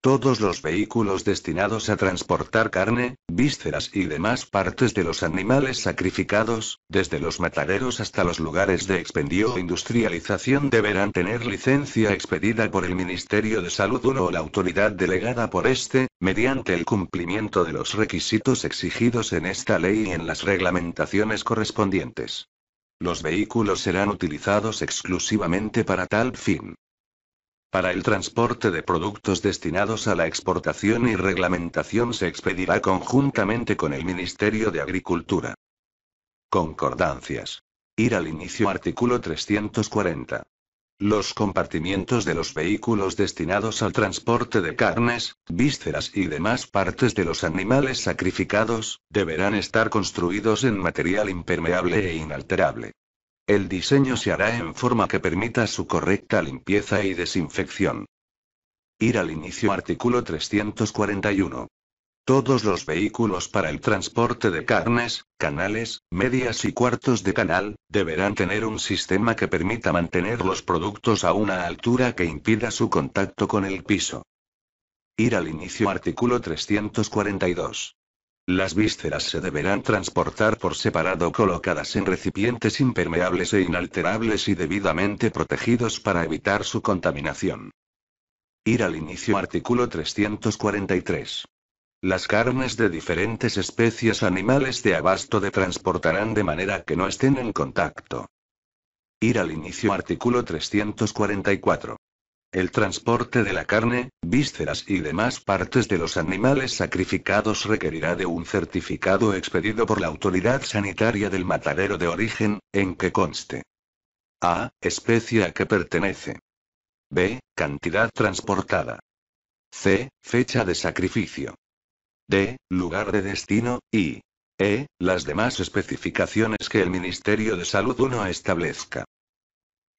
Todos los vehículos destinados a transportar carne, vísceras y demás partes de los animales sacrificados, desde los mataderos hasta los lugares de expendio o industrialización deberán tener licencia expedida por el Ministerio de Salud o la autoridad delegada por este, mediante el cumplimiento de los requisitos exigidos en esta ley y en las reglamentaciones correspondientes. Los vehículos serán utilizados exclusivamente para tal fin. Para el transporte de productos destinados a la exportación y reglamentación se expedirá conjuntamente con el Ministerio de Agricultura. Concordancias. Ir al inicio artículo 340. Los compartimientos de los vehículos destinados al transporte de carnes, vísceras y demás partes de los animales sacrificados, deberán estar construidos en material impermeable e inalterable. El diseño se hará en forma que permita su correcta limpieza y desinfección. Ir al inicio artículo 341. Todos los vehículos para el transporte de carnes, canales, medias y cuartos de canal, deberán tener un sistema que permita mantener los productos a una altura que impida su contacto con el piso. Ir al inicio artículo 342. Las vísceras se deberán transportar por separado colocadas en recipientes impermeables e inalterables y debidamente protegidos para evitar su contaminación. Ir al inicio artículo 343. Las carnes de diferentes especies animales de abasto de transportarán de manera que no estén en contacto. Ir al inicio artículo 344. El transporte de la carne, vísceras y demás partes de los animales sacrificados requerirá de un certificado expedido por la autoridad sanitaria del matadero de origen, en que conste. A. Especie a que pertenece. B. Cantidad transportada. C. Fecha de sacrificio. D. Lugar de destino. Y. E. Las demás especificaciones que el Ministerio de Salud 1 establezca.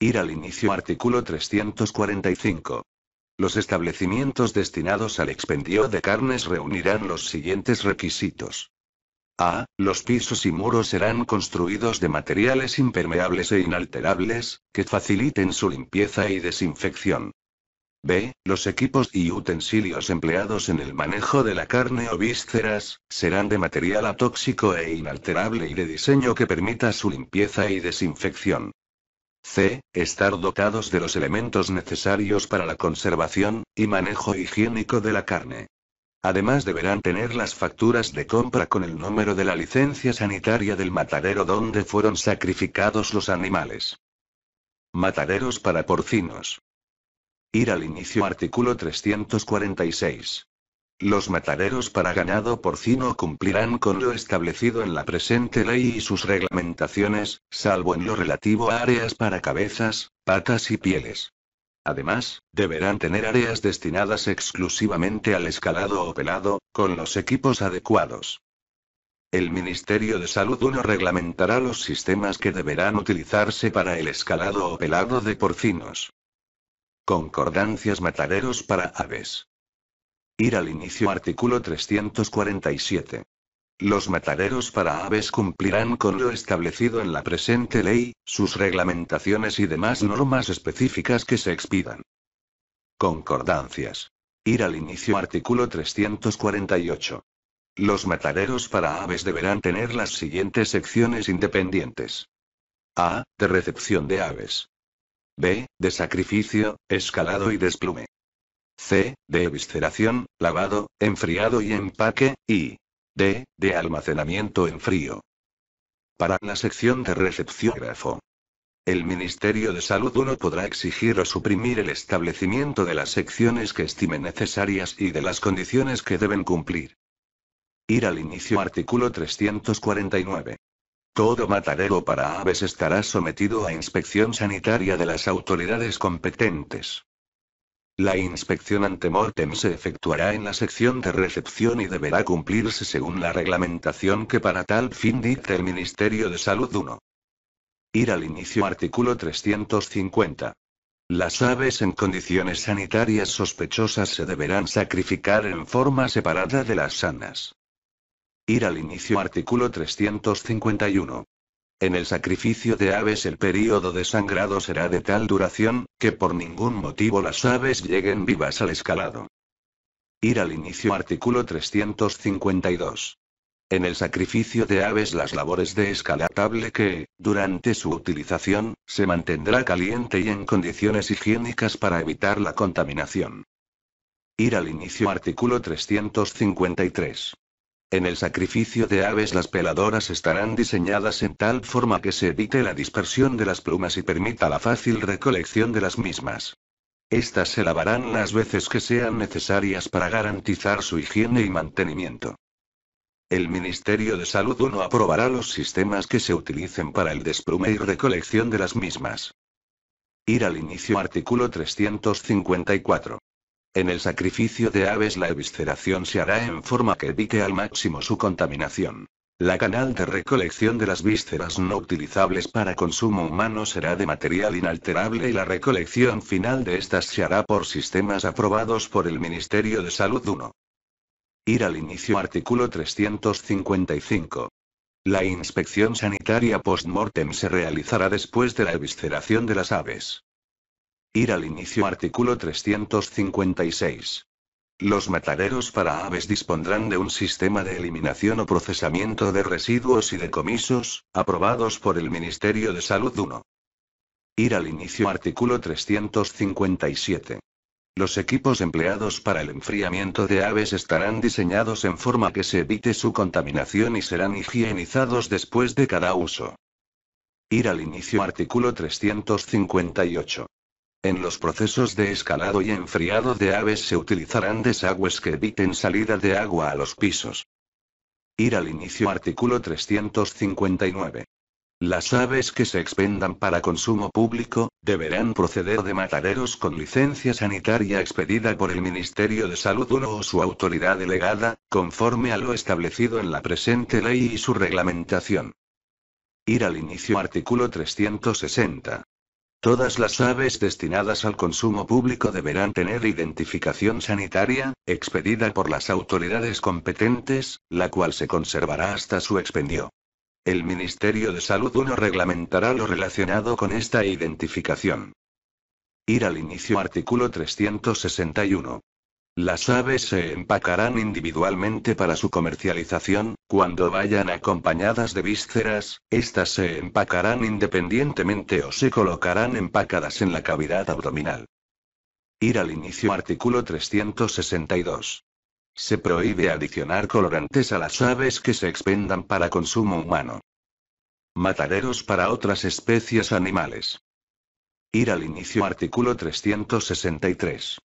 Ir al inicio artículo 345. Los establecimientos destinados al expendio de carnes reunirán los siguientes requisitos. A. Los pisos y muros serán construidos de materiales impermeables e inalterables, que faciliten su limpieza y desinfección. B. Los equipos y utensilios empleados en el manejo de la carne o vísceras, serán de material atóxico e inalterable y de diseño que permita su limpieza y desinfección c. Estar dotados de los elementos necesarios para la conservación y manejo higiénico de la carne. Además deberán tener las facturas de compra con el número de la licencia sanitaria del matadero donde fueron sacrificados los animales. Mataderos para porcinos. Ir al inicio artículo 346. Los mataderos para ganado porcino cumplirán con lo establecido en la presente ley y sus reglamentaciones, salvo en lo relativo a áreas para cabezas, patas y pieles. Además, deberán tener áreas destinadas exclusivamente al escalado o pelado, con los equipos adecuados. El Ministerio de Salud 1 reglamentará los sistemas que deberán utilizarse para el escalado o pelado de porcinos. Concordancias mataderos para aves. Ir al inicio artículo 347. Los mataderos para aves cumplirán con lo establecido en la presente ley, sus reglamentaciones y demás normas específicas que se expidan. Concordancias. Ir al inicio artículo 348. Los mataderos para aves deberán tener las siguientes secciones independientes. A. De recepción de aves. B. De sacrificio, escalado y desplume. C, de evisceración, lavado, enfriado y empaque, y D, de almacenamiento en frío. Para la sección de recepciógrafo. El Ministerio de Salud 1 podrá exigir o suprimir el establecimiento de las secciones que estime necesarias y de las condiciones que deben cumplir. Ir al inicio artículo 349. Todo matadero para aves estará sometido a inspección sanitaria de las autoridades competentes. La inspección ante mortem se efectuará en la sección de recepción y deberá cumplirse según la reglamentación que para tal fin dicta el Ministerio de Salud 1. Ir al inicio artículo 350. Las aves en condiciones sanitarias sospechosas se deberán sacrificar en forma separada de las sanas. Ir al inicio artículo 351. En el sacrificio de aves el periodo de sangrado será de tal duración, que por ningún motivo las aves lleguen vivas al escalado. Ir al inicio artículo 352. En el sacrificio de aves las labores de escalatable que, durante su utilización, se mantendrá caliente y en condiciones higiénicas para evitar la contaminación. Ir al inicio artículo 353. En el sacrificio de aves las peladoras estarán diseñadas en tal forma que se evite la dispersión de las plumas y permita la fácil recolección de las mismas. Estas se lavarán las veces que sean necesarias para garantizar su higiene y mantenimiento. El Ministerio de Salud 1 aprobará los sistemas que se utilicen para el desplume y recolección de las mismas. Ir al inicio artículo 354. En el sacrificio de aves la evisceración se hará en forma que evite al máximo su contaminación. La canal de recolección de las vísceras no utilizables para consumo humano será de material inalterable y la recolección final de estas se hará por sistemas aprobados por el Ministerio de Salud 1. Ir al inicio artículo 355. La inspección sanitaria post-mortem se realizará después de la evisceración de las aves. Ir al inicio artículo 356. Los mataderos para aves dispondrán de un sistema de eliminación o procesamiento de residuos y decomisos, aprobados por el Ministerio de Salud 1. Ir al inicio artículo 357. Los equipos empleados para el enfriamiento de aves estarán diseñados en forma que se evite su contaminación y serán higienizados después de cada uso. Ir al inicio artículo 358. En los procesos de escalado y enfriado de aves se utilizarán desagües que eviten salida de agua a los pisos. Ir al inicio artículo 359. Las aves que se expendan para consumo público, deberán proceder de mataderos con licencia sanitaria expedida por el Ministerio de Salud o su autoridad delegada, conforme a lo establecido en la presente ley y su reglamentación. Ir al inicio artículo 360. Todas las aves destinadas al consumo público deberán tener identificación sanitaria, expedida por las autoridades competentes, la cual se conservará hasta su expendio. El Ministerio de Salud 1 reglamentará lo relacionado con esta identificación. Ir al inicio artículo 361. Las aves se empacarán individualmente para su comercialización, cuando vayan acompañadas de vísceras, estas se empacarán independientemente o se colocarán empacadas en la cavidad abdominal. Ir al inicio artículo 362. Se prohíbe adicionar colorantes a las aves que se expendan para consumo humano. Mataderos para otras especies animales. Ir al inicio artículo 363.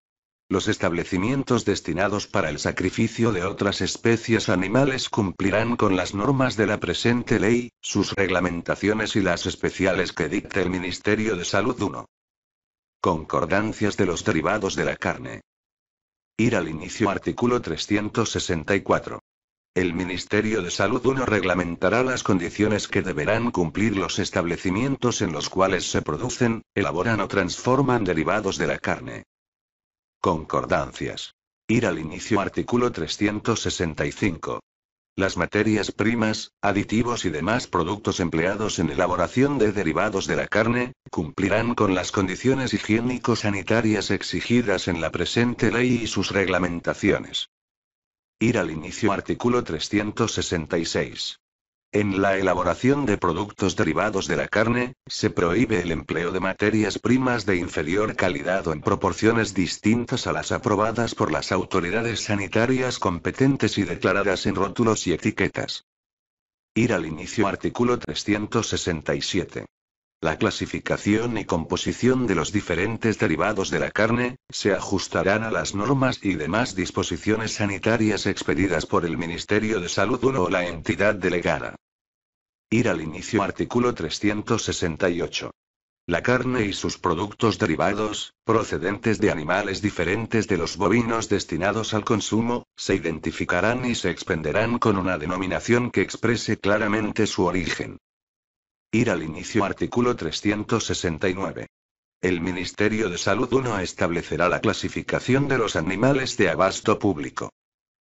Los establecimientos destinados para el sacrificio de otras especies animales cumplirán con las normas de la presente ley, sus reglamentaciones y las especiales que dicte el Ministerio de Salud 1. Concordancias de los derivados de la carne. Ir al inicio artículo 364. El Ministerio de Salud 1 reglamentará las condiciones que deberán cumplir los establecimientos en los cuales se producen, elaboran o transforman derivados de la carne. Concordancias. Ir al inicio artículo 365. Las materias primas, aditivos y demás productos empleados en elaboración de derivados de la carne, cumplirán con las condiciones higiénico-sanitarias exigidas en la presente ley y sus reglamentaciones. Ir al inicio artículo 366. En la elaboración de productos derivados de la carne, se prohíbe el empleo de materias primas de inferior calidad o en proporciones distintas a las aprobadas por las autoridades sanitarias competentes y declaradas en rótulos y etiquetas. Ir al inicio artículo 367. La clasificación y composición de los diferentes derivados de la carne, se ajustarán a las normas y demás disposiciones sanitarias expedidas por el Ministerio de Salud 1 o la entidad delegada. Ir al inicio artículo 368. La carne y sus productos derivados, procedentes de animales diferentes de los bovinos destinados al consumo, se identificarán y se expenderán con una denominación que exprese claramente su origen. Ir al inicio artículo 369. El Ministerio de Salud 1 establecerá la clasificación de los animales de abasto público.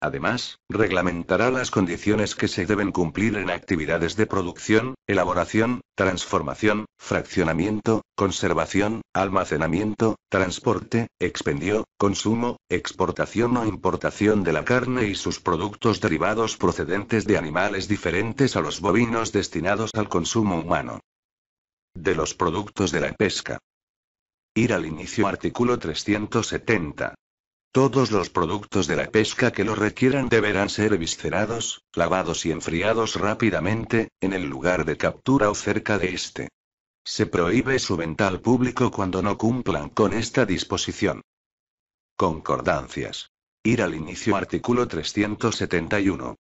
Además, reglamentará las condiciones que se deben cumplir en actividades de producción, elaboración, transformación, fraccionamiento, conservación, almacenamiento, transporte, expendio, consumo, exportación o importación de la carne y sus productos derivados procedentes de animales diferentes a los bovinos destinados al consumo humano. De los productos de la pesca. Ir al inicio artículo 370. Todos los productos de la pesca que lo requieran deberán ser viscerados, lavados y enfriados rápidamente, en el lugar de captura o cerca de este. Se prohíbe su venta al público cuando no cumplan con esta disposición. Concordancias. Ir al inicio artículo 371.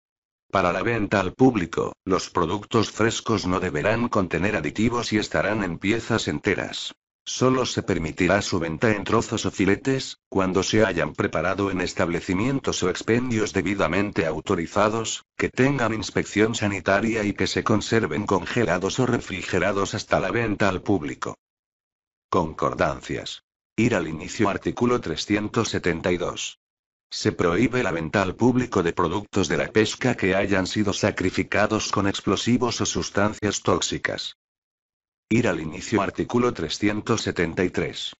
Para la venta al público, los productos frescos no deberán contener aditivos y estarán en piezas enteras. Solo se permitirá su venta en trozos o filetes, cuando se hayan preparado en establecimientos o expendios debidamente autorizados, que tengan inspección sanitaria y que se conserven congelados o refrigerados hasta la venta al público. Concordancias. Ir al inicio artículo 372. Se prohíbe la venta al público de productos de la pesca que hayan sido sacrificados con explosivos o sustancias tóxicas. Ir al inicio artículo 373.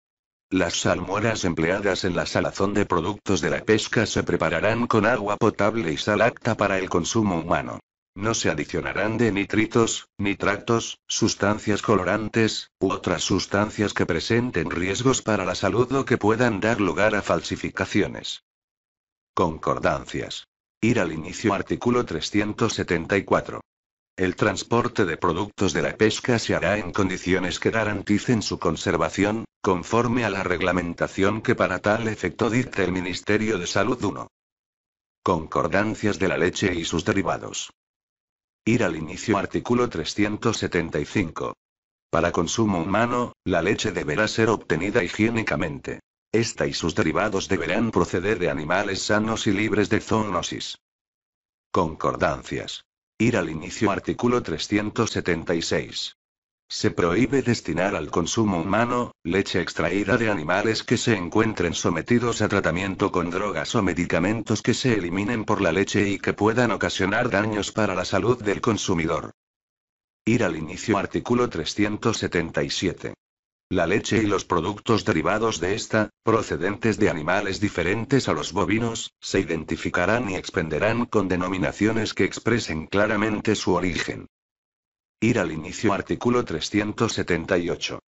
Las salmueras empleadas en la salazón de productos de la pesca se prepararán con agua potable y sal apta para el consumo humano. No se adicionarán de nitritos, nitratos, sustancias colorantes, u otras sustancias que presenten riesgos para la salud o que puedan dar lugar a falsificaciones. Concordancias. Ir al inicio artículo 374. El transporte de productos de la pesca se hará en condiciones que garanticen su conservación, conforme a la reglamentación que para tal efecto dicta el Ministerio de Salud 1. Concordancias de la leche y sus derivados. Ir al inicio artículo 375. Para consumo humano, la leche deberá ser obtenida higiénicamente. Esta y sus derivados deberán proceder de animales sanos y libres de zoonosis. Concordancias. Ir al inicio artículo 376. Se prohíbe destinar al consumo humano, leche extraída de animales que se encuentren sometidos a tratamiento con drogas o medicamentos que se eliminen por la leche y que puedan ocasionar daños para la salud del consumidor. Ir al inicio artículo 377 la leche y los productos derivados de esta, procedentes de animales diferentes a los bovinos, se identificarán y expenderán con denominaciones que expresen claramente su origen. Ir al inicio artículo 378.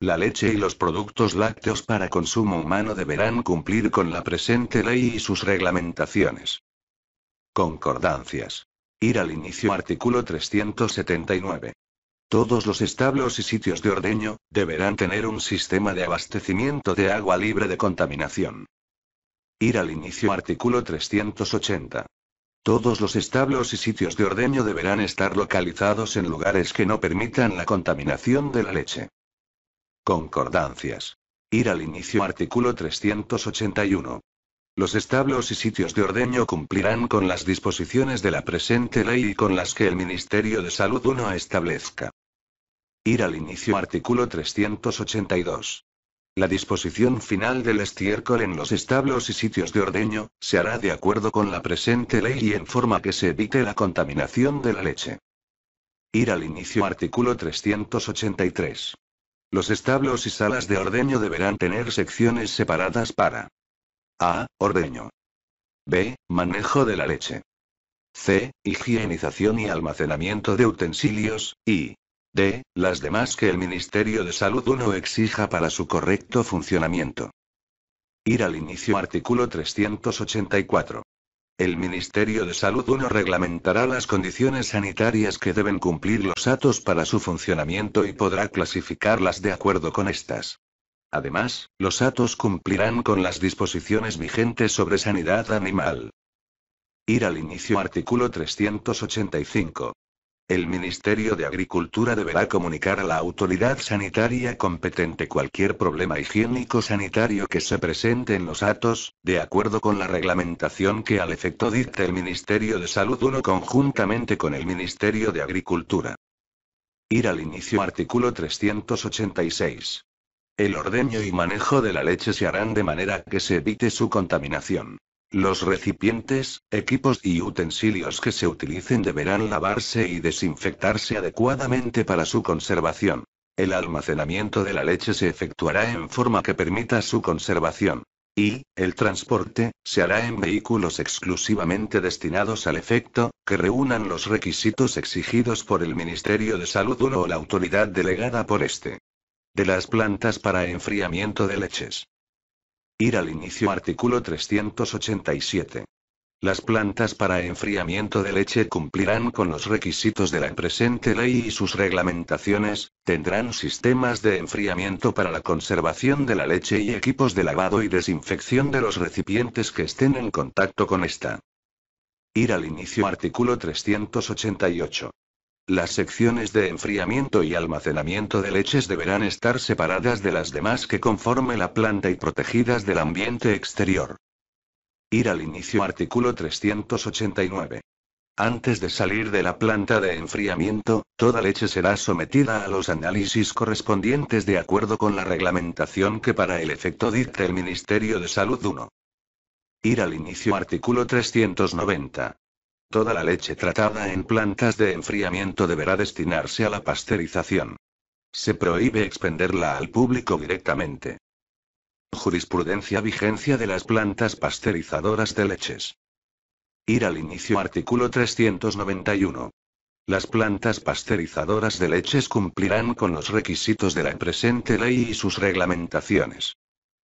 La leche y los productos lácteos para consumo humano deberán cumplir con la presente ley y sus reglamentaciones. Concordancias. Ir al inicio artículo 379. Todos los establos y sitios de ordeño, deberán tener un sistema de abastecimiento de agua libre de contaminación. Ir al inicio artículo 380. Todos los establos y sitios de ordeño deberán estar localizados en lugares que no permitan la contaminación de la leche. Concordancias. Ir al inicio artículo 381. Los establos y sitios de ordeño cumplirán con las disposiciones de la presente ley y con las que el Ministerio de Salud 1 establezca. Ir al inicio artículo 382. La disposición final del estiércol en los establos y sitios de ordeño, se hará de acuerdo con la presente ley y en forma que se evite la contaminación de la leche. Ir al inicio artículo 383. Los establos y salas de ordeño deberán tener secciones separadas para A. Ordeño. B. Manejo de la leche. C. Higienización y almacenamiento de utensilios. Y D. Las demás que el Ministerio de Salud 1 exija para su correcto funcionamiento. Ir al inicio artículo 384. El Ministerio de Salud 1 reglamentará las condiciones sanitarias que deben cumplir los atos para su funcionamiento y podrá clasificarlas de acuerdo con estas. Además, los atos cumplirán con las disposiciones vigentes sobre sanidad animal. Ir al inicio artículo 385. El Ministerio de Agricultura deberá comunicar a la autoridad sanitaria competente cualquier problema higiénico-sanitario que se presente en los atos, de acuerdo con la reglamentación que al efecto dicta el Ministerio de Salud 1 conjuntamente con el Ministerio de Agricultura. Ir al inicio artículo 386. El ordeño y manejo de la leche se harán de manera que se evite su contaminación. Los recipientes, equipos y utensilios que se utilicen deberán lavarse y desinfectarse adecuadamente para su conservación. El almacenamiento de la leche se efectuará en forma que permita su conservación. Y, el transporte, se hará en vehículos exclusivamente destinados al efecto, que reúnan los requisitos exigidos por el Ministerio de Salud o la autoridad delegada por este. De las plantas para enfriamiento de leches. Ir al inicio artículo 387. Las plantas para enfriamiento de leche cumplirán con los requisitos de la presente ley y sus reglamentaciones, tendrán sistemas de enfriamiento para la conservación de la leche y equipos de lavado y desinfección de los recipientes que estén en contacto con esta. Ir al inicio artículo 388. Las secciones de enfriamiento y almacenamiento de leches deberán estar separadas de las demás que conforme la planta y protegidas del ambiente exterior. Ir al inicio artículo 389. Antes de salir de la planta de enfriamiento, toda leche será sometida a los análisis correspondientes de acuerdo con la reglamentación que para el efecto dicta el Ministerio de Salud 1. Ir al inicio artículo 390. Toda la leche tratada en plantas de enfriamiento deberá destinarse a la pasteurización. Se prohíbe expenderla al público directamente. Jurisprudencia vigencia de las plantas pasteurizadoras de leches. Ir al inicio artículo 391. Las plantas pasteurizadoras de leches cumplirán con los requisitos de la presente ley y sus reglamentaciones.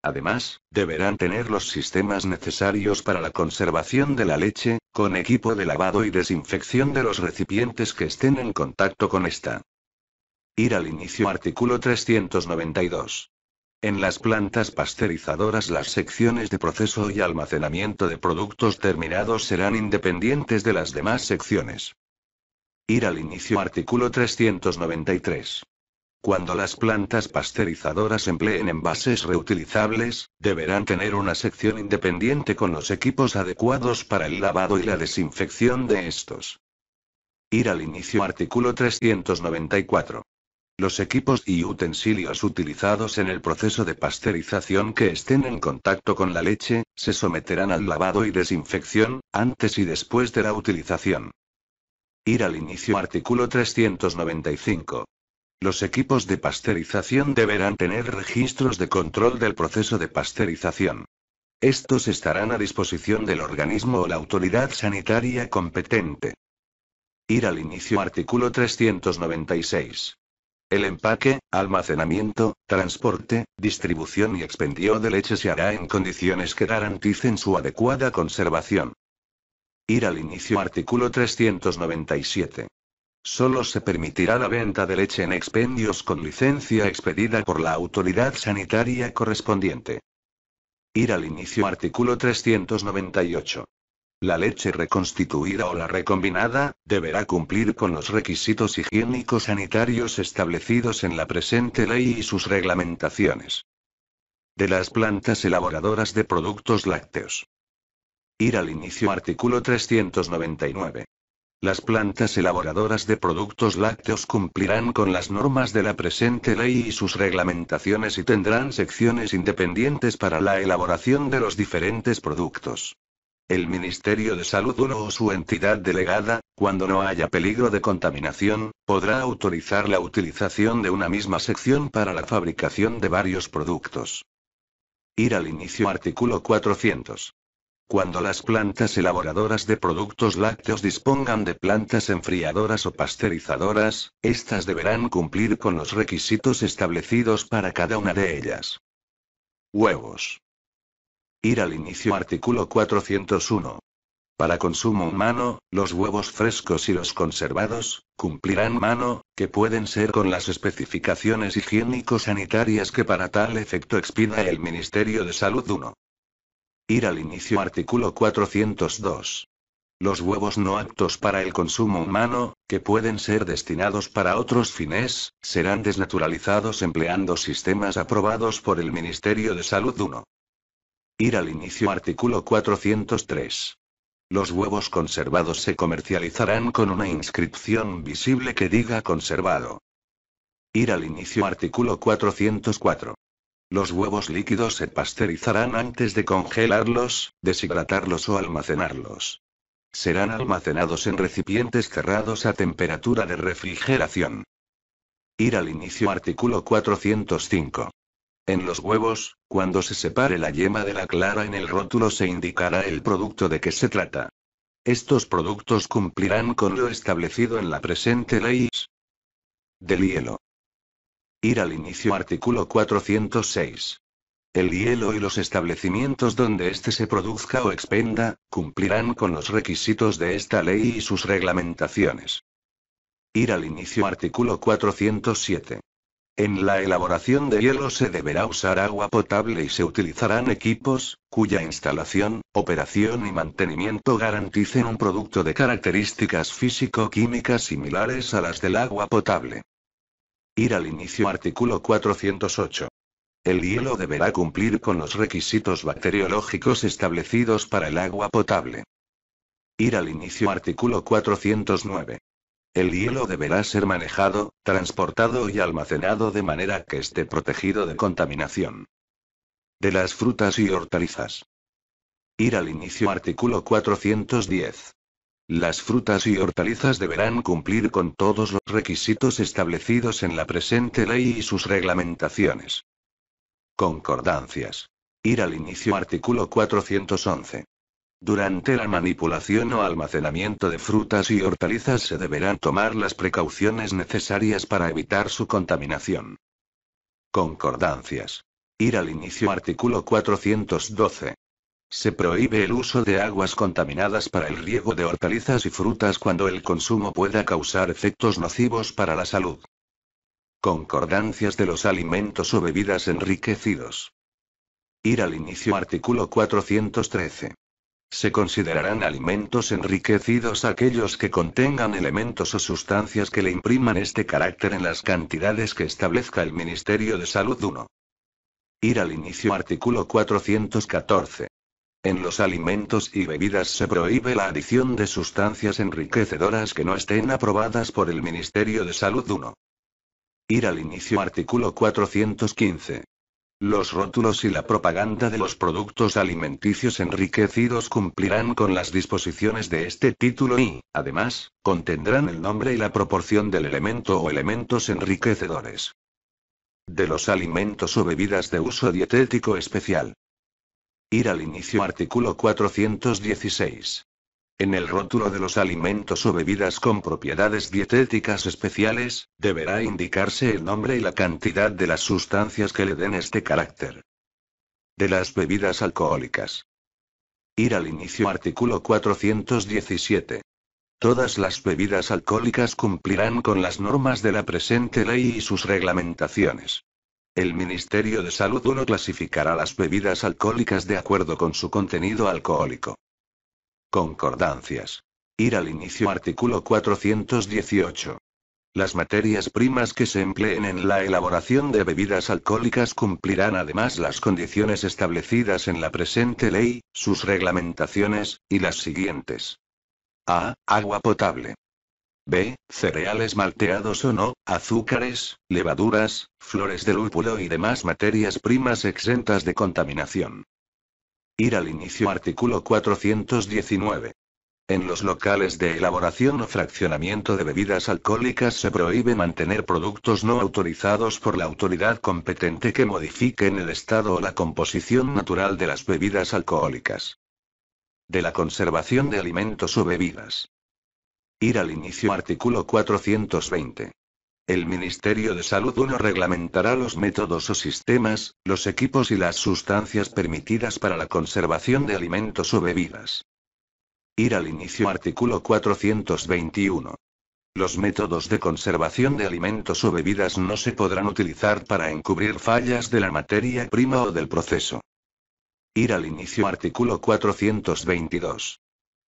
Además, deberán tener los sistemas necesarios para la conservación de la leche, con equipo de lavado y desinfección de los recipientes que estén en contacto con esta. Ir al inicio artículo 392. En las plantas pasteurizadoras las secciones de proceso y almacenamiento de productos terminados serán independientes de las demás secciones. Ir al inicio artículo 393. Cuando las plantas pasteurizadoras empleen envases reutilizables, deberán tener una sección independiente con los equipos adecuados para el lavado y la desinfección de estos. Ir al inicio artículo 394. Los equipos y utensilios utilizados en el proceso de pasteurización que estén en contacto con la leche, se someterán al lavado y desinfección, antes y después de la utilización. Ir al inicio artículo 395. Los equipos de pasteurización deberán tener registros de control del proceso de pasteurización. Estos estarán a disposición del organismo o la autoridad sanitaria competente. Ir al inicio artículo 396. El empaque, almacenamiento, transporte, distribución y expendio de leche se hará en condiciones que garanticen su adecuada conservación. Ir al inicio artículo 397. Solo se permitirá la venta de leche en expendios con licencia expedida por la autoridad sanitaria correspondiente. Ir al inicio artículo 398. La leche reconstituida o la recombinada, deberá cumplir con los requisitos higiénicos sanitarios establecidos en la presente ley y sus reglamentaciones. De las plantas elaboradoras de productos lácteos. Ir al inicio artículo 399. Las plantas elaboradoras de productos lácteos cumplirán con las normas de la presente ley y sus reglamentaciones y tendrán secciones independientes para la elaboración de los diferentes productos. El Ministerio de Salud o su entidad delegada, cuando no haya peligro de contaminación, podrá autorizar la utilización de una misma sección para la fabricación de varios productos. Ir al inicio artículo 400. Cuando las plantas elaboradoras de productos lácteos dispongan de plantas enfriadoras o pasteurizadoras, estas deberán cumplir con los requisitos establecidos para cada una de ellas. Huevos. Ir al inicio artículo 401. Para consumo humano, los huevos frescos y los conservados, cumplirán mano, que pueden ser con las especificaciones higiénico-sanitarias que para tal efecto expida el Ministerio de Salud 1. Ir al inicio artículo 402. Los huevos no aptos para el consumo humano, que pueden ser destinados para otros fines, serán desnaturalizados empleando sistemas aprobados por el Ministerio de Salud 1. Ir al inicio artículo 403. Los huevos conservados se comercializarán con una inscripción visible que diga conservado. Ir al inicio artículo 404. Los huevos líquidos se pasteurizarán antes de congelarlos, deshidratarlos o almacenarlos. Serán almacenados en recipientes cerrados a temperatura de refrigeración. Ir al inicio artículo 405. En los huevos, cuando se separe la yema de la clara en el rótulo se indicará el producto de que se trata. Estos productos cumplirán con lo establecido en la presente ley del hielo. Ir al inicio artículo 406. El hielo y los establecimientos donde éste se produzca o expenda, cumplirán con los requisitos de esta ley y sus reglamentaciones. Ir al inicio artículo 407. En la elaboración de hielo se deberá usar agua potable y se utilizarán equipos, cuya instalación, operación y mantenimiento garanticen un producto de características físico-químicas similares a las del agua potable. Ir al inicio artículo 408. El hielo deberá cumplir con los requisitos bacteriológicos establecidos para el agua potable. Ir al inicio artículo 409. El hielo deberá ser manejado, transportado y almacenado de manera que esté protegido de contaminación. De las frutas y hortalizas. Ir al inicio artículo 410. Las frutas y hortalizas deberán cumplir con todos los requisitos establecidos en la presente ley y sus reglamentaciones. Concordancias. Ir al inicio artículo 411. Durante la manipulación o almacenamiento de frutas y hortalizas se deberán tomar las precauciones necesarias para evitar su contaminación. Concordancias. Ir al inicio artículo 412. Se prohíbe el uso de aguas contaminadas para el riego de hortalizas y frutas cuando el consumo pueda causar efectos nocivos para la salud. Concordancias de los alimentos o bebidas enriquecidos. Ir al inicio artículo 413. Se considerarán alimentos enriquecidos aquellos que contengan elementos o sustancias que le impriman este carácter en las cantidades que establezca el Ministerio de Salud 1. Ir al inicio artículo 414. En los alimentos y bebidas se prohíbe la adición de sustancias enriquecedoras que no estén aprobadas por el Ministerio de Salud 1. Ir al inicio artículo 415. Los rótulos y la propaganda de los productos alimenticios enriquecidos cumplirán con las disposiciones de este título y, además, contendrán el nombre y la proporción del elemento o elementos enriquecedores. De los alimentos o bebidas de uso dietético especial. Ir al inicio artículo 416. En el rótulo de los alimentos o bebidas con propiedades dietéticas especiales, deberá indicarse el nombre y la cantidad de las sustancias que le den este carácter. De las bebidas alcohólicas. Ir al inicio artículo 417. Todas las bebidas alcohólicas cumplirán con las normas de la presente ley y sus reglamentaciones. El Ministerio de Salud 1 clasificará las bebidas alcohólicas de acuerdo con su contenido alcohólico. Concordancias. Ir al inicio artículo 418. Las materias primas que se empleen en la elaboración de bebidas alcohólicas cumplirán además las condiciones establecidas en la presente ley, sus reglamentaciones, y las siguientes. A. Agua potable. B. Cereales malteados o no, azúcares, levaduras, flores de lúpulo y demás materias primas exentas de contaminación. Ir al inicio artículo 419. En los locales de elaboración o fraccionamiento de bebidas alcohólicas se prohíbe mantener productos no autorizados por la autoridad competente que modifiquen el estado o la composición natural de las bebidas alcohólicas. De la conservación de alimentos o bebidas. Ir al inicio artículo 420. El Ministerio de Salud 1 reglamentará los métodos o sistemas, los equipos y las sustancias permitidas para la conservación de alimentos o bebidas. Ir al inicio artículo 421. Los métodos de conservación de alimentos o bebidas no se podrán utilizar para encubrir fallas de la materia prima o del proceso. Ir al inicio artículo 422.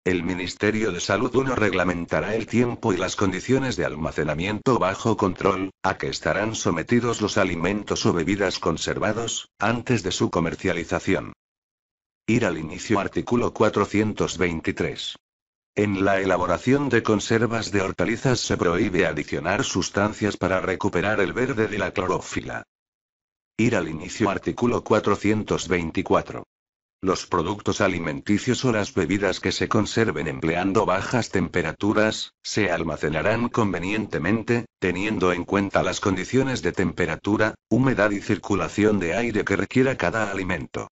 El Ministerio de Salud 1 reglamentará el tiempo y las condiciones de almacenamiento bajo control, a que estarán sometidos los alimentos o bebidas conservados, antes de su comercialización. Ir al inicio artículo 423. En la elaboración de conservas de hortalizas se prohíbe adicionar sustancias para recuperar el verde de la clorofila. Ir al inicio artículo 424. Los productos alimenticios o las bebidas que se conserven empleando bajas temperaturas, se almacenarán convenientemente, teniendo en cuenta las condiciones de temperatura, humedad y circulación de aire que requiera cada alimento.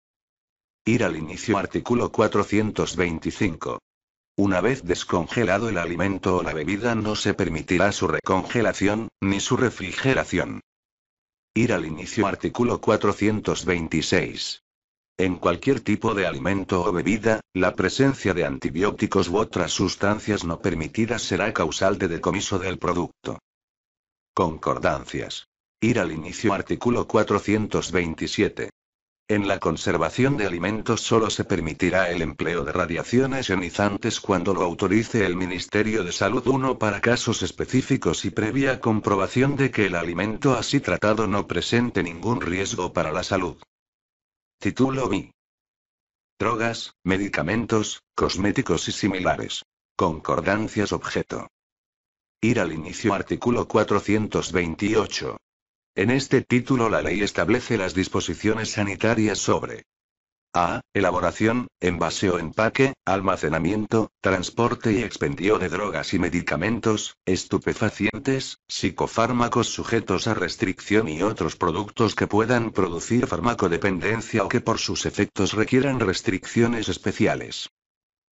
Ir al inicio artículo 425. Una vez descongelado el alimento o la bebida no se permitirá su recongelación, ni su refrigeración. Ir al inicio artículo 426. En cualquier tipo de alimento o bebida, la presencia de antibióticos u otras sustancias no permitidas será causal de decomiso del producto. Concordancias. Ir al inicio artículo 427. En la conservación de alimentos solo se permitirá el empleo de radiaciones ionizantes cuando lo autorice el Ministerio de Salud 1 para casos específicos y previa comprobación de que el alimento así tratado no presente ningún riesgo para la salud. Título B. Drogas, medicamentos, cosméticos y similares. Concordancias objeto. Ir al inicio artículo 428. En este título la ley establece las disposiciones sanitarias sobre a. Elaboración, envase o empaque, almacenamiento, transporte y expendio de drogas y medicamentos, estupefacientes, psicofármacos sujetos a restricción y otros productos que puedan producir farmacodependencia o que por sus efectos requieran restricciones especiales.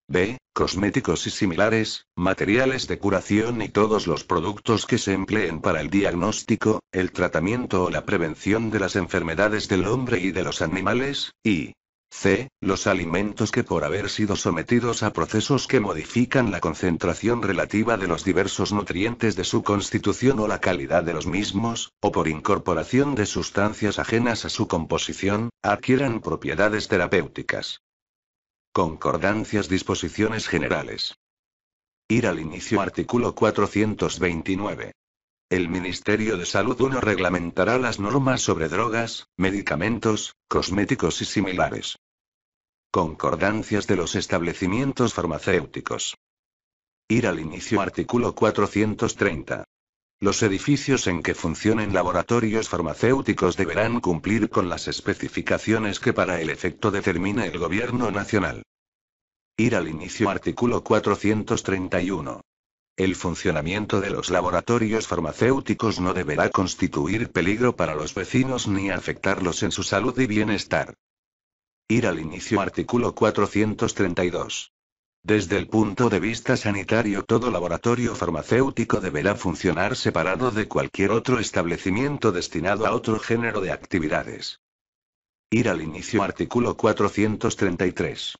B. Cosméticos y similares, materiales de curación y todos los productos que se empleen para el diagnóstico, el tratamiento o la prevención de las enfermedades del hombre y de los animales. Y. C. Los alimentos que por haber sido sometidos a procesos que modifican la concentración relativa de los diversos nutrientes de su constitución o la calidad de los mismos, o por incorporación de sustancias ajenas a su composición, adquieran propiedades terapéuticas. Concordancias disposiciones generales. Ir al inicio artículo 429. El Ministerio de Salud 1 reglamentará las normas sobre drogas, medicamentos, cosméticos y similares. Concordancias de los establecimientos farmacéuticos. Ir al inicio artículo 430. Los edificios en que funcionen laboratorios farmacéuticos deberán cumplir con las especificaciones que para el efecto determina el Gobierno Nacional. Ir al inicio artículo 431. El funcionamiento de los laboratorios farmacéuticos no deberá constituir peligro para los vecinos ni afectarlos en su salud y bienestar. Ir al inicio artículo 432. Desde el punto de vista sanitario, todo laboratorio farmacéutico deberá funcionar separado de cualquier otro establecimiento destinado a otro género de actividades. Ir al inicio artículo 433.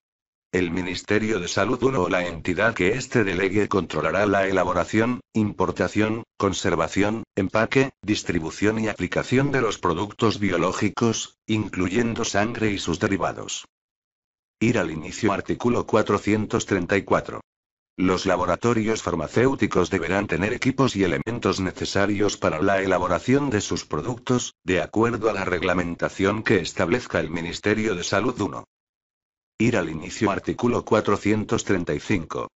El Ministerio de Salud 1 o la entidad que éste delegue controlará la elaboración, importación, conservación, empaque, distribución y aplicación de los productos biológicos, incluyendo sangre y sus derivados. Ir al inicio artículo 434. Los laboratorios farmacéuticos deberán tener equipos y elementos necesarios para la elaboración de sus productos, de acuerdo a la reglamentación que establezca el Ministerio de Salud 1. Ir al inicio artículo 435.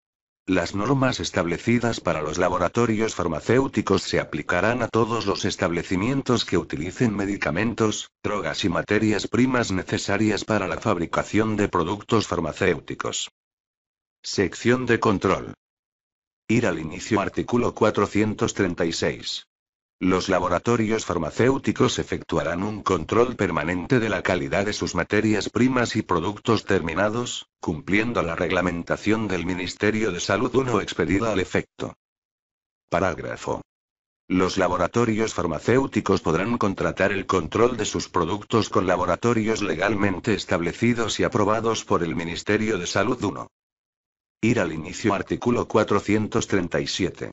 Las normas establecidas para los laboratorios farmacéuticos se aplicarán a todos los establecimientos que utilicen medicamentos, drogas y materias primas necesarias para la fabricación de productos farmacéuticos. Sección de control. Ir al inicio artículo 436. Los laboratorios farmacéuticos efectuarán un control permanente de la calidad de sus materias primas y productos terminados, cumpliendo la reglamentación del Ministerio de Salud 1 expedida al efecto. Parágrafo. Los laboratorios farmacéuticos podrán contratar el control de sus productos con laboratorios legalmente establecidos y aprobados por el Ministerio de Salud 1. Ir al inicio artículo 437.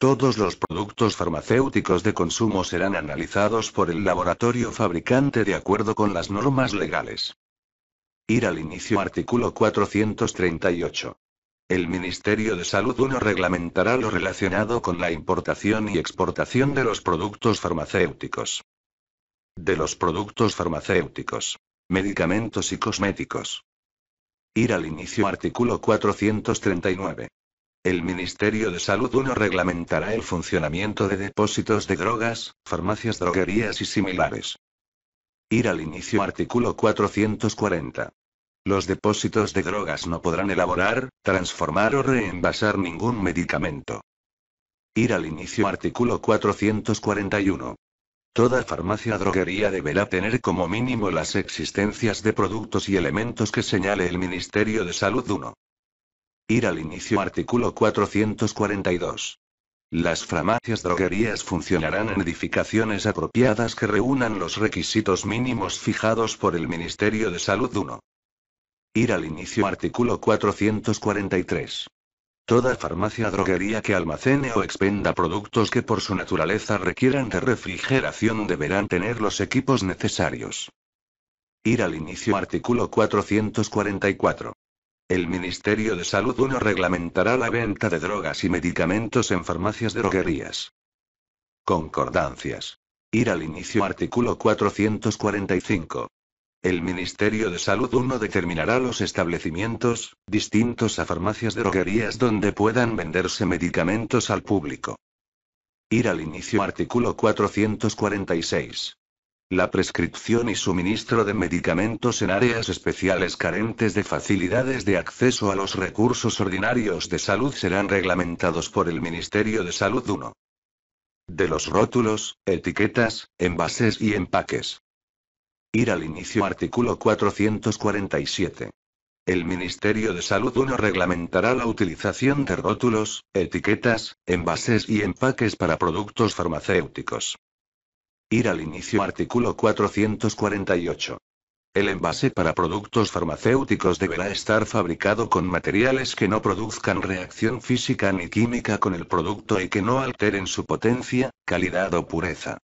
Todos los productos farmacéuticos de consumo serán analizados por el laboratorio fabricante de acuerdo con las normas legales. Ir al inicio artículo 438. El Ministerio de Salud 1 reglamentará lo relacionado con la importación y exportación de los productos farmacéuticos. De los productos farmacéuticos. Medicamentos y cosméticos. Ir al inicio artículo 439. El Ministerio de Salud 1 reglamentará el funcionamiento de depósitos de drogas, farmacias, droguerías y similares. Ir al inicio artículo 440. Los depósitos de drogas no podrán elaborar, transformar o reenvasar ningún medicamento. Ir al inicio artículo 441. Toda farmacia droguería deberá tener como mínimo las existencias de productos y elementos que señale el Ministerio de Salud 1. Ir al inicio artículo 442. Las farmacias droguerías funcionarán en edificaciones apropiadas que reúnan los requisitos mínimos fijados por el Ministerio de Salud 1. Ir al inicio artículo 443. Toda farmacia droguería que almacene o expenda productos que por su naturaleza requieran de refrigeración deberán tener los equipos necesarios. Ir al inicio artículo 444. El Ministerio de Salud 1 reglamentará la venta de drogas y medicamentos en farmacias de droguerías. Concordancias. Ir al inicio artículo 445. El Ministerio de Salud 1 determinará los establecimientos, distintos a farmacias de droguerías donde puedan venderse medicamentos al público. Ir al inicio artículo 446. La prescripción y suministro de medicamentos en áreas especiales carentes de facilidades de acceso a los recursos ordinarios de salud serán reglamentados por el Ministerio de Salud 1. De los rótulos, etiquetas, envases y empaques. Ir al inicio artículo 447. El Ministerio de Salud 1 reglamentará la utilización de rótulos, etiquetas, envases y empaques para productos farmacéuticos. Ir al inicio artículo 448. El envase para productos farmacéuticos deberá estar fabricado con materiales que no produzcan reacción física ni química con el producto y que no alteren su potencia, calidad o pureza.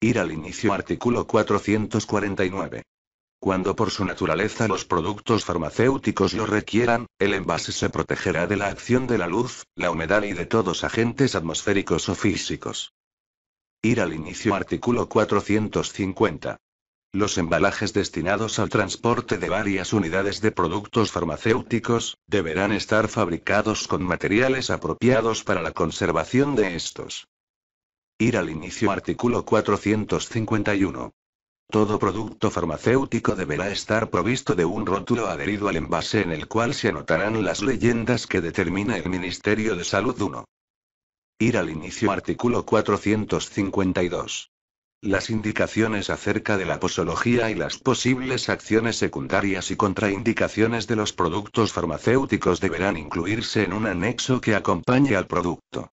Ir al inicio artículo 449. Cuando por su naturaleza los productos farmacéuticos lo requieran, el envase se protegerá de la acción de la luz, la humedad y de todos agentes atmosféricos o físicos. Ir al inicio artículo 450. Los embalajes destinados al transporte de varias unidades de productos farmacéuticos, deberán estar fabricados con materiales apropiados para la conservación de estos. Ir al inicio artículo 451. Todo producto farmacéutico deberá estar provisto de un rótulo adherido al envase en el cual se anotarán las leyendas que determina el Ministerio de Salud 1. Ir al inicio artículo 452. Las indicaciones acerca de la posología y las posibles acciones secundarias y contraindicaciones de los productos farmacéuticos deberán incluirse en un anexo que acompañe al producto.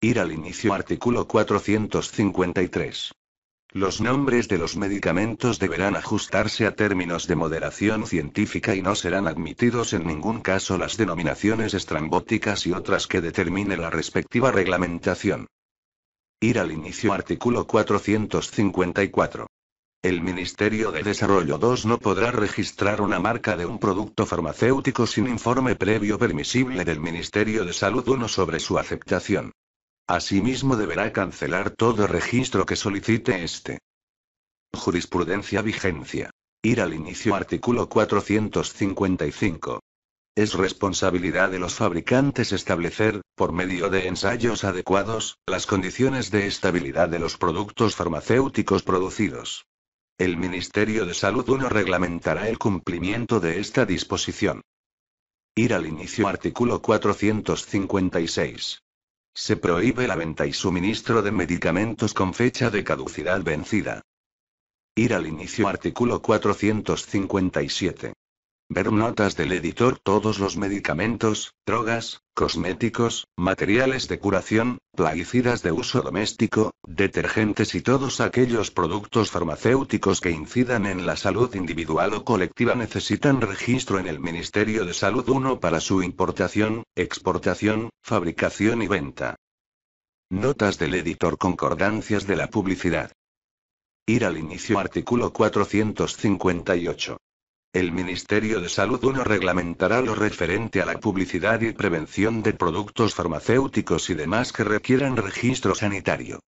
Ir al inicio artículo 453. Los nombres de los medicamentos deberán ajustarse a términos de moderación científica y no serán admitidos en ningún caso las denominaciones estrambóticas y otras que determine la respectiva reglamentación. Ir al inicio artículo 454. El Ministerio de Desarrollo 2 no podrá registrar una marca de un producto farmacéutico sin informe previo permisible del Ministerio de Salud 1 sobre su aceptación. Asimismo deberá cancelar todo registro que solicite este. Jurisprudencia vigencia. Ir al inicio artículo 455. Es responsabilidad de los fabricantes establecer, por medio de ensayos adecuados, las condiciones de estabilidad de los productos farmacéuticos producidos. El Ministerio de Salud 1 reglamentará el cumplimiento de esta disposición. Ir al inicio artículo 456. Se prohíbe la venta y suministro de medicamentos con fecha de caducidad vencida. Ir al inicio artículo 457. Ver notas del editor Todos los medicamentos, drogas, cosméticos, materiales de curación, plaguicidas de uso doméstico, detergentes y todos aquellos productos farmacéuticos que incidan en la salud individual o colectiva necesitan registro en el Ministerio de Salud 1 para su importación, exportación, fabricación y venta. Notas del editor Concordancias de la publicidad. Ir al inicio artículo 458. El Ministerio de Salud 1 reglamentará lo referente a la publicidad y prevención de productos farmacéuticos y demás que requieran registro sanitario.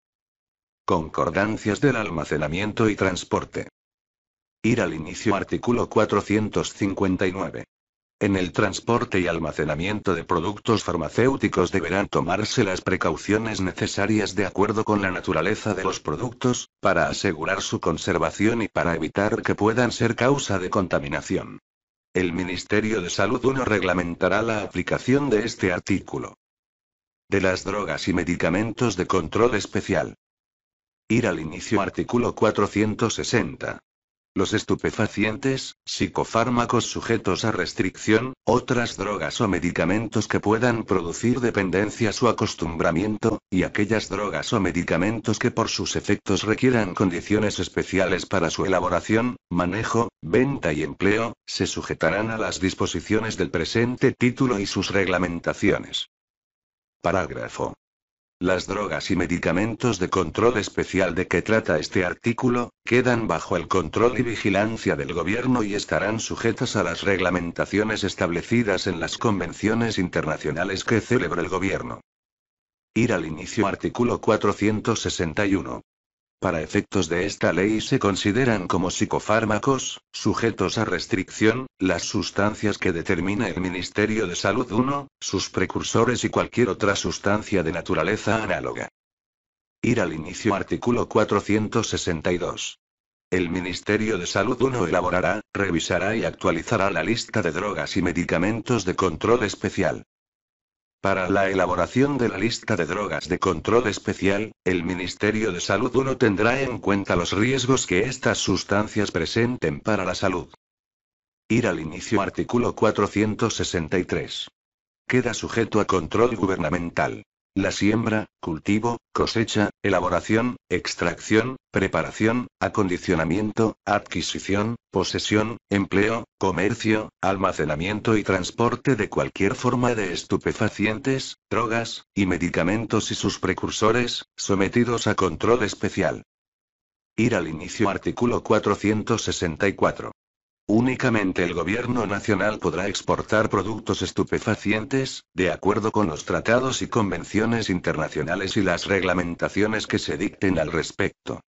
Concordancias del almacenamiento y transporte. Ir al inicio artículo 459. En el transporte y almacenamiento de productos farmacéuticos deberán tomarse las precauciones necesarias de acuerdo con la naturaleza de los productos, para asegurar su conservación y para evitar que puedan ser causa de contaminación. El Ministerio de Salud 1 reglamentará la aplicación de este artículo. De las drogas y medicamentos de control especial. Ir al inicio artículo 460 los estupefacientes, psicofármacos sujetos a restricción, otras drogas o medicamentos que puedan producir dependencia o acostumbramiento, y aquellas drogas o medicamentos que por sus efectos requieran condiciones especiales para su elaboración, manejo, venta y empleo, se sujetarán a las disposiciones del presente título y sus reglamentaciones. Parágrafo las drogas y medicamentos de control especial de que trata este artículo, quedan bajo el control y vigilancia del Gobierno y estarán sujetas a las reglamentaciones establecidas en las convenciones internacionales que celebra el Gobierno. Ir al inicio artículo 461. Para efectos de esta ley se consideran como psicofármacos, sujetos a restricción, las sustancias que determina el Ministerio de Salud 1, sus precursores y cualquier otra sustancia de naturaleza análoga. Ir al inicio artículo 462. El Ministerio de Salud 1 elaborará, revisará y actualizará la lista de drogas y medicamentos de control especial. Para la elaboración de la lista de drogas de control especial, el Ministerio de Salud 1 tendrá en cuenta los riesgos que estas sustancias presenten para la salud. Ir al inicio artículo 463. Queda sujeto a control gubernamental. La siembra, cultivo, cosecha, elaboración, extracción, preparación, acondicionamiento, adquisición, posesión, empleo, comercio, almacenamiento y transporte de cualquier forma de estupefacientes, drogas, y medicamentos y sus precursores, sometidos a control especial. Ir al inicio artículo 464. Únicamente el gobierno nacional podrá exportar productos estupefacientes, de acuerdo con los tratados y convenciones internacionales y las reglamentaciones que se dicten al respecto.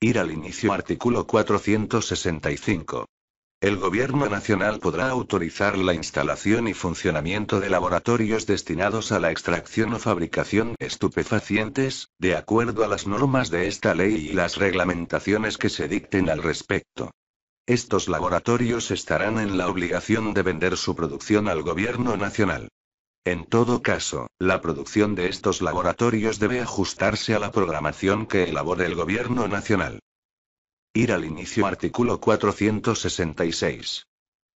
Ir al inicio artículo 465. El gobierno nacional podrá autorizar la instalación y funcionamiento de laboratorios destinados a la extracción o fabricación de estupefacientes, de acuerdo a las normas de esta ley y las reglamentaciones que se dicten al respecto. Estos laboratorios estarán en la obligación de vender su producción al gobierno nacional. En todo caso, la producción de estos laboratorios debe ajustarse a la programación que elabore el gobierno nacional. Ir al inicio artículo 466.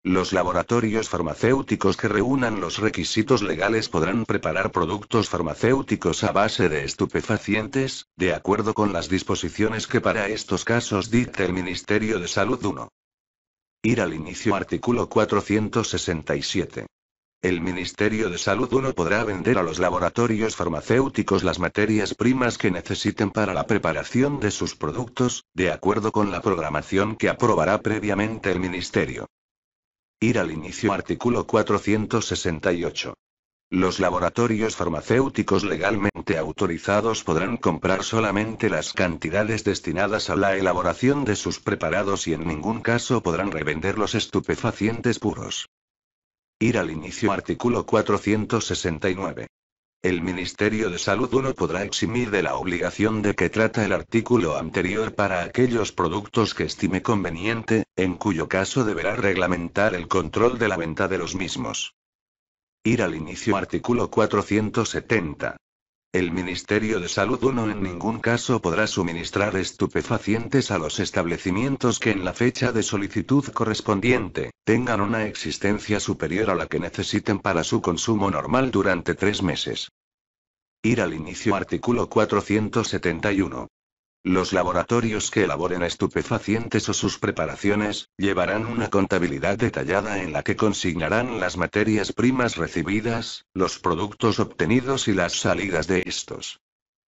Los laboratorios farmacéuticos que reúnan los requisitos legales podrán preparar productos farmacéuticos a base de estupefacientes, de acuerdo con las disposiciones que para estos casos dicta el Ministerio de Salud 1. Ir al inicio artículo 467. El Ministerio de Salud 1 podrá vender a los laboratorios farmacéuticos las materias primas que necesiten para la preparación de sus productos, de acuerdo con la programación que aprobará previamente el Ministerio. Ir al inicio artículo 468. Los laboratorios farmacéuticos legalmente autorizados podrán comprar solamente las cantidades destinadas a la elaboración de sus preparados y en ningún caso podrán revender los estupefacientes puros. Ir al inicio artículo 469. El Ministerio de Salud 1 podrá eximir de la obligación de que trata el artículo anterior para aquellos productos que estime conveniente, en cuyo caso deberá reglamentar el control de la venta de los mismos. Ir al inicio artículo 470. El Ministerio de Salud 1 en ningún caso podrá suministrar estupefacientes a los establecimientos que en la fecha de solicitud correspondiente tengan una existencia superior a la que necesiten para su consumo normal durante tres meses. Ir al inicio artículo 471. Los laboratorios que elaboren estupefacientes o sus preparaciones, llevarán una contabilidad detallada en la que consignarán las materias primas recibidas, los productos obtenidos y las salidas de estos.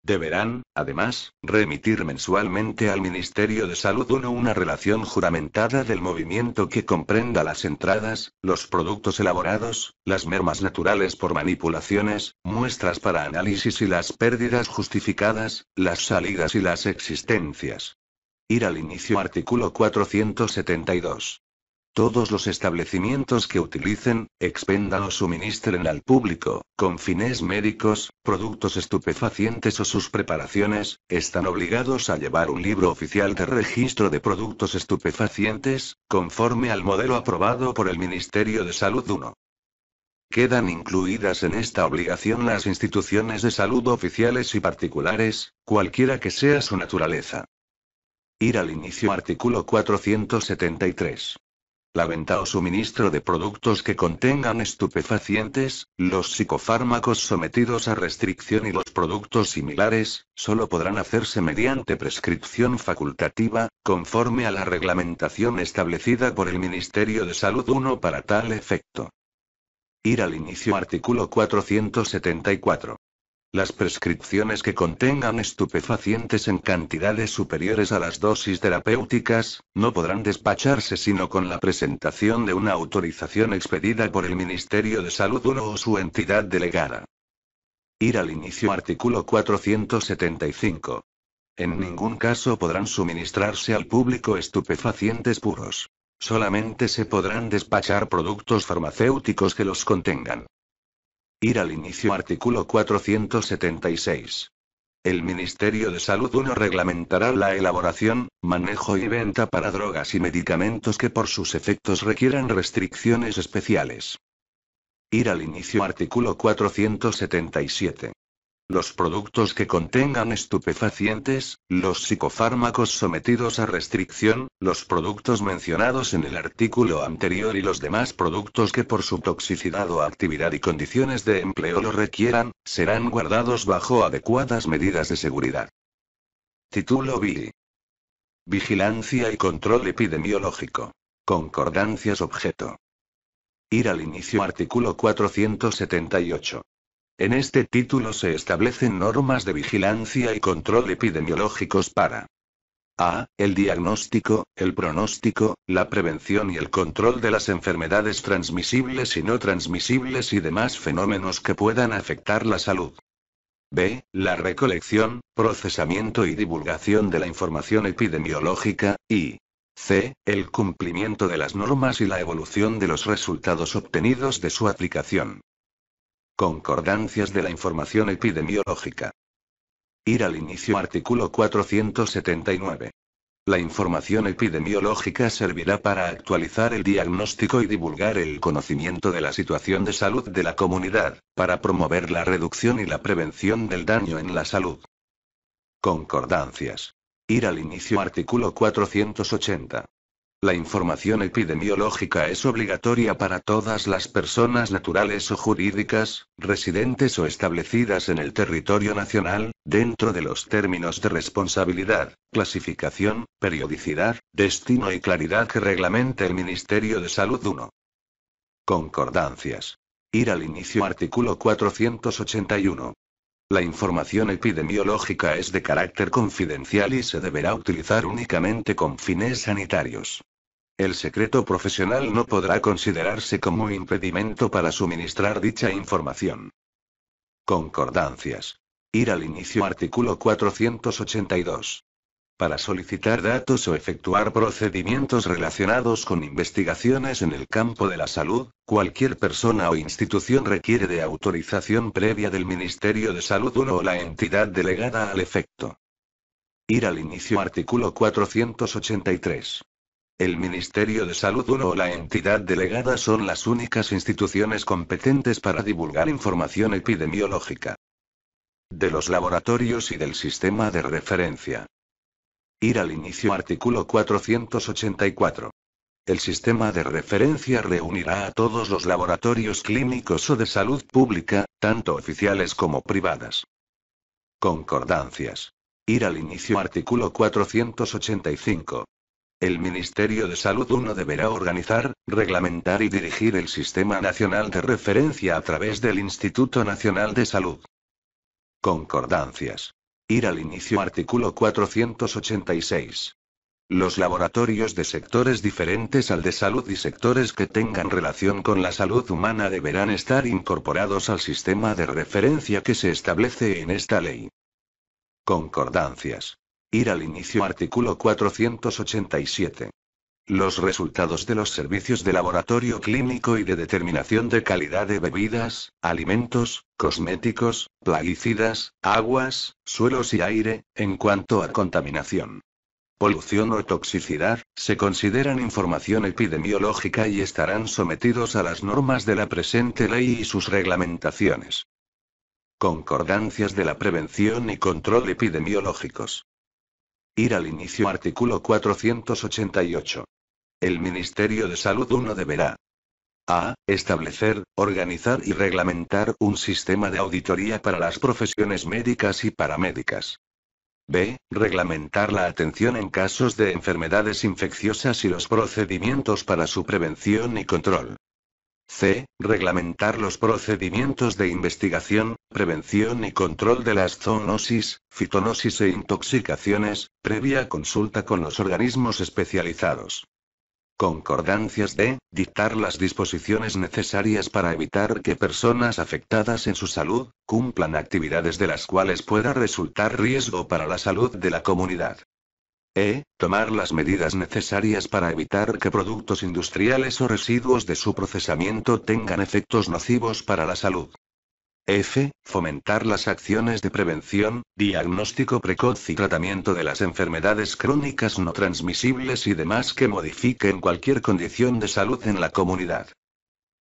Deberán, además, remitir mensualmente al Ministerio de Salud 1 una relación juramentada del movimiento que comprenda las entradas, los productos elaborados, las mermas naturales por manipulaciones, muestras para análisis y las pérdidas justificadas, las salidas y las existencias. Ir al inicio artículo 472. Todos los establecimientos que utilicen, expendan o suministren al público, con fines médicos, productos estupefacientes o sus preparaciones, están obligados a llevar un libro oficial de registro de productos estupefacientes, conforme al modelo aprobado por el Ministerio de Salud 1. Quedan incluidas en esta obligación las instituciones de salud oficiales y particulares, cualquiera que sea su naturaleza. Ir al inicio artículo 473. La venta o suministro de productos que contengan estupefacientes, los psicofármacos sometidos a restricción y los productos similares, solo podrán hacerse mediante prescripción facultativa, conforme a la reglamentación establecida por el Ministerio de Salud 1 para tal efecto. Ir al inicio artículo 474. Las prescripciones que contengan estupefacientes en cantidades superiores a las dosis terapéuticas, no podrán despacharse sino con la presentación de una autorización expedida por el Ministerio de Salud 1 o su entidad delegada. Ir al inicio artículo 475. En ningún caso podrán suministrarse al público estupefacientes puros. Solamente se podrán despachar productos farmacéuticos que los contengan. Ir al inicio artículo 476. El Ministerio de Salud 1 reglamentará la elaboración, manejo y venta para drogas y medicamentos que por sus efectos requieran restricciones especiales. Ir al inicio artículo 477 los productos que contengan estupefacientes, los psicofármacos sometidos a restricción, los productos mencionados en el artículo anterior y los demás productos que por su toxicidad o actividad y condiciones de empleo lo requieran, serán guardados bajo adecuadas medidas de seguridad. Título VI Vigilancia y control epidemiológico. Concordancias objeto. Ir al inicio artículo 478. En este título se establecen normas de vigilancia y control epidemiológicos para a. El diagnóstico, el pronóstico, la prevención y el control de las enfermedades transmisibles y no transmisibles y demás fenómenos que puedan afectar la salud. B. La recolección, procesamiento y divulgación de la información epidemiológica. Y C. El cumplimiento de las normas y la evolución de los resultados obtenidos de su aplicación. Concordancias de la información epidemiológica. Ir al inicio artículo 479. La información epidemiológica servirá para actualizar el diagnóstico y divulgar el conocimiento de la situación de salud de la comunidad, para promover la reducción y la prevención del daño en la salud. Concordancias. Ir al inicio artículo 480. La información epidemiológica es obligatoria para todas las personas naturales o jurídicas, residentes o establecidas en el territorio nacional, dentro de los términos de responsabilidad, clasificación, periodicidad, destino y claridad que reglamente el Ministerio de Salud 1. Concordancias. Ir al inicio artículo 481. La información epidemiológica es de carácter confidencial y se deberá utilizar únicamente con fines sanitarios. El secreto profesional no podrá considerarse como impedimento para suministrar dicha información. Concordancias. Ir al inicio artículo 482 para solicitar datos o efectuar procedimientos relacionados con investigaciones en el campo de la salud, cualquier persona o institución requiere de autorización previa del Ministerio de Salud 1 o la entidad delegada al efecto. Ir al inicio artículo 483. El Ministerio de Salud 1 o la entidad delegada son las únicas instituciones competentes para divulgar información epidemiológica de los laboratorios y del sistema de referencia. Ir al inicio artículo 484. El sistema de referencia reunirá a todos los laboratorios clínicos o de salud pública, tanto oficiales como privadas. Concordancias. Ir al inicio artículo 485. El Ministerio de Salud 1 deberá organizar, reglamentar y dirigir el Sistema Nacional de Referencia a través del Instituto Nacional de Salud. Concordancias. Ir al inicio artículo 486. Los laboratorios de sectores diferentes al de salud y sectores que tengan relación con la salud humana deberán estar incorporados al sistema de referencia que se establece en esta ley. Concordancias. Ir al inicio artículo 487. Los resultados de los servicios de laboratorio clínico y de determinación de calidad de bebidas, alimentos, cosméticos, plaguicidas, aguas, suelos y aire, en cuanto a contaminación. Polución o toxicidad, se consideran información epidemiológica y estarán sometidos a las normas de la presente ley y sus reglamentaciones. Concordancias de la prevención y control epidemiológicos. Ir al inicio artículo 488. El Ministerio de Salud 1 deberá a. Establecer, organizar y reglamentar un sistema de auditoría para las profesiones médicas y paramédicas. B. Reglamentar la atención en casos de enfermedades infecciosas y los procedimientos para su prevención y control. C. Reglamentar los procedimientos de investigación, prevención y control de las zoonosis, fitonosis e intoxicaciones, previa consulta con los organismos especializados concordancias de, dictar las disposiciones necesarias para evitar que personas afectadas en su salud, cumplan actividades de las cuales pueda resultar riesgo para la salud de la comunidad. E. Tomar las medidas necesarias para evitar que productos industriales o residuos de su procesamiento tengan efectos nocivos para la salud. F. Fomentar las acciones de prevención, diagnóstico precoz y tratamiento de las enfermedades crónicas no transmisibles y demás que modifiquen cualquier condición de salud en la comunidad.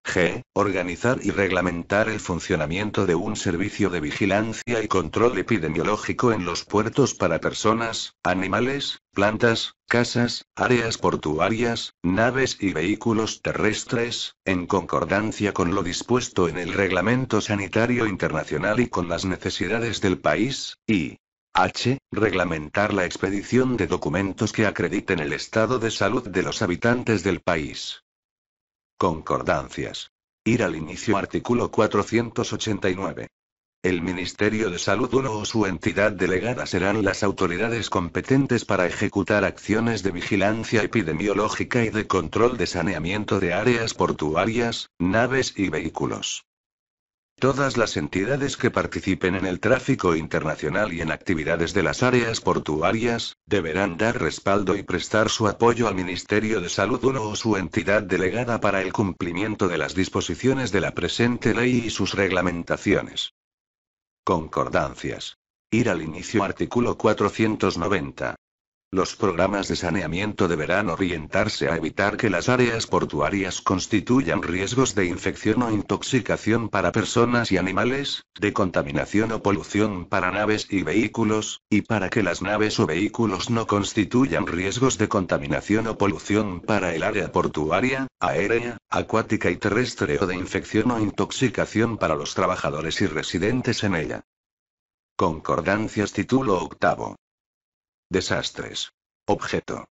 G. Organizar y reglamentar el funcionamiento de un servicio de vigilancia y control epidemiológico en los puertos para personas, animales, plantas, casas, áreas portuarias, naves y vehículos terrestres, en concordancia con lo dispuesto en el Reglamento Sanitario Internacional y con las necesidades del país, y H. Reglamentar la expedición de documentos que acrediten el estado de salud de los habitantes del país. Concordancias. Ir al inicio artículo 489. El Ministerio de Salud 1 o su entidad delegada serán las autoridades competentes para ejecutar acciones de vigilancia epidemiológica y de control de saneamiento de áreas portuarias, naves y vehículos. Todas las entidades que participen en el tráfico internacional y en actividades de las áreas portuarias, deberán dar respaldo y prestar su apoyo al Ministerio de Salud 1 o su entidad delegada para el cumplimiento de las disposiciones de la presente ley y sus reglamentaciones. Concordancias. Ir al inicio artículo 490. Los programas de saneamiento deberán orientarse a evitar que las áreas portuarias constituyan riesgos de infección o intoxicación para personas y animales, de contaminación o polución para naves y vehículos, y para que las naves o vehículos no constituyan riesgos de contaminación o polución para el área portuaria, aérea, acuática y terrestre o de infección o intoxicación para los trabajadores y residentes en ella. Concordancias título octavo. Desastres. Objeto.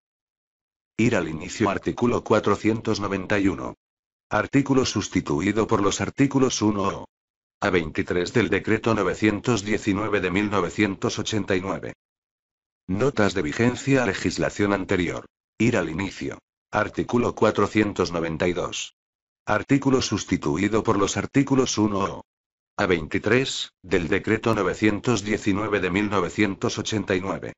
Ir al inicio artículo 491. Artículo sustituido por los artículos 1 o a 23 del decreto 919 de 1989. Notas de vigencia a legislación anterior. Ir al inicio. Artículo 492. Artículo sustituido por los artículos 1 o a 23 del decreto 919 de 1989.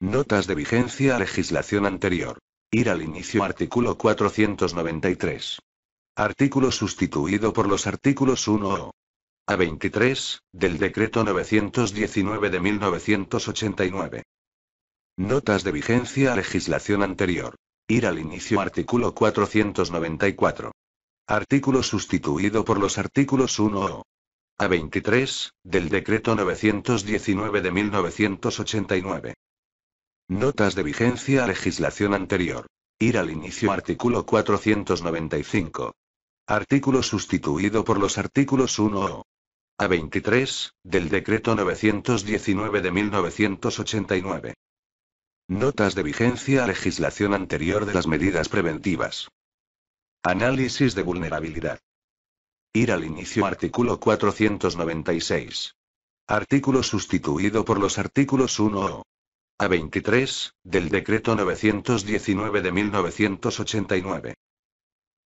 Notas de vigencia a legislación anterior. Ir al inicio artículo 493. Artículo sustituido por los artículos 1 o a 23, del decreto 919 de 1989. Notas de vigencia a legislación anterior. Ir al inicio artículo 494. Artículo sustituido por los artículos 1 o a 23, del decreto 919 de 1989. Notas de vigencia a legislación anterior. Ir al inicio artículo 495. Artículo sustituido por los artículos 1 a 23, del decreto 919 de 1989. Notas de vigencia a legislación anterior de las medidas preventivas. Análisis de vulnerabilidad. Ir al inicio artículo 496. Artículo sustituido por los artículos 1 a 23, del Decreto 919 de 1989.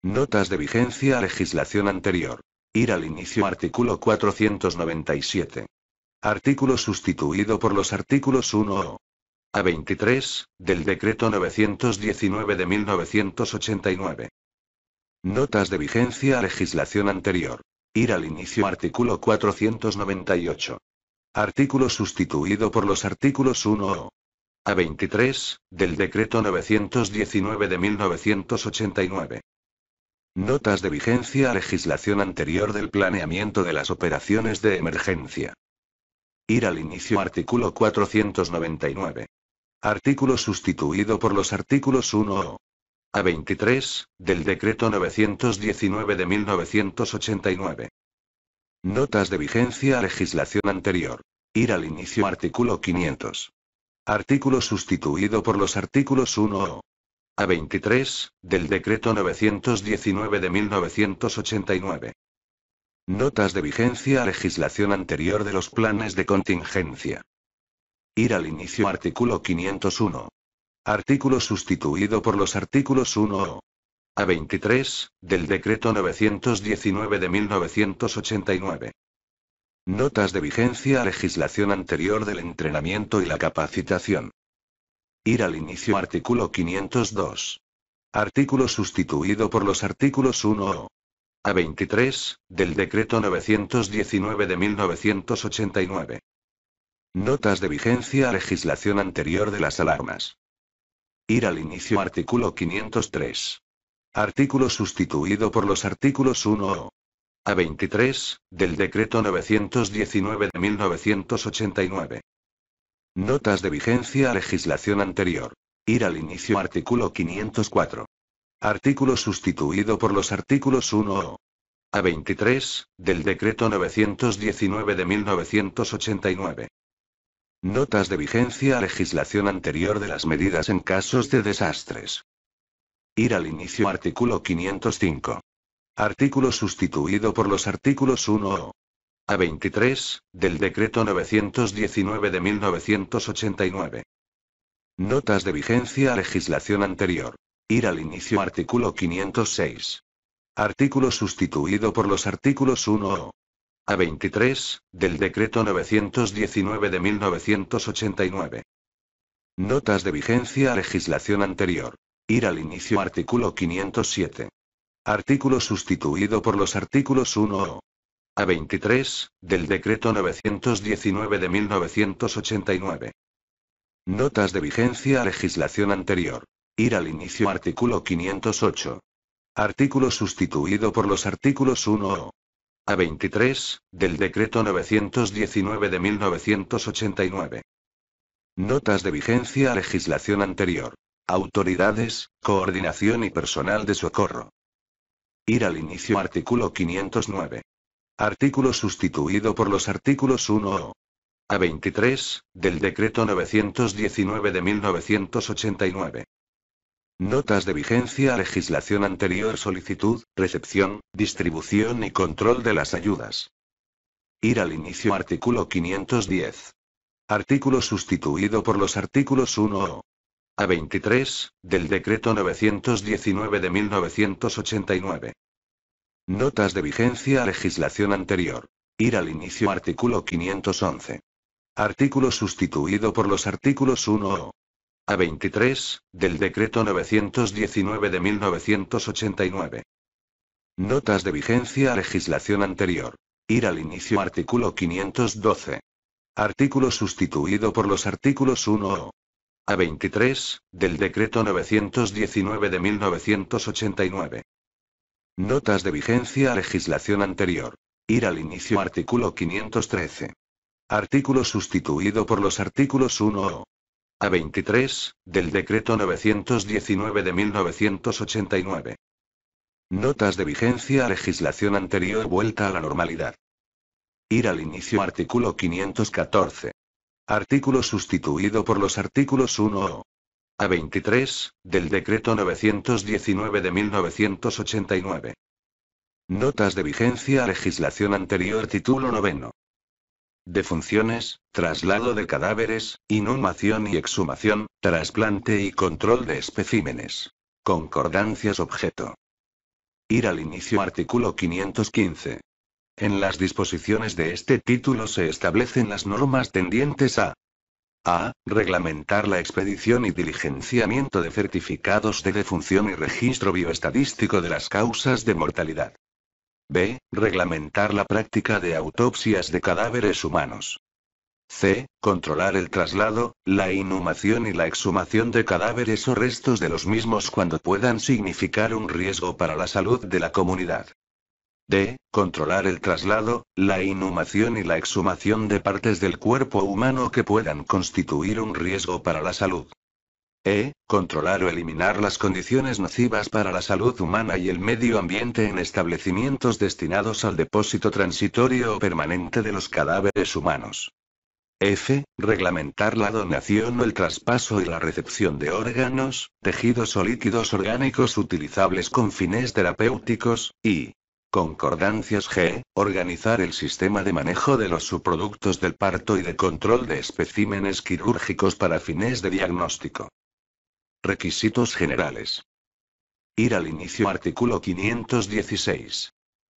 Notas de vigencia a legislación anterior. Ir al inicio artículo 497. Artículo sustituido por los artículos 1 o a 23, del Decreto 919 de 1989. Notas de vigencia a legislación anterior. Ir al inicio artículo 498. Artículo sustituido por los artículos 1 o a 23, del Decreto 919 de 1989. Notas de vigencia a legislación anterior del planeamiento de las operaciones de emergencia. Ir al inicio artículo 499. Artículo sustituido por los artículos 1 o a 23, del Decreto 919 de 1989. Notas de vigencia a legislación anterior. Ir al inicio artículo 500. Artículo sustituido por los artículos 1 a 23, del decreto 919 de 1989. Notas de vigencia a legislación anterior de los planes de contingencia. Ir al inicio artículo 501. Artículo sustituido por los artículos 1 a 23, del decreto 919 de 1989. Notas de vigencia a legislación anterior del entrenamiento y la capacitación. Ir al inicio artículo 502. Artículo sustituido por los artículos 1 o a 23, del decreto 919 de 1989. Notas de vigencia a legislación anterior de las alarmas. Ir al inicio artículo 503. Artículo sustituido por los artículos 1 o a 23, del decreto 919 de 1989. Notas de vigencia a legislación anterior. Ir al inicio artículo 504. Artículo sustituido por los artículos 1 o a 23, del decreto 919 de 1989. Notas de vigencia a legislación anterior de las medidas en casos de desastres. Ir al inicio artículo 505. Artículo sustituido por los artículos 1 o a 23, del decreto 919 de 1989. Notas de vigencia a legislación anterior. Ir al inicio artículo 506. Artículo sustituido por los artículos 1 o a 23, del decreto 919 de 1989. Notas de vigencia a legislación anterior. Ir al inicio artículo 507. Artículo sustituido por los artículos 1 o a 23, del decreto 919 de 1989. Notas de vigencia a legislación anterior. Ir al inicio artículo 508. Artículo sustituido por los artículos 1 o a 23, del decreto 919 de 1989. Notas de vigencia a legislación anterior. Autoridades, coordinación y personal de socorro. Ir al inicio artículo 509. Artículo sustituido por los artículos 1 a 23, del decreto 919 de 1989. Notas de vigencia a legislación anterior solicitud, recepción, distribución y control de las ayudas. Ir al inicio artículo 510. Artículo sustituido por los artículos 1 o a 23, del Decreto 919 de 1989. Notas de vigencia a legislación anterior. Ir al inicio artículo 511. Artículo sustituido por los artículos 1 o a 23, del Decreto 919 de 1989. Notas de vigencia a legislación anterior. Ir al inicio artículo 512. Artículo sustituido por los artículos 1 o a 23, del decreto 919 de 1989. Notas de vigencia a legislación anterior. Ir al inicio artículo 513. Artículo sustituido por los artículos 1O. A 23, del decreto 919 de 1989. Notas de vigencia a legislación anterior vuelta a la normalidad. Ir al inicio artículo 514. Artículo sustituido por los artículos 1 a 23, del decreto 919 de 1989. Notas de vigencia a legislación anterior título noveno, De funciones, traslado de cadáveres, inhumación y exhumación, trasplante y control de especímenes. Concordancias objeto. Ir al inicio artículo 515. En las disposiciones de este título se establecen las normas tendientes a a. Reglamentar la expedición y diligenciamiento de certificados de defunción y registro bioestadístico de las causas de mortalidad. B. Reglamentar la práctica de autopsias de cadáveres humanos. C. Controlar el traslado, la inhumación y la exhumación de cadáveres o restos de los mismos cuando puedan significar un riesgo para la salud de la comunidad. D. Controlar el traslado, la inhumación y la exhumación de partes del cuerpo humano que puedan constituir un riesgo para la salud. E. Controlar o eliminar las condiciones nocivas para la salud humana y el medio ambiente en establecimientos destinados al depósito transitorio o permanente de los cadáveres humanos. F. Reglamentar la donación o el traspaso y la recepción de órganos, tejidos o líquidos orgánicos utilizables con fines terapéuticos. Y. Concordancias G. Organizar el sistema de manejo de los subproductos del parto y de control de especímenes quirúrgicos para fines de diagnóstico. Requisitos generales. Ir al inicio artículo 516.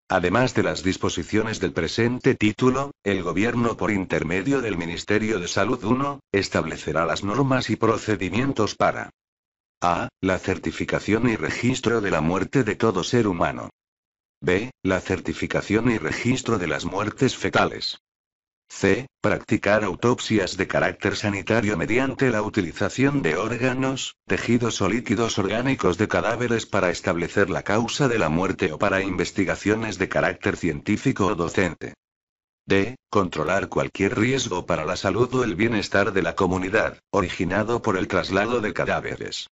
Además de las disposiciones del presente título, el Gobierno por intermedio del Ministerio de Salud 1, establecerá las normas y procedimientos para a. La certificación y registro de la muerte de todo ser humano. B. La certificación y registro de las muertes fetales. C. Practicar autopsias de carácter sanitario mediante la utilización de órganos, tejidos o líquidos orgánicos de cadáveres para establecer la causa de la muerte o para investigaciones de carácter científico o docente. D. Controlar cualquier riesgo para la salud o el bienestar de la comunidad, originado por el traslado de cadáveres.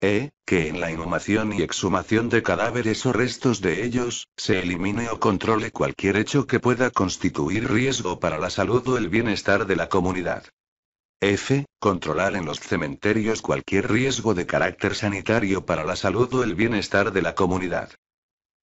E, que en la inhumación y exhumación de cadáveres o restos de ellos, se elimine o controle cualquier hecho que pueda constituir riesgo para la salud o el bienestar de la comunidad. F. Controlar en los cementerios cualquier riesgo de carácter sanitario para la salud o el bienestar de la comunidad.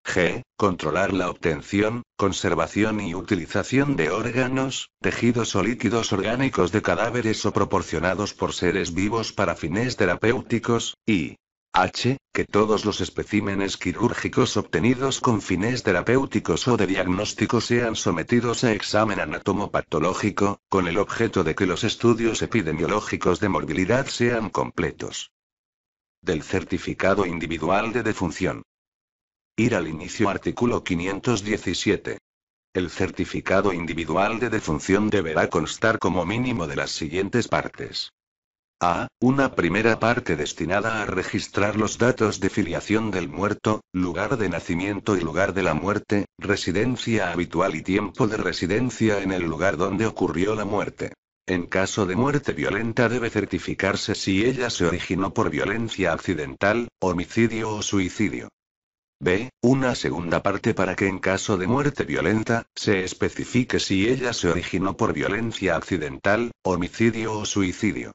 G. Controlar la obtención, conservación y utilización de órganos, tejidos o líquidos orgánicos de cadáveres o proporcionados por seres vivos para fines terapéuticos, y H. Que todos los especímenes quirúrgicos obtenidos con fines terapéuticos o de diagnóstico sean sometidos a examen anatomopatológico, con el objeto de que los estudios epidemiológicos de morbilidad sean completos. Del certificado individual de defunción. Ir al inicio artículo 517. El certificado individual de defunción deberá constar como mínimo de las siguientes partes. A. Una primera parte destinada a registrar los datos de filiación del muerto, lugar de nacimiento y lugar de la muerte, residencia habitual y tiempo de residencia en el lugar donde ocurrió la muerte. En caso de muerte violenta debe certificarse si ella se originó por violencia accidental, homicidio o suicidio. B. Una segunda parte para que en caso de muerte violenta, se especifique si ella se originó por violencia accidental, homicidio o suicidio.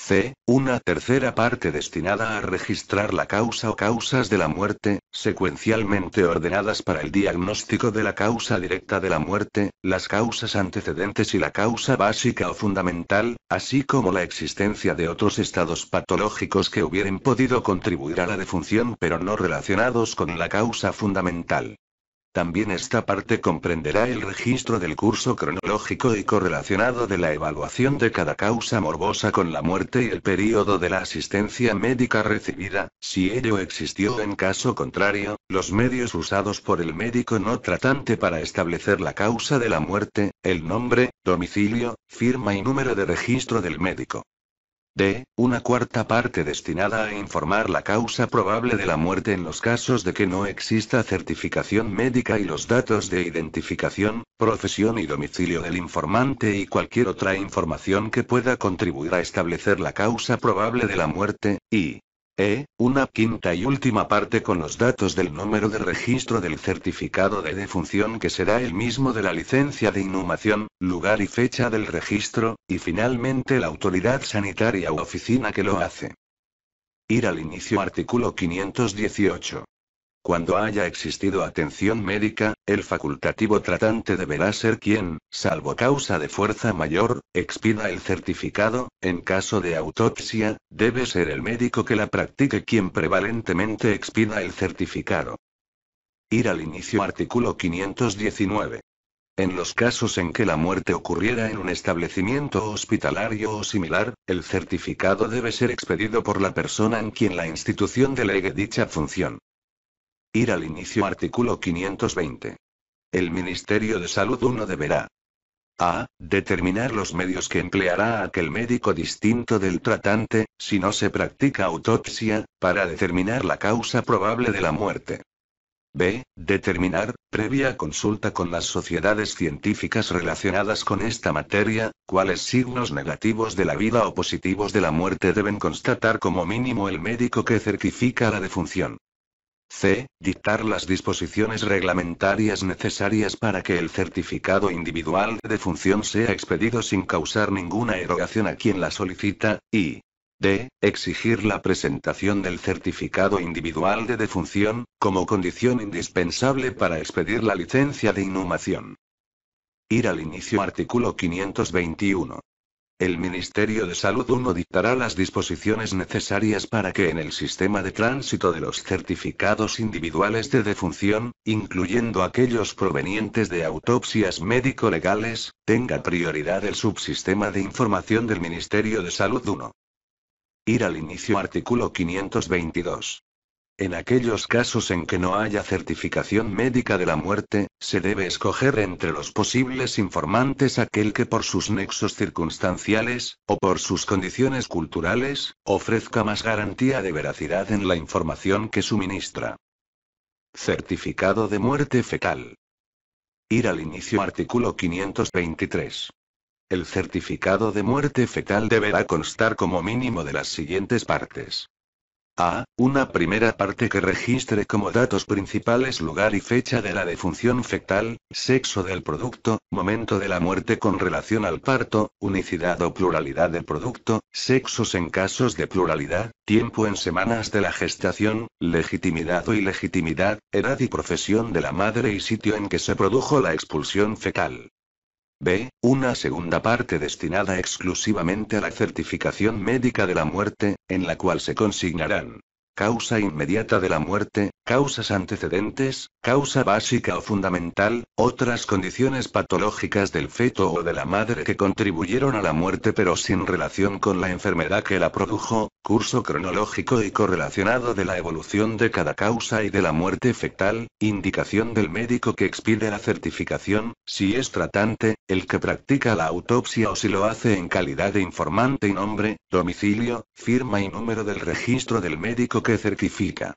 C. Una tercera parte destinada a registrar la causa o causas de la muerte, secuencialmente ordenadas para el diagnóstico de la causa directa de la muerte, las causas antecedentes y la causa básica o fundamental, así como la existencia de otros estados patológicos que hubieran podido contribuir a la defunción pero no relacionados con la causa fundamental. También esta parte comprenderá el registro del curso cronológico y correlacionado de la evaluación de cada causa morbosa con la muerte y el periodo de la asistencia médica recibida, si ello existió en caso contrario, los medios usados por el médico no tratante para establecer la causa de la muerte, el nombre, domicilio, firma y número de registro del médico. D. Una cuarta parte destinada a informar la causa probable de la muerte en los casos de que no exista certificación médica y los datos de identificación, profesión y domicilio del informante y cualquier otra información que pueda contribuir a establecer la causa probable de la muerte. Y e, una quinta y última parte con los datos del número de registro del certificado de defunción que será el mismo de la licencia de inhumación, lugar y fecha del registro, y finalmente la autoridad sanitaria u oficina que lo hace. Ir al inicio artículo 518. Cuando haya existido atención médica, el facultativo tratante deberá ser quien, salvo causa de fuerza mayor, expida el certificado, en caso de autopsia, debe ser el médico que la practique quien prevalentemente expida el certificado. Ir al inicio artículo 519. En los casos en que la muerte ocurriera en un establecimiento hospitalario o similar, el certificado debe ser expedido por la persona en quien la institución delegue dicha función. Ir al inicio artículo 520. El Ministerio de Salud 1 deberá. A. Determinar los medios que empleará aquel médico distinto del tratante, si no se practica autopsia, para determinar la causa probable de la muerte. B. Determinar, previa consulta con las sociedades científicas relacionadas con esta materia, cuáles signos negativos de la vida o positivos de la muerte deben constatar como mínimo el médico que certifica la defunción. C. Dictar las disposiciones reglamentarias necesarias para que el certificado individual de defunción sea expedido sin causar ninguna erogación a quien la solicita. Y. D. Exigir la presentación del certificado individual de defunción, como condición indispensable para expedir la licencia de inhumación. Ir al inicio artículo 521. El Ministerio de Salud 1 dictará las disposiciones necesarias para que en el sistema de tránsito de los certificados individuales de defunción, incluyendo aquellos provenientes de autopsias médico-legales, tenga prioridad el subsistema de información del Ministerio de Salud 1. Ir al inicio artículo 522. En aquellos casos en que no haya certificación médica de la muerte, se debe escoger entre los posibles informantes aquel que por sus nexos circunstanciales, o por sus condiciones culturales, ofrezca más garantía de veracidad en la información que suministra. Certificado de muerte fecal. Ir al inicio artículo 523. El certificado de muerte fetal deberá constar como mínimo de las siguientes partes. A. Una primera parte que registre como datos principales lugar y fecha de la defunción fetal, sexo del producto, momento de la muerte con relación al parto, unicidad o pluralidad del producto, sexos en casos de pluralidad, tiempo en semanas de la gestación, legitimidad o ilegitimidad, edad y profesión de la madre y sitio en que se produjo la expulsión fecal B. Una segunda parte destinada exclusivamente a la certificación médica de la muerte, en la cual se consignarán causa inmediata de la muerte, causas antecedentes, causa básica o fundamental, otras condiciones patológicas del feto o de la madre que contribuyeron a la muerte pero sin relación con la enfermedad que la produjo, curso cronológico y correlacionado de la evolución de cada causa y de la muerte fetal, indicación del médico que expide la certificación, si es tratante, el que practica la autopsia o si lo hace en calidad de informante y nombre, domicilio, firma y número del registro del médico certifica.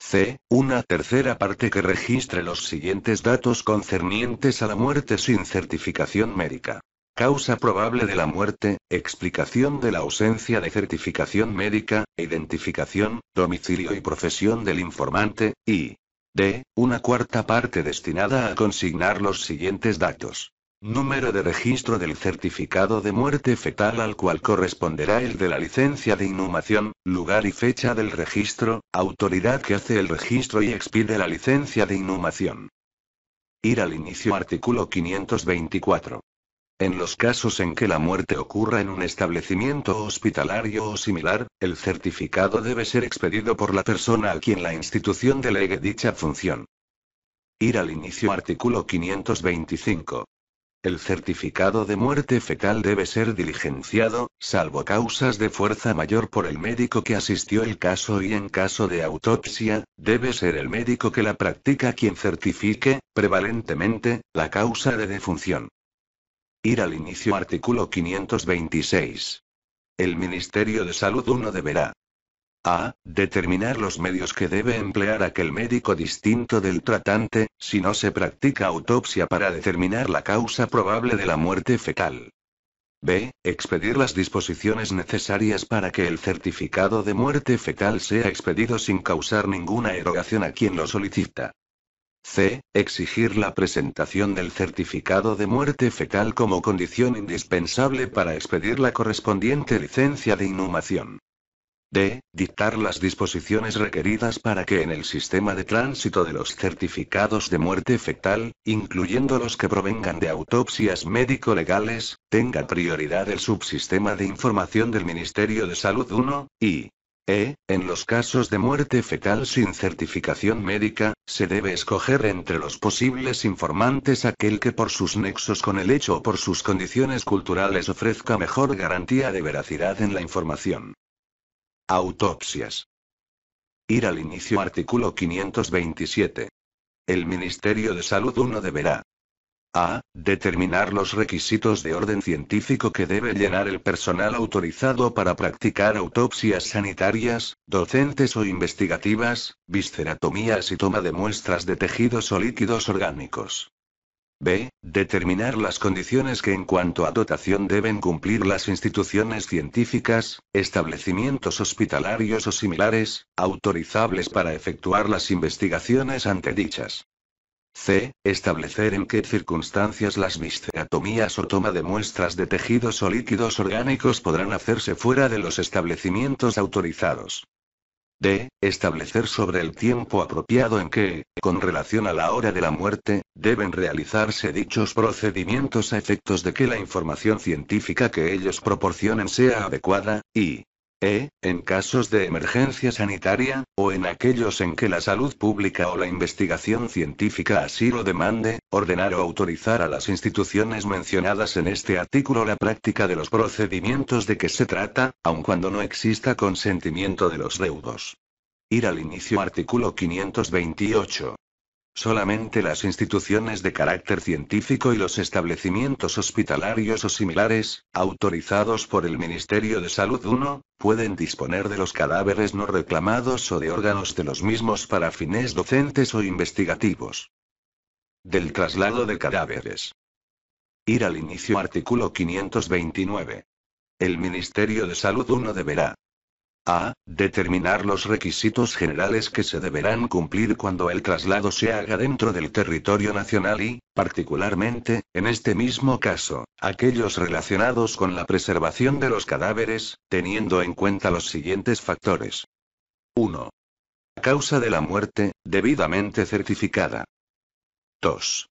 C. Una tercera parte que registre los siguientes datos concernientes a la muerte sin certificación médica. Causa probable de la muerte, explicación de la ausencia de certificación médica, identificación, domicilio y profesión del informante, y D. Una cuarta parte destinada a consignar los siguientes datos. Número de registro del certificado de muerte fetal al cual corresponderá el de la licencia de inhumación, lugar y fecha del registro, autoridad que hace el registro y expide la licencia de inhumación. Ir al inicio artículo 524. En los casos en que la muerte ocurra en un establecimiento hospitalario o similar, el certificado debe ser expedido por la persona a quien la institución delegue dicha función. Ir al inicio artículo 525. El certificado de muerte fecal debe ser diligenciado, salvo causas de fuerza mayor por el médico que asistió el caso y en caso de autopsia, debe ser el médico que la practica quien certifique, prevalentemente, la causa de defunción. Ir al inicio artículo 526. El Ministerio de Salud 1 deberá a. Determinar los medios que debe emplear aquel médico distinto del tratante, si no se practica autopsia para determinar la causa probable de la muerte fetal. B. Expedir las disposiciones necesarias para que el certificado de muerte fetal sea expedido sin causar ninguna erogación a quien lo solicita. C. Exigir la presentación del certificado de muerte fetal como condición indispensable para expedir la correspondiente licencia de inhumación. D. Dictar las disposiciones requeridas para que en el sistema de tránsito de los certificados de muerte fetal, incluyendo los que provengan de autopsias médico-legales, tenga prioridad el subsistema de información del Ministerio de Salud 1, y e. En los casos de muerte fetal sin certificación médica, se debe escoger entre los posibles informantes aquel que por sus nexos con el hecho o por sus condiciones culturales ofrezca mejor garantía de veracidad en la información. Autopsias. Ir al inicio artículo 527. El Ministerio de Salud 1 deberá. A. Determinar los requisitos de orden científico que debe llenar el personal autorizado para practicar autopsias sanitarias, docentes o investigativas, visceratomías y toma de muestras de tejidos o líquidos orgánicos. B. Determinar las condiciones que en cuanto a dotación deben cumplir las instituciones científicas, establecimientos hospitalarios o similares, autorizables para efectuar las investigaciones antedichas. C. Establecer en qué circunstancias las misteatomías o toma de muestras de tejidos o líquidos orgánicos podrán hacerse fuera de los establecimientos autorizados d. establecer sobre el tiempo apropiado en que, con relación a la hora de la muerte, deben realizarse dichos procedimientos a efectos de que la información científica que ellos proporcionen sea adecuada, y e, en casos de emergencia sanitaria, o en aquellos en que la salud pública o la investigación científica así lo demande, ordenar o autorizar a las instituciones mencionadas en este artículo la práctica de los procedimientos de que se trata, aun cuando no exista consentimiento de los deudos. Ir al inicio artículo 528. Solamente las instituciones de carácter científico y los establecimientos hospitalarios o similares, autorizados por el Ministerio de Salud 1, pueden disponer de los cadáveres no reclamados o de órganos de los mismos para fines docentes o investigativos. Del traslado de cadáveres. Ir al inicio artículo 529. El Ministerio de Salud 1 deberá a. Determinar los requisitos generales que se deberán cumplir cuando el traslado se haga dentro del territorio nacional y, particularmente, en este mismo caso, aquellos relacionados con la preservación de los cadáveres, teniendo en cuenta los siguientes factores. 1. Causa de la muerte, debidamente certificada. 2.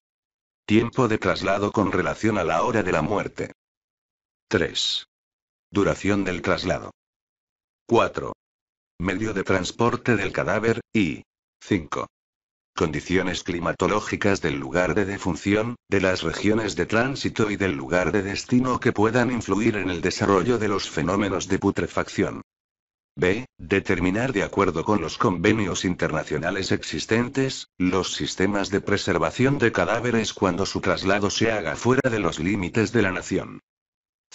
Tiempo de traslado con relación a la hora de la muerte. 3. Duración del traslado. 4. Medio de transporte del cadáver, y 5. Condiciones climatológicas del lugar de defunción, de las regiones de tránsito y del lugar de destino que puedan influir en el desarrollo de los fenómenos de putrefacción. B. Determinar de acuerdo con los convenios internacionales existentes, los sistemas de preservación de cadáveres cuando su traslado se haga fuera de los límites de la nación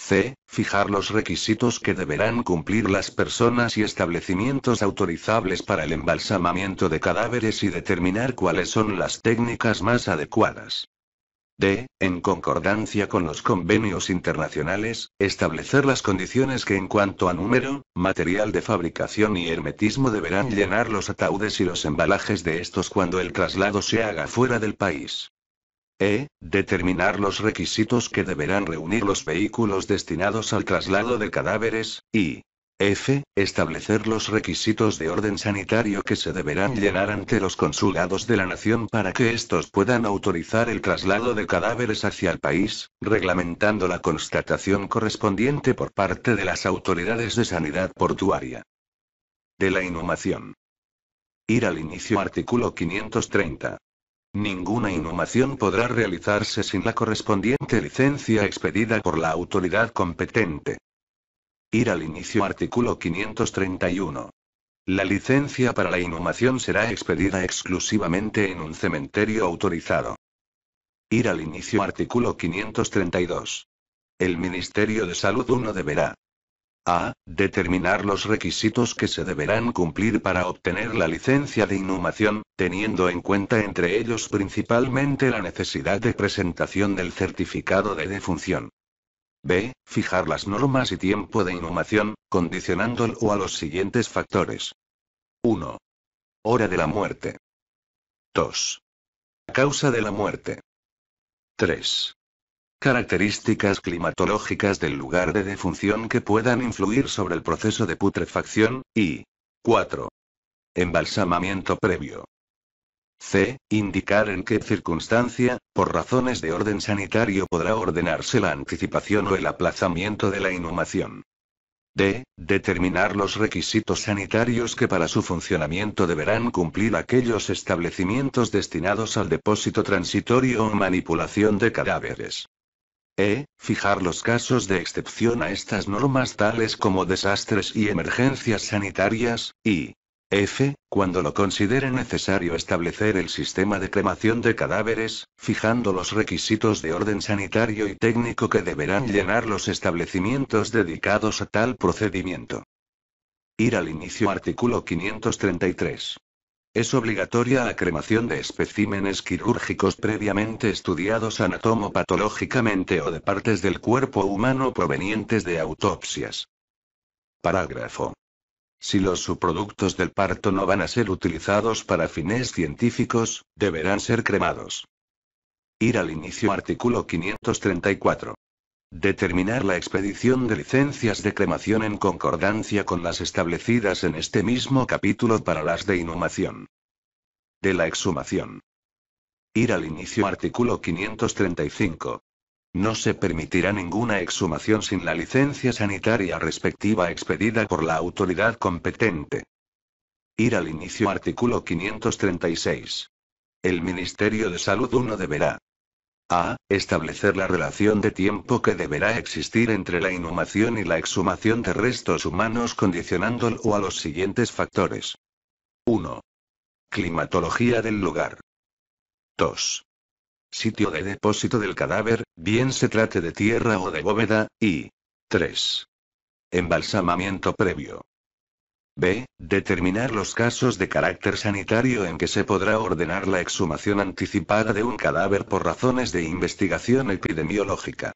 c. Fijar los requisitos que deberán cumplir las personas y establecimientos autorizables para el embalsamamiento de cadáveres y determinar cuáles son las técnicas más adecuadas. D. En concordancia con los convenios internacionales, establecer las condiciones que en cuanto a número, material de fabricación y hermetismo deberán llenar los ataúdes y los embalajes de estos cuando el traslado se haga fuera del país. E. Determinar los requisitos que deberán reunir los vehículos destinados al traslado de cadáveres. Y. F. Establecer los requisitos de orden sanitario que se deberán llenar ante los consulados de la nación para que estos puedan autorizar el traslado de cadáveres hacia el país, reglamentando la constatación correspondiente por parte de las autoridades de sanidad portuaria. De la inhumación. Ir al inicio artículo 530. Ninguna inhumación podrá realizarse sin la correspondiente licencia expedida por la autoridad competente. Ir al inicio artículo 531. La licencia para la inhumación será expedida exclusivamente en un cementerio autorizado. Ir al inicio artículo 532. El Ministerio de Salud 1 deberá a. Determinar los requisitos que se deberán cumplir para obtener la licencia de inhumación, teniendo en cuenta entre ellos principalmente la necesidad de presentación del certificado de defunción. b. Fijar las normas y tiempo de inhumación, condicionándolo a los siguientes factores. 1. Hora de la muerte. 2. Causa de la muerte. 3. Características climatológicas del lugar de defunción que puedan influir sobre el proceso de putrefacción. Y 4. Embalsamamiento previo. C. Indicar en qué circunstancia, por razones de orden sanitario, podrá ordenarse la anticipación o el aplazamiento de la inhumación. D. Determinar los requisitos sanitarios que para su funcionamiento deberán cumplir aquellos establecimientos destinados al depósito transitorio o manipulación de cadáveres. E. Fijar los casos de excepción a estas normas tales como desastres y emergencias sanitarias, y F. Cuando lo considere necesario establecer el sistema de cremación de cadáveres, fijando los requisitos de orden sanitario y técnico que deberán llenar los establecimientos dedicados a tal procedimiento. Ir al inicio artículo 533. Es obligatoria la cremación de especímenes quirúrgicos previamente estudiados anatomopatológicamente o de partes del cuerpo humano provenientes de autopsias. Parágrafo. Si los subproductos del parto no van a ser utilizados para fines científicos, deberán ser cremados. Ir al inicio artículo 534. Determinar la expedición de licencias de cremación en concordancia con las establecidas en este mismo capítulo para las de inhumación. De la exhumación. Ir al inicio artículo 535. No se permitirá ninguna exhumación sin la licencia sanitaria respectiva expedida por la autoridad competente. Ir al inicio artículo 536. El Ministerio de Salud 1 deberá a. Establecer la relación de tiempo que deberá existir entre la inhumación y la exhumación de restos humanos condicionándolo a los siguientes factores. 1. Climatología del lugar. 2. Sitio de depósito del cadáver, bien se trate de tierra o de bóveda, y 3. Embalsamamiento previo. B. Determinar los casos de carácter sanitario en que se podrá ordenar la exhumación anticipada de un cadáver por razones de investigación epidemiológica.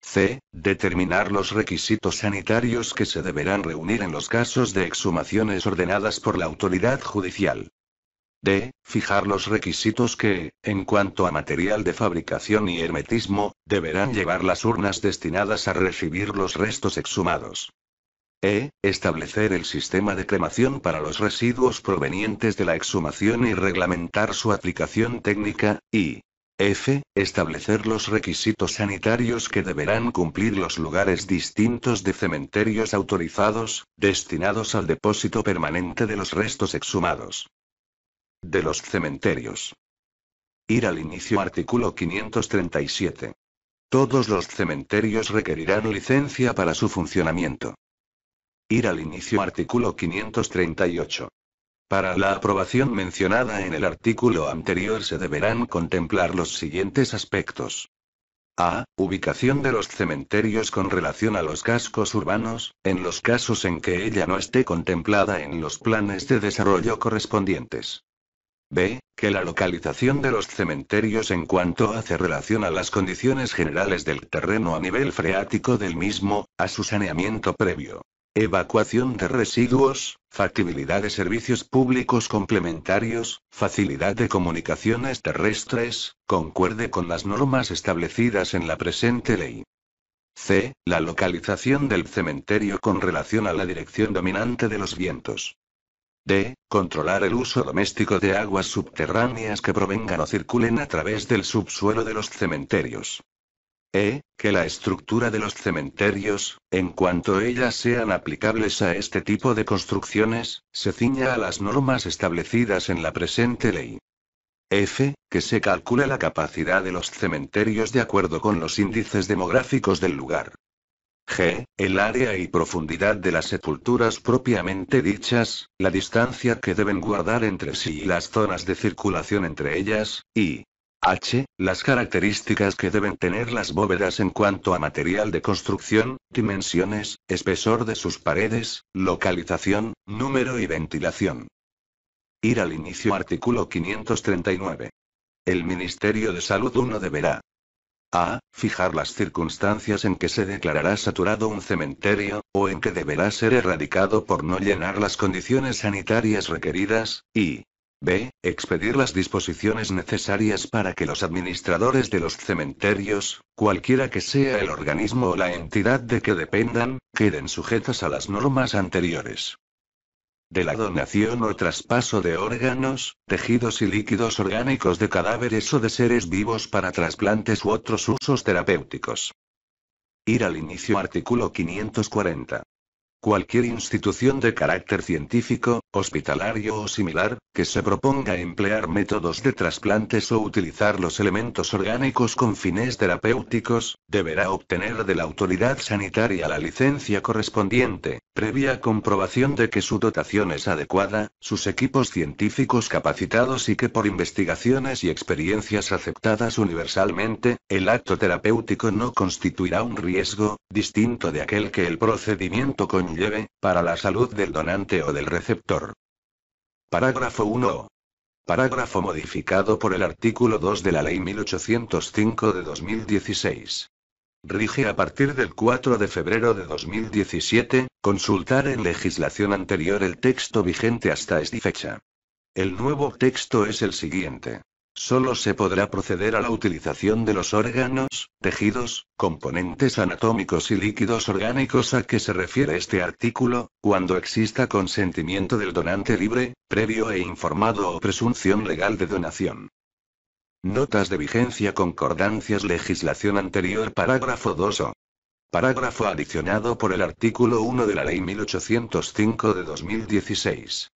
C. Determinar los requisitos sanitarios que se deberán reunir en los casos de exhumaciones ordenadas por la autoridad judicial. D. Fijar los requisitos que, en cuanto a material de fabricación y hermetismo, deberán llevar las urnas destinadas a recibir los restos exhumados. E. Establecer el sistema de cremación para los residuos provenientes de la exhumación y reglamentar su aplicación técnica. Y. F. Establecer los requisitos sanitarios que deberán cumplir los lugares distintos de cementerios autorizados, destinados al depósito permanente de los restos exhumados. De los cementerios. Ir al inicio artículo 537. Todos los cementerios requerirán licencia para su funcionamiento. Ir al inicio artículo 538. Para la aprobación mencionada en el artículo anterior se deberán contemplar los siguientes aspectos. A. Ubicación de los cementerios con relación a los cascos urbanos, en los casos en que ella no esté contemplada en los planes de desarrollo correspondientes. B. Que la localización de los cementerios en cuanto hace relación a las condiciones generales del terreno a nivel freático del mismo, a su saneamiento previo, Evacuación de residuos, factibilidad de servicios públicos complementarios, facilidad de comunicaciones terrestres, concuerde con las normas establecidas en la presente ley. C. La localización del cementerio con relación a la dirección dominante de los vientos. D. Controlar el uso doméstico de aguas subterráneas que provengan o circulen a través del subsuelo de los cementerios. E, que la estructura de los cementerios, en cuanto ellas sean aplicables a este tipo de construcciones, se ciña a las normas establecidas en la presente ley. F, que se calcule la capacidad de los cementerios de acuerdo con los índices demográficos del lugar. G. El área y profundidad de las sepulturas propiamente dichas, la distancia que deben guardar entre sí y las zonas de circulación entre ellas, y H. Las características que deben tener las bóvedas en cuanto a material de construcción, dimensiones, espesor de sus paredes, localización, número y ventilación. Ir al inicio artículo 539. El Ministerio de Salud 1 deberá a. Fijar las circunstancias en que se declarará saturado un cementerio, o en que deberá ser erradicado por no llenar las condiciones sanitarias requeridas, y B. Expedir las disposiciones necesarias para que los administradores de los cementerios, cualquiera que sea el organismo o la entidad de que dependan, queden sujetos a las normas anteriores. De la donación o traspaso de órganos, tejidos y líquidos orgánicos de cadáveres o de seres vivos para trasplantes u otros usos terapéuticos. Ir al inicio artículo 540. Cualquier institución de carácter científico, hospitalario o similar, que se proponga emplear métodos de trasplantes o utilizar los elementos orgánicos con fines terapéuticos, deberá obtener de la autoridad sanitaria la licencia correspondiente, previa comprobación de que su dotación es adecuada, sus equipos científicos capacitados y que por investigaciones y experiencias aceptadas universalmente, el acto terapéutico no constituirá un riesgo, distinto de aquel que el procedimiento con lleve, para la salud del donante o del receptor. Parágrafo 1. Parágrafo modificado por el artículo 2 de la Ley 1805 de 2016. Rige a partir del 4 de febrero de 2017, consultar en legislación anterior el texto vigente hasta esta fecha. El nuevo texto es el siguiente. Solo se podrá proceder a la utilización de los órganos, tejidos, componentes anatómicos y líquidos orgánicos a que se refiere este artículo, cuando exista consentimiento del donante libre, previo e informado o presunción legal de donación. Notas de vigencia concordancias legislación anterior parágrafo 2 o. Parágrafo adicionado por el artículo 1 de la Ley 1805 de 2016.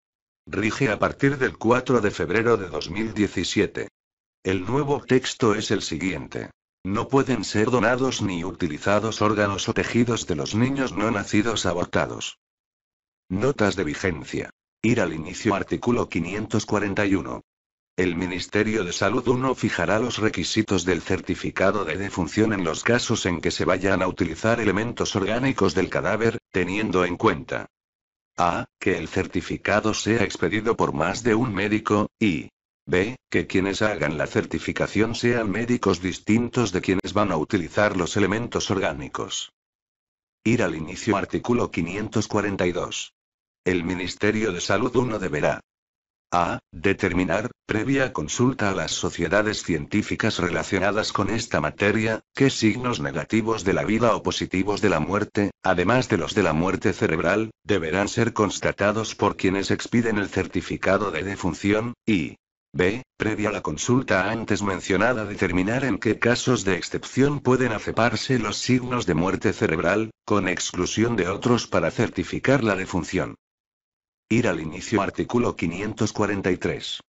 Rige a partir del 4 de febrero de 2017. El nuevo texto es el siguiente. No pueden ser donados ni utilizados órganos o tejidos de los niños no nacidos abortados. Notas de vigencia. Ir al inicio artículo 541. El Ministerio de Salud 1 fijará los requisitos del certificado de defunción en los casos en que se vayan a utilizar elementos orgánicos del cadáver, teniendo en cuenta a. Que el certificado sea expedido por más de un médico, y B. Que quienes hagan la certificación sean médicos distintos de quienes van a utilizar los elementos orgánicos. Ir al inicio artículo 542. El Ministerio de Salud 1 deberá a determinar, previa consulta a las sociedades científicas relacionadas con esta materia, qué signos negativos de la vida o positivos de la muerte, además de los de la muerte cerebral, deberán ser constatados por quienes expiden el certificado de defunción, y b. previa la consulta antes mencionada determinar en qué casos de excepción pueden aceparse los signos de muerte cerebral, con exclusión de otros para certificar la defunción. Ir al inicio artículo 543.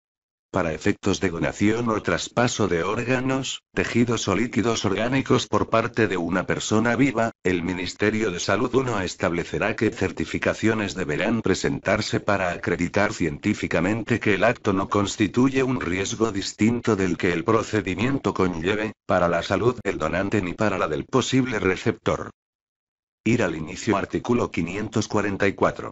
Para efectos de donación o traspaso de órganos, tejidos o líquidos orgánicos por parte de una persona viva, el Ministerio de Salud 1 establecerá que certificaciones deberán presentarse para acreditar científicamente que el acto no constituye un riesgo distinto del que el procedimiento conlleve, para la salud del donante ni para la del posible receptor. Ir al inicio artículo 544.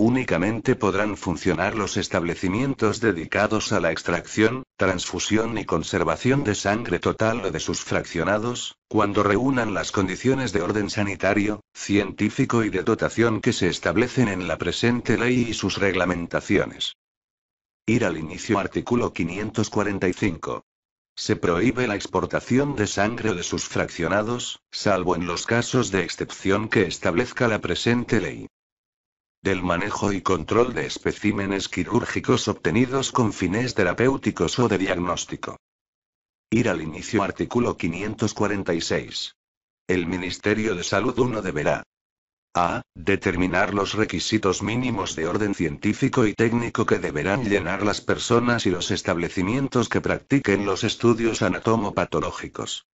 Únicamente podrán funcionar los establecimientos dedicados a la extracción, transfusión y conservación de sangre total o de sus fraccionados, cuando reúnan las condiciones de orden sanitario, científico y de dotación que se establecen en la presente ley y sus reglamentaciones. Ir al inicio artículo 545. Se prohíbe la exportación de sangre o de sus fraccionados, salvo en los casos de excepción que establezca la presente ley del manejo y control de especímenes quirúrgicos obtenidos con fines terapéuticos o de diagnóstico. Ir al inicio artículo 546. El Ministerio de Salud 1 deberá a. Determinar los requisitos mínimos de orden científico y técnico que deberán llenar las personas y los establecimientos que practiquen los estudios anatomopatológicos.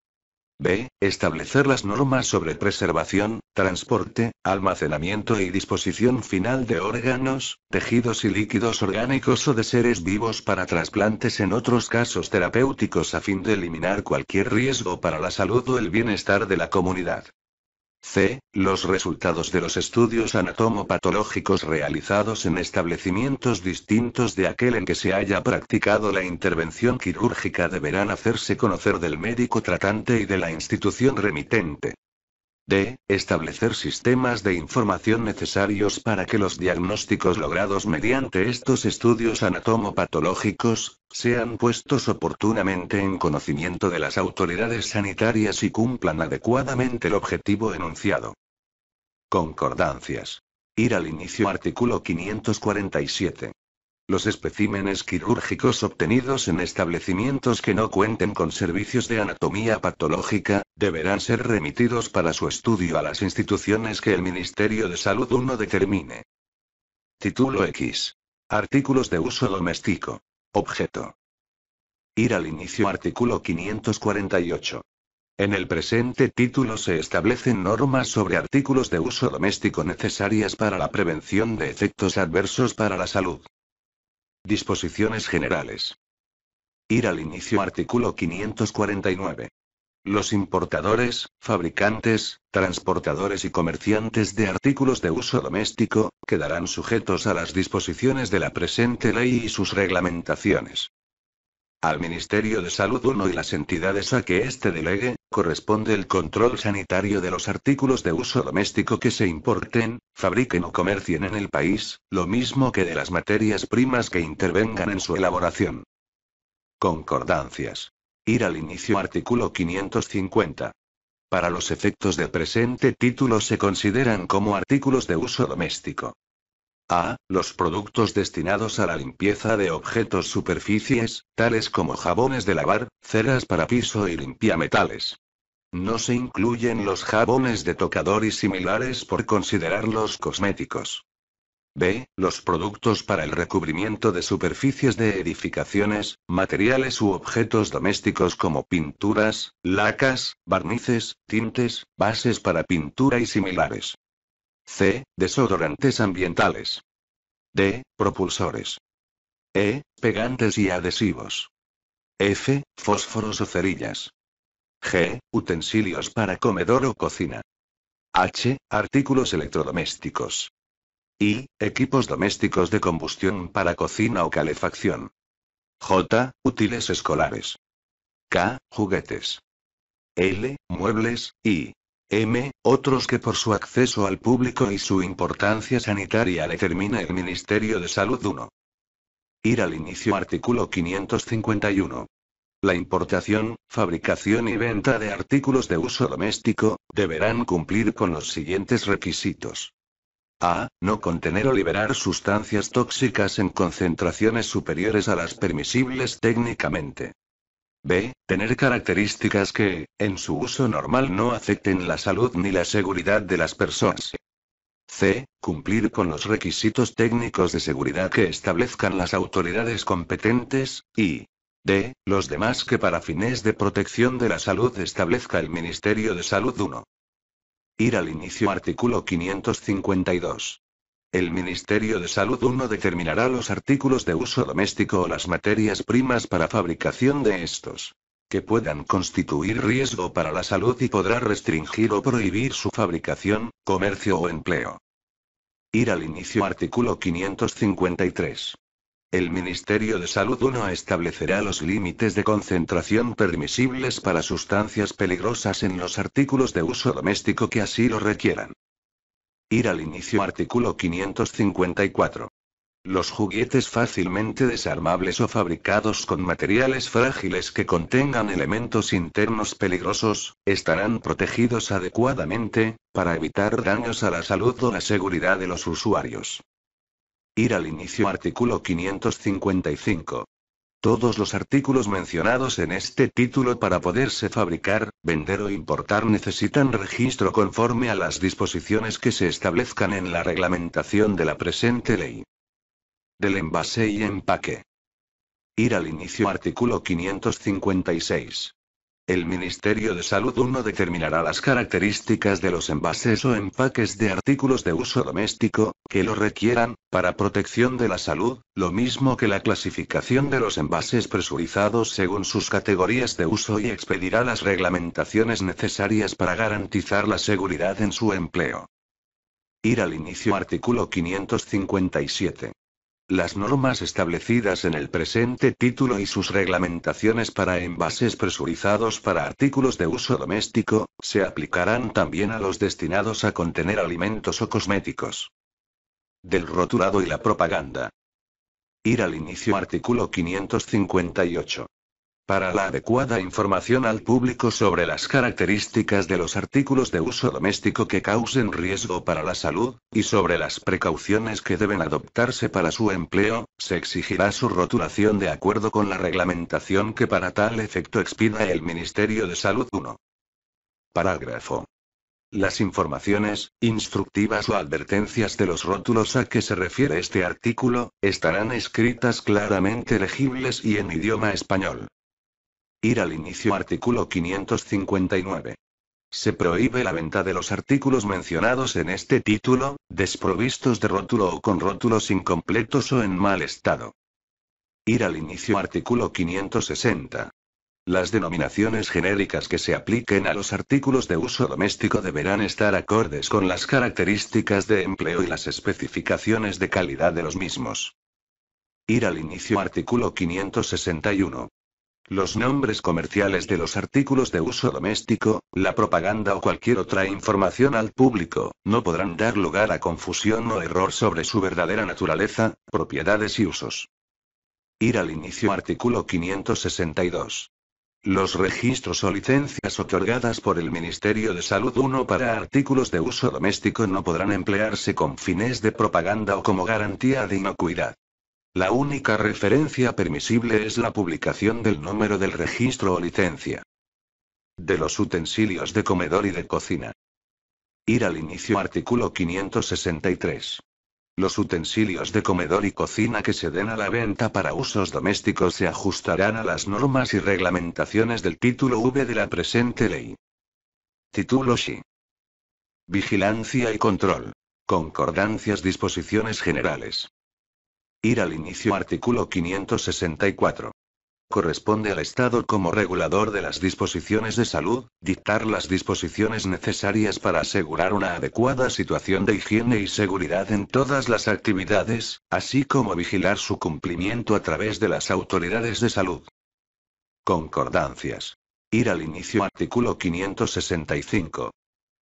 B. Establecer las normas sobre preservación, transporte, almacenamiento y disposición final de órganos, tejidos y líquidos orgánicos o de seres vivos para trasplantes en otros casos terapéuticos a fin de eliminar cualquier riesgo para la salud o el bienestar de la comunidad. C. Los resultados de los estudios anatomopatológicos realizados en establecimientos distintos de aquel en que se haya practicado la intervención quirúrgica deberán hacerse conocer del médico tratante y de la institución remitente. D. Establecer sistemas de información necesarios para que los diagnósticos logrados mediante estos estudios anatomopatológicos sean puestos oportunamente en conocimiento de las autoridades sanitarias y cumplan adecuadamente el objetivo enunciado. Concordancias. Ir al inicio artículo 547. Los especímenes quirúrgicos obtenidos en establecimientos que no cuenten con servicios de anatomía patológica, deberán ser remitidos para su estudio a las instituciones que el Ministerio de Salud 1 determine. Título X. Artículos de uso doméstico. Objeto. Ir al inicio artículo 548. En el presente título se establecen normas sobre artículos de uso doméstico necesarias para la prevención de efectos adversos para la salud. Disposiciones generales. Ir al inicio artículo 549. Los importadores, fabricantes, transportadores y comerciantes de artículos de uso doméstico, quedarán sujetos a las disposiciones de la presente ley y sus reglamentaciones. Al Ministerio de Salud 1 y las entidades a que este delegue, corresponde el control sanitario de los artículos de uso doméstico que se importen, fabriquen o comercien en el país, lo mismo que de las materias primas que intervengan en su elaboración. Concordancias. Ir al inicio artículo 550. Para los efectos del presente título se consideran como artículos de uso doméstico. A. Los productos destinados a la limpieza de objetos superficies, tales como jabones de lavar, ceras para piso y limpiametales. No se incluyen los jabones de tocador y similares por considerarlos cosméticos. B. Los productos para el recubrimiento de superficies de edificaciones, materiales u objetos domésticos como pinturas, lacas, barnices, tintes, bases para pintura y similares. C. Desodorantes ambientales. D. Propulsores. E. Pegantes y adhesivos. F. Fósforos o cerillas. G. Utensilios para comedor o cocina. H. Artículos electrodomésticos. I. Equipos domésticos de combustión para cocina o calefacción. J. Útiles escolares. K. Juguetes. L. Muebles. Y. M. Otros que por su acceso al público y su importancia sanitaria determina el Ministerio de Salud 1. Ir al inicio artículo 551 la importación, fabricación y venta de artículos de uso doméstico, deberán cumplir con los siguientes requisitos. A. No contener o liberar sustancias tóxicas en concentraciones superiores a las permisibles técnicamente. B. Tener características que, en su uso normal, no afecten la salud ni la seguridad de las personas. C. Cumplir con los requisitos técnicos de seguridad que establezcan las autoridades competentes. Y D. Los demás que para fines de protección de la salud establezca el Ministerio de Salud 1. Ir al inicio artículo 552. El Ministerio de Salud 1 determinará los artículos de uso doméstico o las materias primas para fabricación de estos que puedan constituir riesgo para la salud y podrá restringir o prohibir su fabricación, comercio o empleo. Ir al inicio artículo 553. El Ministerio de Salud 1 establecerá los límites de concentración permisibles para sustancias peligrosas en los artículos de uso doméstico que así lo requieran. Ir al inicio artículo 554. Los juguetes fácilmente desarmables o fabricados con materiales frágiles que contengan elementos internos peligrosos, estarán protegidos adecuadamente, para evitar daños a la salud o la seguridad de los usuarios. Ir al inicio artículo 555. Todos los artículos mencionados en este título para poderse fabricar, vender o importar necesitan registro conforme a las disposiciones que se establezcan en la reglamentación de la presente ley. Del envase y empaque. Ir al inicio artículo 556. El Ministerio de Salud 1 determinará las características de los envases o empaques de artículos de uso doméstico, que lo requieran, para protección de la salud, lo mismo que la clasificación de los envases presurizados según sus categorías de uso y expedirá las reglamentaciones necesarias para garantizar la seguridad en su empleo. Ir al inicio artículo 557. Las normas establecidas en el presente título y sus reglamentaciones para envases presurizados para artículos de uso doméstico, se aplicarán también a los destinados a contener alimentos o cosméticos. Del roturado y la propaganda. Ir al inicio artículo 558. Para la adecuada información al público sobre las características de los artículos de uso doméstico que causen riesgo para la salud, y sobre las precauciones que deben adoptarse para su empleo, se exigirá su rotulación de acuerdo con la reglamentación que para tal efecto expida el Ministerio de Salud 1. Parágrafo. Las informaciones, instructivas o advertencias de los rótulos a que se refiere este artículo, estarán escritas claramente legibles y en idioma español. Ir al inicio artículo 559. Se prohíbe la venta de los artículos mencionados en este título, desprovistos de rótulo o con rótulos incompletos o en mal estado. Ir al inicio artículo 560. Las denominaciones genéricas que se apliquen a los artículos de uso doméstico deberán estar acordes con las características de empleo y las especificaciones de calidad de los mismos. Ir al inicio artículo 561. Los nombres comerciales de los artículos de uso doméstico, la propaganda o cualquier otra información al público, no podrán dar lugar a confusión o error sobre su verdadera naturaleza, propiedades y usos. Ir al inicio artículo 562. Los registros o licencias otorgadas por el Ministerio de Salud 1 para artículos de uso doméstico no podrán emplearse con fines de propaganda o como garantía de inocuidad. La única referencia permisible es la publicación del número del registro o licencia. De los utensilios de comedor y de cocina. Ir al inicio artículo 563. Los utensilios de comedor y cocina que se den a la venta para usos domésticos se ajustarán a las normas y reglamentaciones del título V de la presente ley. Título XI. Vigilancia y control. Concordancias disposiciones generales. Ir al inicio artículo 564. Corresponde al Estado como regulador de las disposiciones de salud, dictar las disposiciones necesarias para asegurar una adecuada situación de higiene y seguridad en todas las actividades, así como vigilar su cumplimiento a través de las autoridades de salud. Concordancias. Ir al inicio artículo 565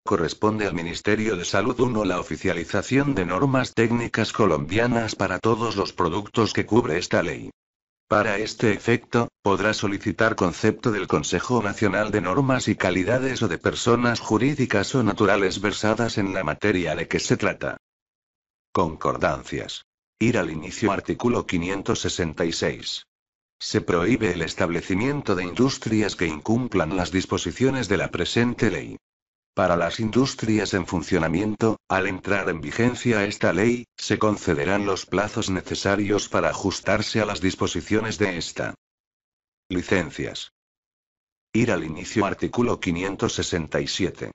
corresponde al Ministerio de Salud 1 la oficialización de normas técnicas colombianas para todos los productos que cubre esta ley. Para este efecto, podrá solicitar concepto del Consejo Nacional de Normas y Calidades o de personas jurídicas o naturales versadas en la materia de que se trata. Concordancias. Ir al inicio artículo 566. Se prohíbe el establecimiento de industrias que incumplan las disposiciones de la presente ley. Para las industrias en funcionamiento, al entrar en vigencia esta ley, se concederán los plazos necesarios para ajustarse a las disposiciones de esta. Licencias. Ir al inicio artículo 567.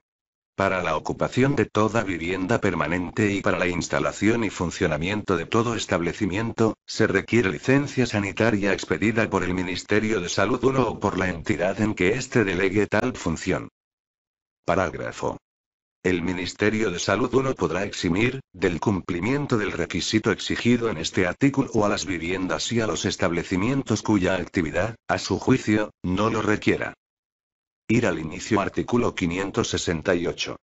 Para la ocupación de toda vivienda permanente y para la instalación y funcionamiento de todo establecimiento, se requiere licencia sanitaria expedida por el Ministerio de Salud 1 o por la entidad en que éste delegue tal función. Parágrafo. El Ministerio de Salud no podrá eximir, del cumplimiento del requisito exigido en este artículo o a las viviendas y a los establecimientos cuya actividad, a su juicio, no lo requiera. Ir al inicio artículo 568.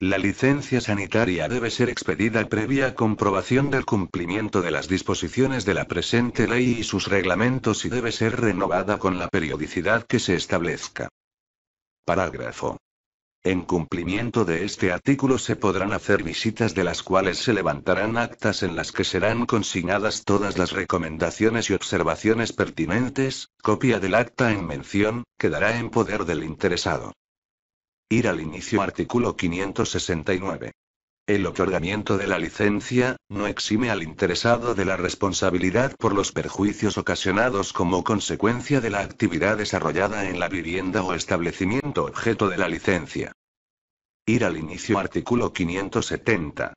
La licencia sanitaria debe ser expedida previa comprobación del cumplimiento de las disposiciones de la presente ley y sus reglamentos y debe ser renovada con la periodicidad que se establezca. Parágrafo. En cumplimiento de este artículo se podrán hacer visitas de las cuales se levantarán actas en las que serán consignadas todas las recomendaciones y observaciones pertinentes, copia del acta en mención, quedará en poder del interesado. Ir al inicio artículo 569. El otorgamiento de la licencia, no exime al interesado de la responsabilidad por los perjuicios ocasionados como consecuencia de la actividad desarrollada en la vivienda o establecimiento objeto de la licencia. Ir al inicio artículo 570.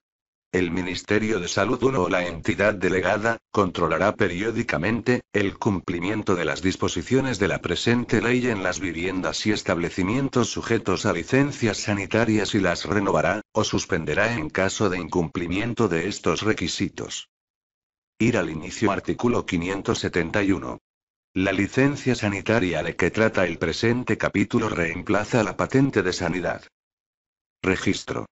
El Ministerio de Salud 1 o la entidad delegada, controlará periódicamente, el cumplimiento de las disposiciones de la presente ley en las viviendas y establecimientos sujetos a licencias sanitarias y las renovará, o suspenderá en caso de incumplimiento de estos requisitos. Ir al inicio artículo 571. La licencia sanitaria de que trata el presente capítulo reemplaza la patente de sanidad. Registro.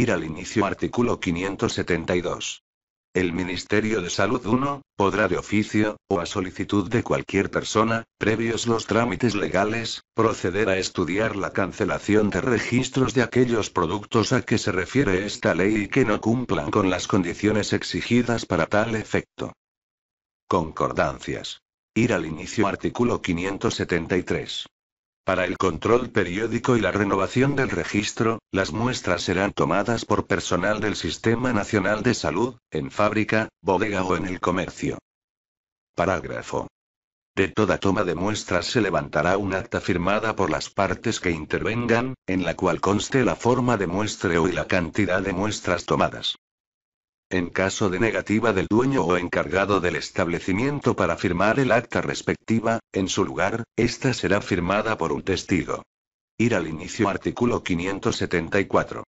Ir al inicio artículo 572. El Ministerio de Salud 1, podrá de oficio, o a solicitud de cualquier persona, previos los trámites legales, proceder a estudiar la cancelación de registros de aquellos productos a que se refiere esta ley y que no cumplan con las condiciones exigidas para tal efecto. Concordancias. Ir al inicio artículo 573. Para el control periódico y la renovación del registro, las muestras serán tomadas por personal del Sistema Nacional de Salud, en fábrica, bodega o en el comercio. Parágrafo. De toda toma de muestras se levantará un acta firmada por las partes que intervengan, en la cual conste la forma de muestreo y la cantidad de muestras tomadas en caso de negativa del dueño o encargado del establecimiento para firmar el acta respectiva, en su lugar, ésta será firmada por un testigo. Ir al inicio artículo 574.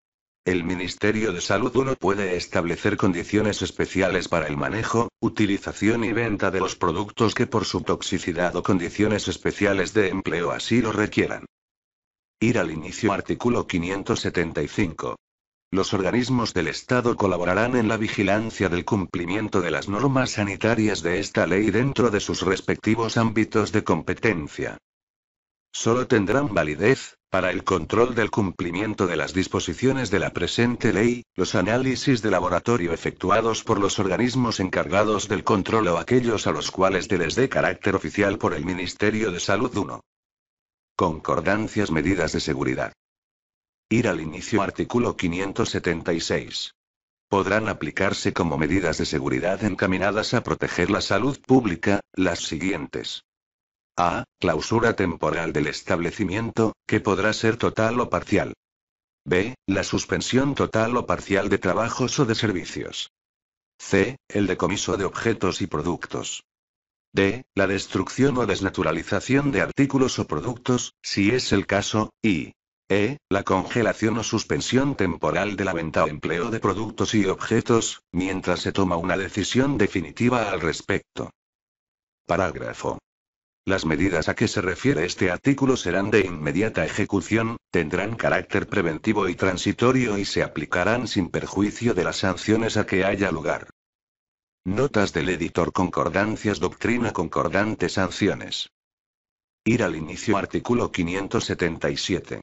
El Ministerio de Salud no puede establecer condiciones especiales para el manejo, utilización y venta de los productos que por su toxicidad o condiciones especiales de empleo así lo requieran. Ir al inicio artículo 575. Los organismos del Estado colaborarán en la vigilancia del cumplimiento de las normas sanitarias de esta ley dentro de sus respectivos ámbitos de competencia. Solo tendrán validez, para el control del cumplimiento de las disposiciones de la presente ley, los análisis de laboratorio efectuados por los organismos encargados del control o aquellos a los cuales les dé carácter oficial por el Ministerio de Salud 1. Concordancias medidas de seguridad. Ir al inicio artículo 576. Podrán aplicarse como medidas de seguridad encaminadas a proteger la salud pública, las siguientes. A. Clausura temporal del establecimiento, que podrá ser total o parcial. B. La suspensión total o parcial de trabajos o de servicios. C. El decomiso de objetos y productos. D. La destrucción o desnaturalización de artículos o productos, si es el caso, y e. La congelación o suspensión temporal de la venta o empleo de productos y objetos, mientras se toma una decisión definitiva al respecto. Parágrafo. Las medidas a que se refiere este artículo serán de inmediata ejecución, tendrán carácter preventivo y transitorio y se aplicarán sin perjuicio de las sanciones a que haya lugar. Notas del editor Concordancias Doctrina Concordante Sanciones. Ir al inicio artículo 577.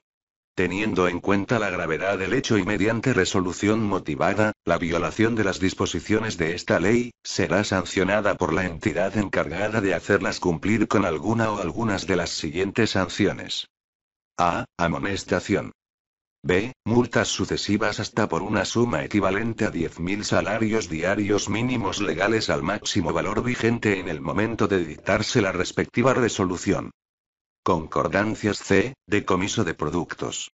Teniendo en cuenta la gravedad del hecho y mediante resolución motivada, la violación de las disposiciones de esta ley, será sancionada por la entidad encargada de hacerlas cumplir con alguna o algunas de las siguientes sanciones. A. Amonestación. B. Multas sucesivas hasta por una suma equivalente a 10.000 salarios diarios mínimos legales al máximo valor vigente en el momento de dictarse la respectiva resolución. Concordancias C. Decomiso de productos.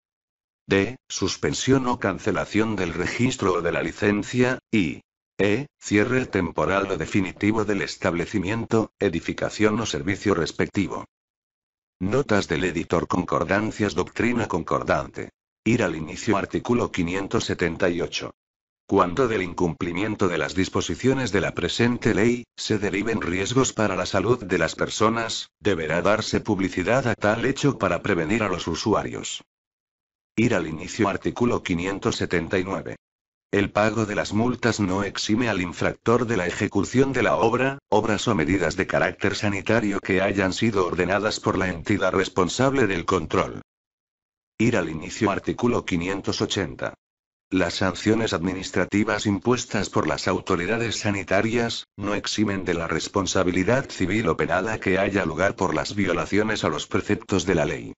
D. Suspensión o cancelación del registro o de la licencia. Y. E. Cierre temporal o definitivo del establecimiento, edificación o servicio respectivo. Notas del editor Concordancias Doctrina Concordante. Ir al inicio artículo 578 cuando del incumplimiento de las disposiciones de la presente ley, se deriven riesgos para la salud de las personas, deberá darse publicidad a tal hecho para prevenir a los usuarios. Ir al inicio artículo 579. El pago de las multas no exime al infractor de la ejecución de la obra, obras o medidas de carácter sanitario que hayan sido ordenadas por la entidad responsable del control. Ir al inicio artículo 580. Las sanciones administrativas impuestas por las autoridades sanitarias, no eximen de la responsabilidad civil o penal a que haya lugar por las violaciones a los preceptos de la ley.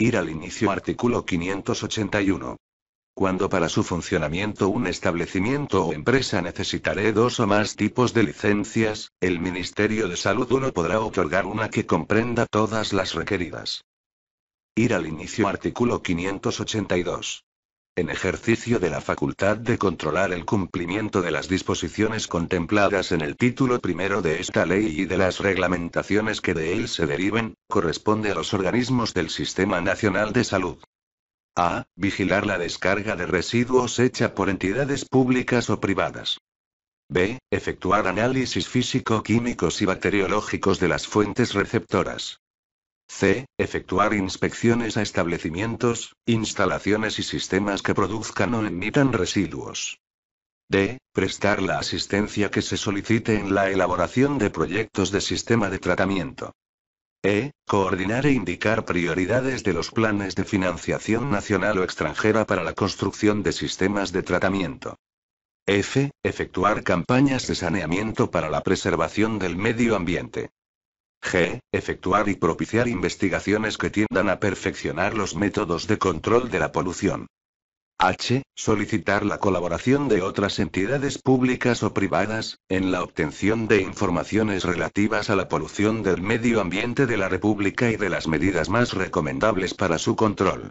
Ir al inicio artículo 581. Cuando para su funcionamiento un establecimiento o empresa necesitaré dos o más tipos de licencias, el Ministerio de Salud uno podrá otorgar una que comprenda todas las requeridas. Ir al inicio artículo 582 en ejercicio de la facultad de controlar el cumplimiento de las disposiciones contempladas en el título primero de esta ley y de las reglamentaciones que de él se deriven, corresponde a los organismos del Sistema Nacional de Salud. A. Vigilar la descarga de residuos hecha por entidades públicas o privadas. B. Efectuar análisis físico-químicos y bacteriológicos de las fuentes receptoras. C. Efectuar inspecciones a establecimientos, instalaciones y sistemas que produzcan o emitan residuos. D. Prestar la asistencia que se solicite en la elaboración de proyectos de sistema de tratamiento. E. Coordinar e indicar prioridades de los planes de financiación nacional o extranjera para la construcción de sistemas de tratamiento. F. Efectuar campañas de saneamiento para la preservación del medio ambiente. G. Efectuar y propiciar investigaciones que tiendan a perfeccionar los métodos de control de la polución. H. Solicitar la colaboración de otras entidades públicas o privadas, en la obtención de informaciones relativas a la polución del medio ambiente de la República y de las medidas más recomendables para su control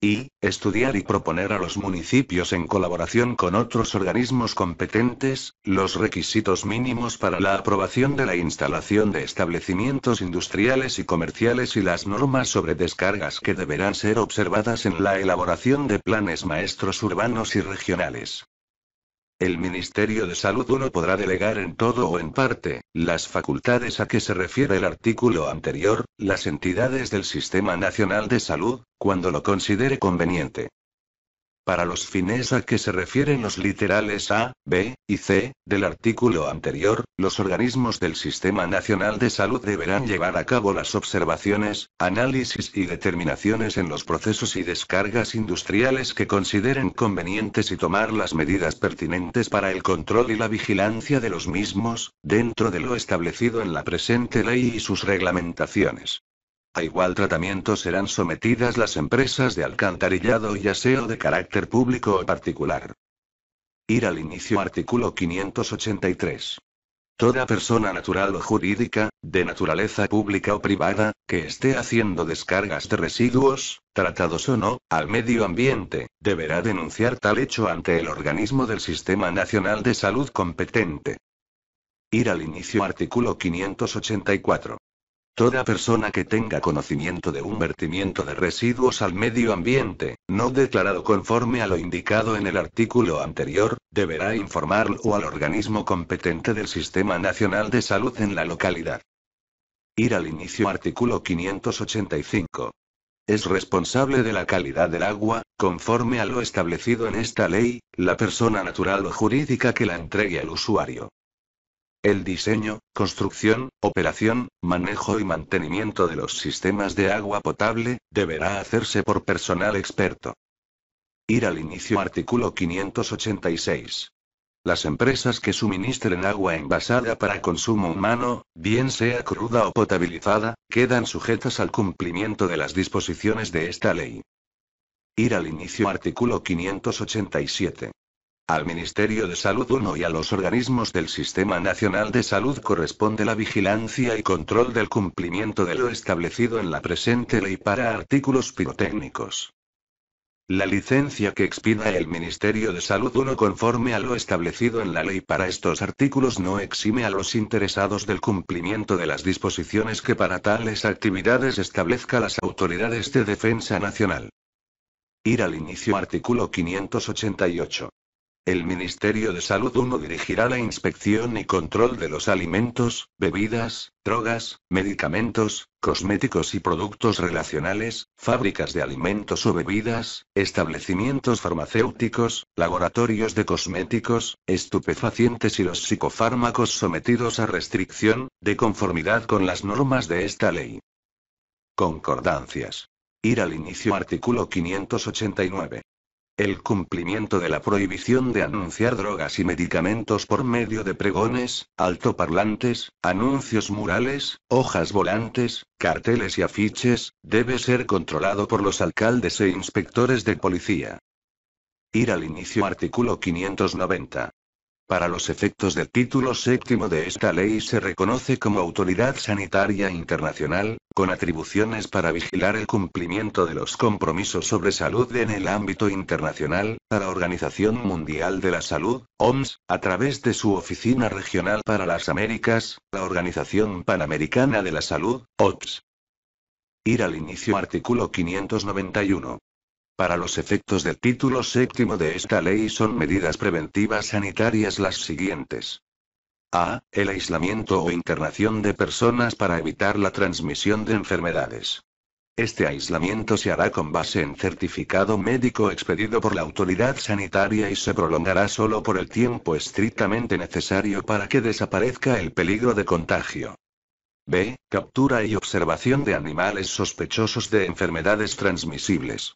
y, estudiar y proponer a los municipios en colaboración con otros organismos competentes, los requisitos mínimos para la aprobación de la instalación de establecimientos industriales y comerciales y las normas sobre descargas que deberán ser observadas en la elaboración de planes maestros urbanos y regionales. El Ministerio de Salud 1 podrá delegar en todo o en parte, las facultades a que se refiere el artículo anterior, las entidades del Sistema Nacional de Salud, cuando lo considere conveniente para los fines a que se refieren los literales A, B y C del artículo anterior, los organismos del Sistema Nacional de Salud deberán llevar a cabo las observaciones, análisis y determinaciones en los procesos y descargas industriales que consideren convenientes y tomar las medidas pertinentes para el control y la vigilancia de los mismos, dentro de lo establecido en la presente ley y sus reglamentaciones. A igual tratamiento serán sometidas las empresas de alcantarillado y aseo de carácter público o particular. Ir al inicio artículo 583. Toda persona natural o jurídica, de naturaleza pública o privada, que esté haciendo descargas de residuos, tratados o no, al medio ambiente, deberá denunciar tal hecho ante el organismo del Sistema Nacional de Salud competente. Ir al inicio artículo 584. Toda persona que tenga conocimiento de un vertimiento de residuos al medio ambiente, no declarado conforme a lo indicado en el artículo anterior, deberá informarlo al organismo competente del Sistema Nacional de Salud en la localidad. Ir al inicio artículo 585. Es responsable de la calidad del agua, conforme a lo establecido en esta ley, la persona natural o jurídica que la entregue al usuario. El diseño, construcción, operación, manejo y mantenimiento de los sistemas de agua potable, deberá hacerse por personal experto. Ir al inicio artículo 586. Las empresas que suministren agua envasada para consumo humano, bien sea cruda o potabilizada, quedan sujetas al cumplimiento de las disposiciones de esta ley. Ir al inicio artículo 587. Al Ministerio de Salud 1 y a los organismos del Sistema Nacional de Salud corresponde la vigilancia y control del cumplimiento de lo establecido en la presente ley para artículos pirotécnicos. La licencia que expida el Ministerio de Salud 1 conforme a lo establecido en la ley para estos artículos no exime a los interesados del cumplimiento de las disposiciones que para tales actividades establezca las autoridades de defensa nacional. Ir al inicio artículo 588. El Ministerio de Salud 1 dirigirá la inspección y control de los alimentos, bebidas, drogas, medicamentos, cosméticos y productos relacionales, fábricas de alimentos o bebidas, establecimientos farmacéuticos, laboratorios de cosméticos, estupefacientes y los psicofármacos sometidos a restricción, de conformidad con las normas de esta ley. Concordancias. Ir al inicio artículo 589. El cumplimiento de la prohibición de anunciar drogas y medicamentos por medio de pregones, altoparlantes, anuncios murales, hojas volantes, carteles y afiches, debe ser controlado por los alcaldes e inspectores de policía. Ir al inicio artículo 590. Para los efectos del título séptimo de esta ley se reconoce como Autoridad Sanitaria Internacional, con atribuciones para vigilar el cumplimiento de los compromisos sobre salud en el ámbito internacional, a la Organización Mundial de la Salud, OMS, a través de su Oficina Regional para las Américas, la Organización Panamericana de la Salud, OPS. Ir al inicio artículo 591. Para los efectos del título séptimo de esta ley son medidas preventivas sanitarias las siguientes. A. El aislamiento o internación de personas para evitar la transmisión de enfermedades. Este aislamiento se hará con base en certificado médico expedido por la autoridad sanitaria y se prolongará solo por el tiempo estrictamente necesario para que desaparezca el peligro de contagio. B. Captura y observación de animales sospechosos de enfermedades transmisibles.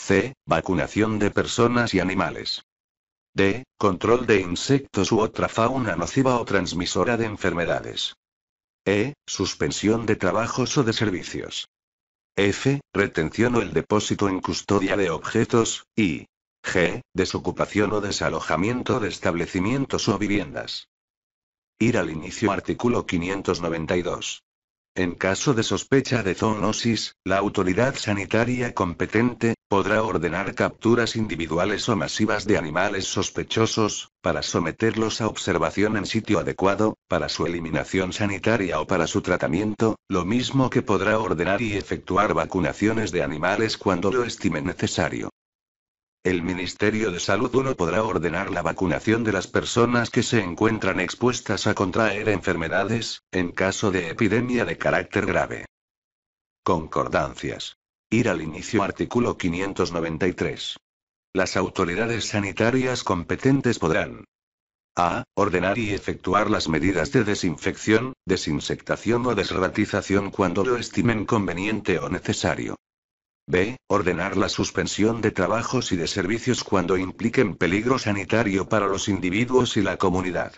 C. Vacunación de personas y animales. D. Control de insectos u otra fauna nociva o transmisora de enfermedades. E. Suspensión de trabajos o de servicios. F. Retención o el depósito en custodia de objetos. Y. G. Desocupación o desalojamiento de establecimientos o viviendas. Ir al inicio artículo 592. En caso de sospecha de zoonosis, la autoridad sanitaria competente, Podrá ordenar capturas individuales o masivas de animales sospechosos, para someterlos a observación en sitio adecuado, para su eliminación sanitaria o para su tratamiento, lo mismo que podrá ordenar y efectuar vacunaciones de animales cuando lo estime necesario. El Ministerio de Salud 1 podrá ordenar la vacunación de las personas que se encuentran expuestas a contraer enfermedades, en caso de epidemia de carácter grave. Concordancias. Ir al inicio artículo 593. Las autoridades sanitarias competentes podrán a. Ordenar y efectuar las medidas de desinfección, desinsectación o desratización cuando lo estimen conveniente o necesario. B. Ordenar la suspensión de trabajos y de servicios cuando impliquen peligro sanitario para los individuos y la comunidad.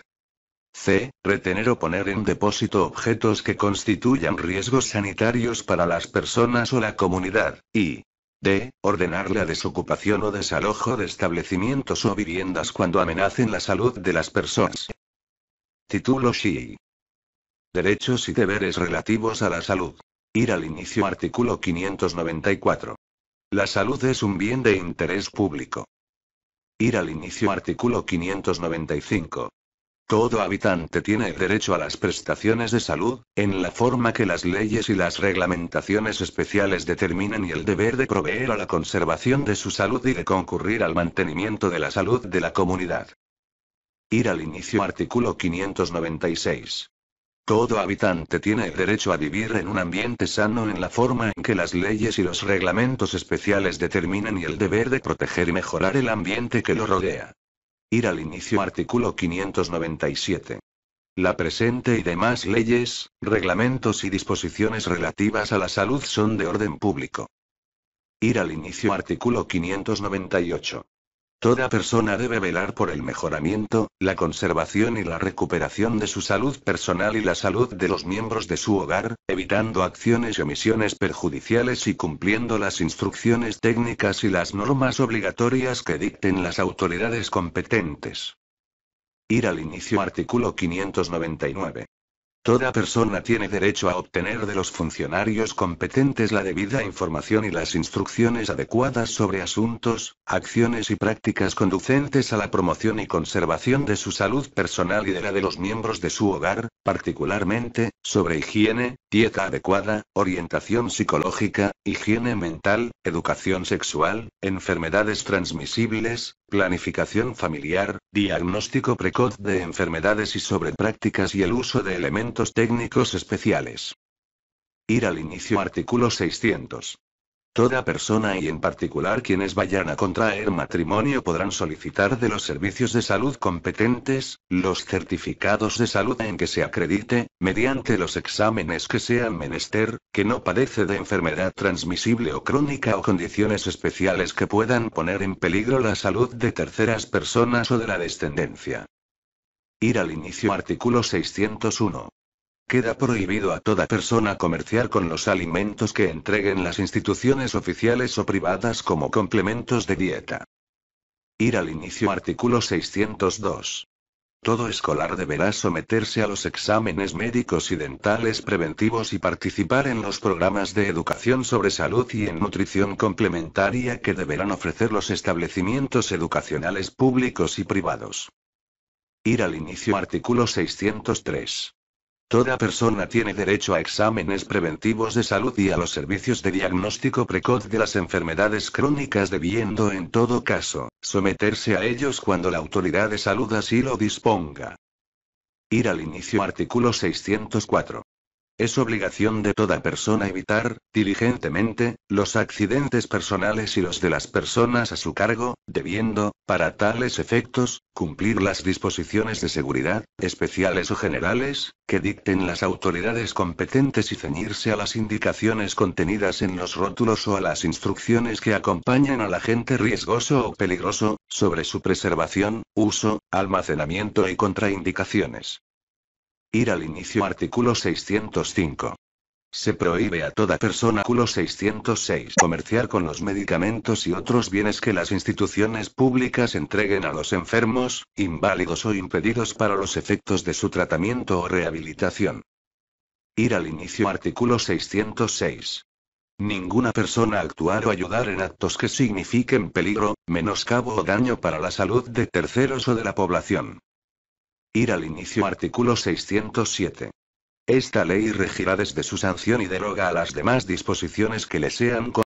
C. Retener o poner en depósito objetos que constituyan riesgos sanitarios para las personas o la comunidad. Y. D. Ordenar la desocupación o desalojo de establecimientos o viviendas cuando amenacen la salud de las personas. Título XII Derechos y deberes relativos a la salud. Ir al inicio artículo 594. La salud es un bien de interés público. Ir al inicio artículo 595. Todo habitante tiene derecho a las prestaciones de salud, en la forma que las leyes y las reglamentaciones especiales determinan y el deber de proveer a la conservación de su salud y de concurrir al mantenimiento de la salud de la comunidad. Ir al inicio artículo 596. Todo habitante tiene derecho a vivir en un ambiente sano en la forma en que las leyes y los reglamentos especiales determinan y el deber de proteger y mejorar el ambiente que lo rodea. Ir al inicio artículo 597. La presente y demás leyes, reglamentos y disposiciones relativas a la salud son de orden público. Ir al inicio artículo 598. Toda persona debe velar por el mejoramiento, la conservación y la recuperación de su salud personal y la salud de los miembros de su hogar, evitando acciones y omisiones perjudiciales y cumpliendo las instrucciones técnicas y las normas obligatorias que dicten las autoridades competentes. Ir al inicio artículo 599. Toda persona tiene derecho a obtener de los funcionarios competentes la debida información y las instrucciones adecuadas sobre asuntos, acciones y prácticas conducentes a la promoción y conservación de su salud personal y de la de los miembros de su hogar, particularmente, sobre higiene, dieta adecuada, orientación psicológica, higiene mental, educación sexual, enfermedades transmisibles, planificación familiar, diagnóstico precoz de enfermedades y sobre prácticas y el uso de elementos técnicos especiales. Ir al inicio artículo 600. Toda persona y en particular quienes vayan a contraer matrimonio podrán solicitar de los servicios de salud competentes, los certificados de salud en que se acredite, mediante los exámenes que sean menester, que no padece de enfermedad transmisible o crónica o condiciones especiales que puedan poner en peligro la salud de terceras personas o de la descendencia. Ir al inicio artículo 601. Queda prohibido a toda persona comerciar con los alimentos que entreguen las instituciones oficiales o privadas como complementos de dieta. Ir al inicio artículo 602. Todo escolar deberá someterse a los exámenes médicos y dentales preventivos y participar en los programas de educación sobre salud y en nutrición complementaria que deberán ofrecer los establecimientos educacionales públicos y privados. Ir al inicio artículo 603. Toda persona tiene derecho a exámenes preventivos de salud y a los servicios de diagnóstico precoz de las enfermedades crónicas debiendo en todo caso, someterse a ellos cuando la autoridad de salud así lo disponga. Ir al inicio artículo 604. Es obligación de toda persona evitar, diligentemente, los accidentes personales y los de las personas a su cargo, debiendo, para tales efectos, cumplir las disposiciones de seguridad, especiales o generales, que dicten las autoridades competentes y ceñirse a las indicaciones contenidas en los rótulos o a las instrucciones que acompañan al agente riesgoso o peligroso, sobre su preservación, uso, almacenamiento y contraindicaciones. Ir al inicio artículo 605. Se prohíbe a toda persona culo 606 comerciar con los medicamentos y otros bienes que las instituciones públicas entreguen a los enfermos, inválidos o impedidos para los efectos de su tratamiento o rehabilitación. Ir al inicio artículo 606. Ninguna persona actuar o ayudar en actos que signifiquen peligro, menoscabo o daño para la salud de terceros o de la población. Ir al inicio artículo 607. Esta ley regirá desde su sanción y deroga a las demás disposiciones que le sean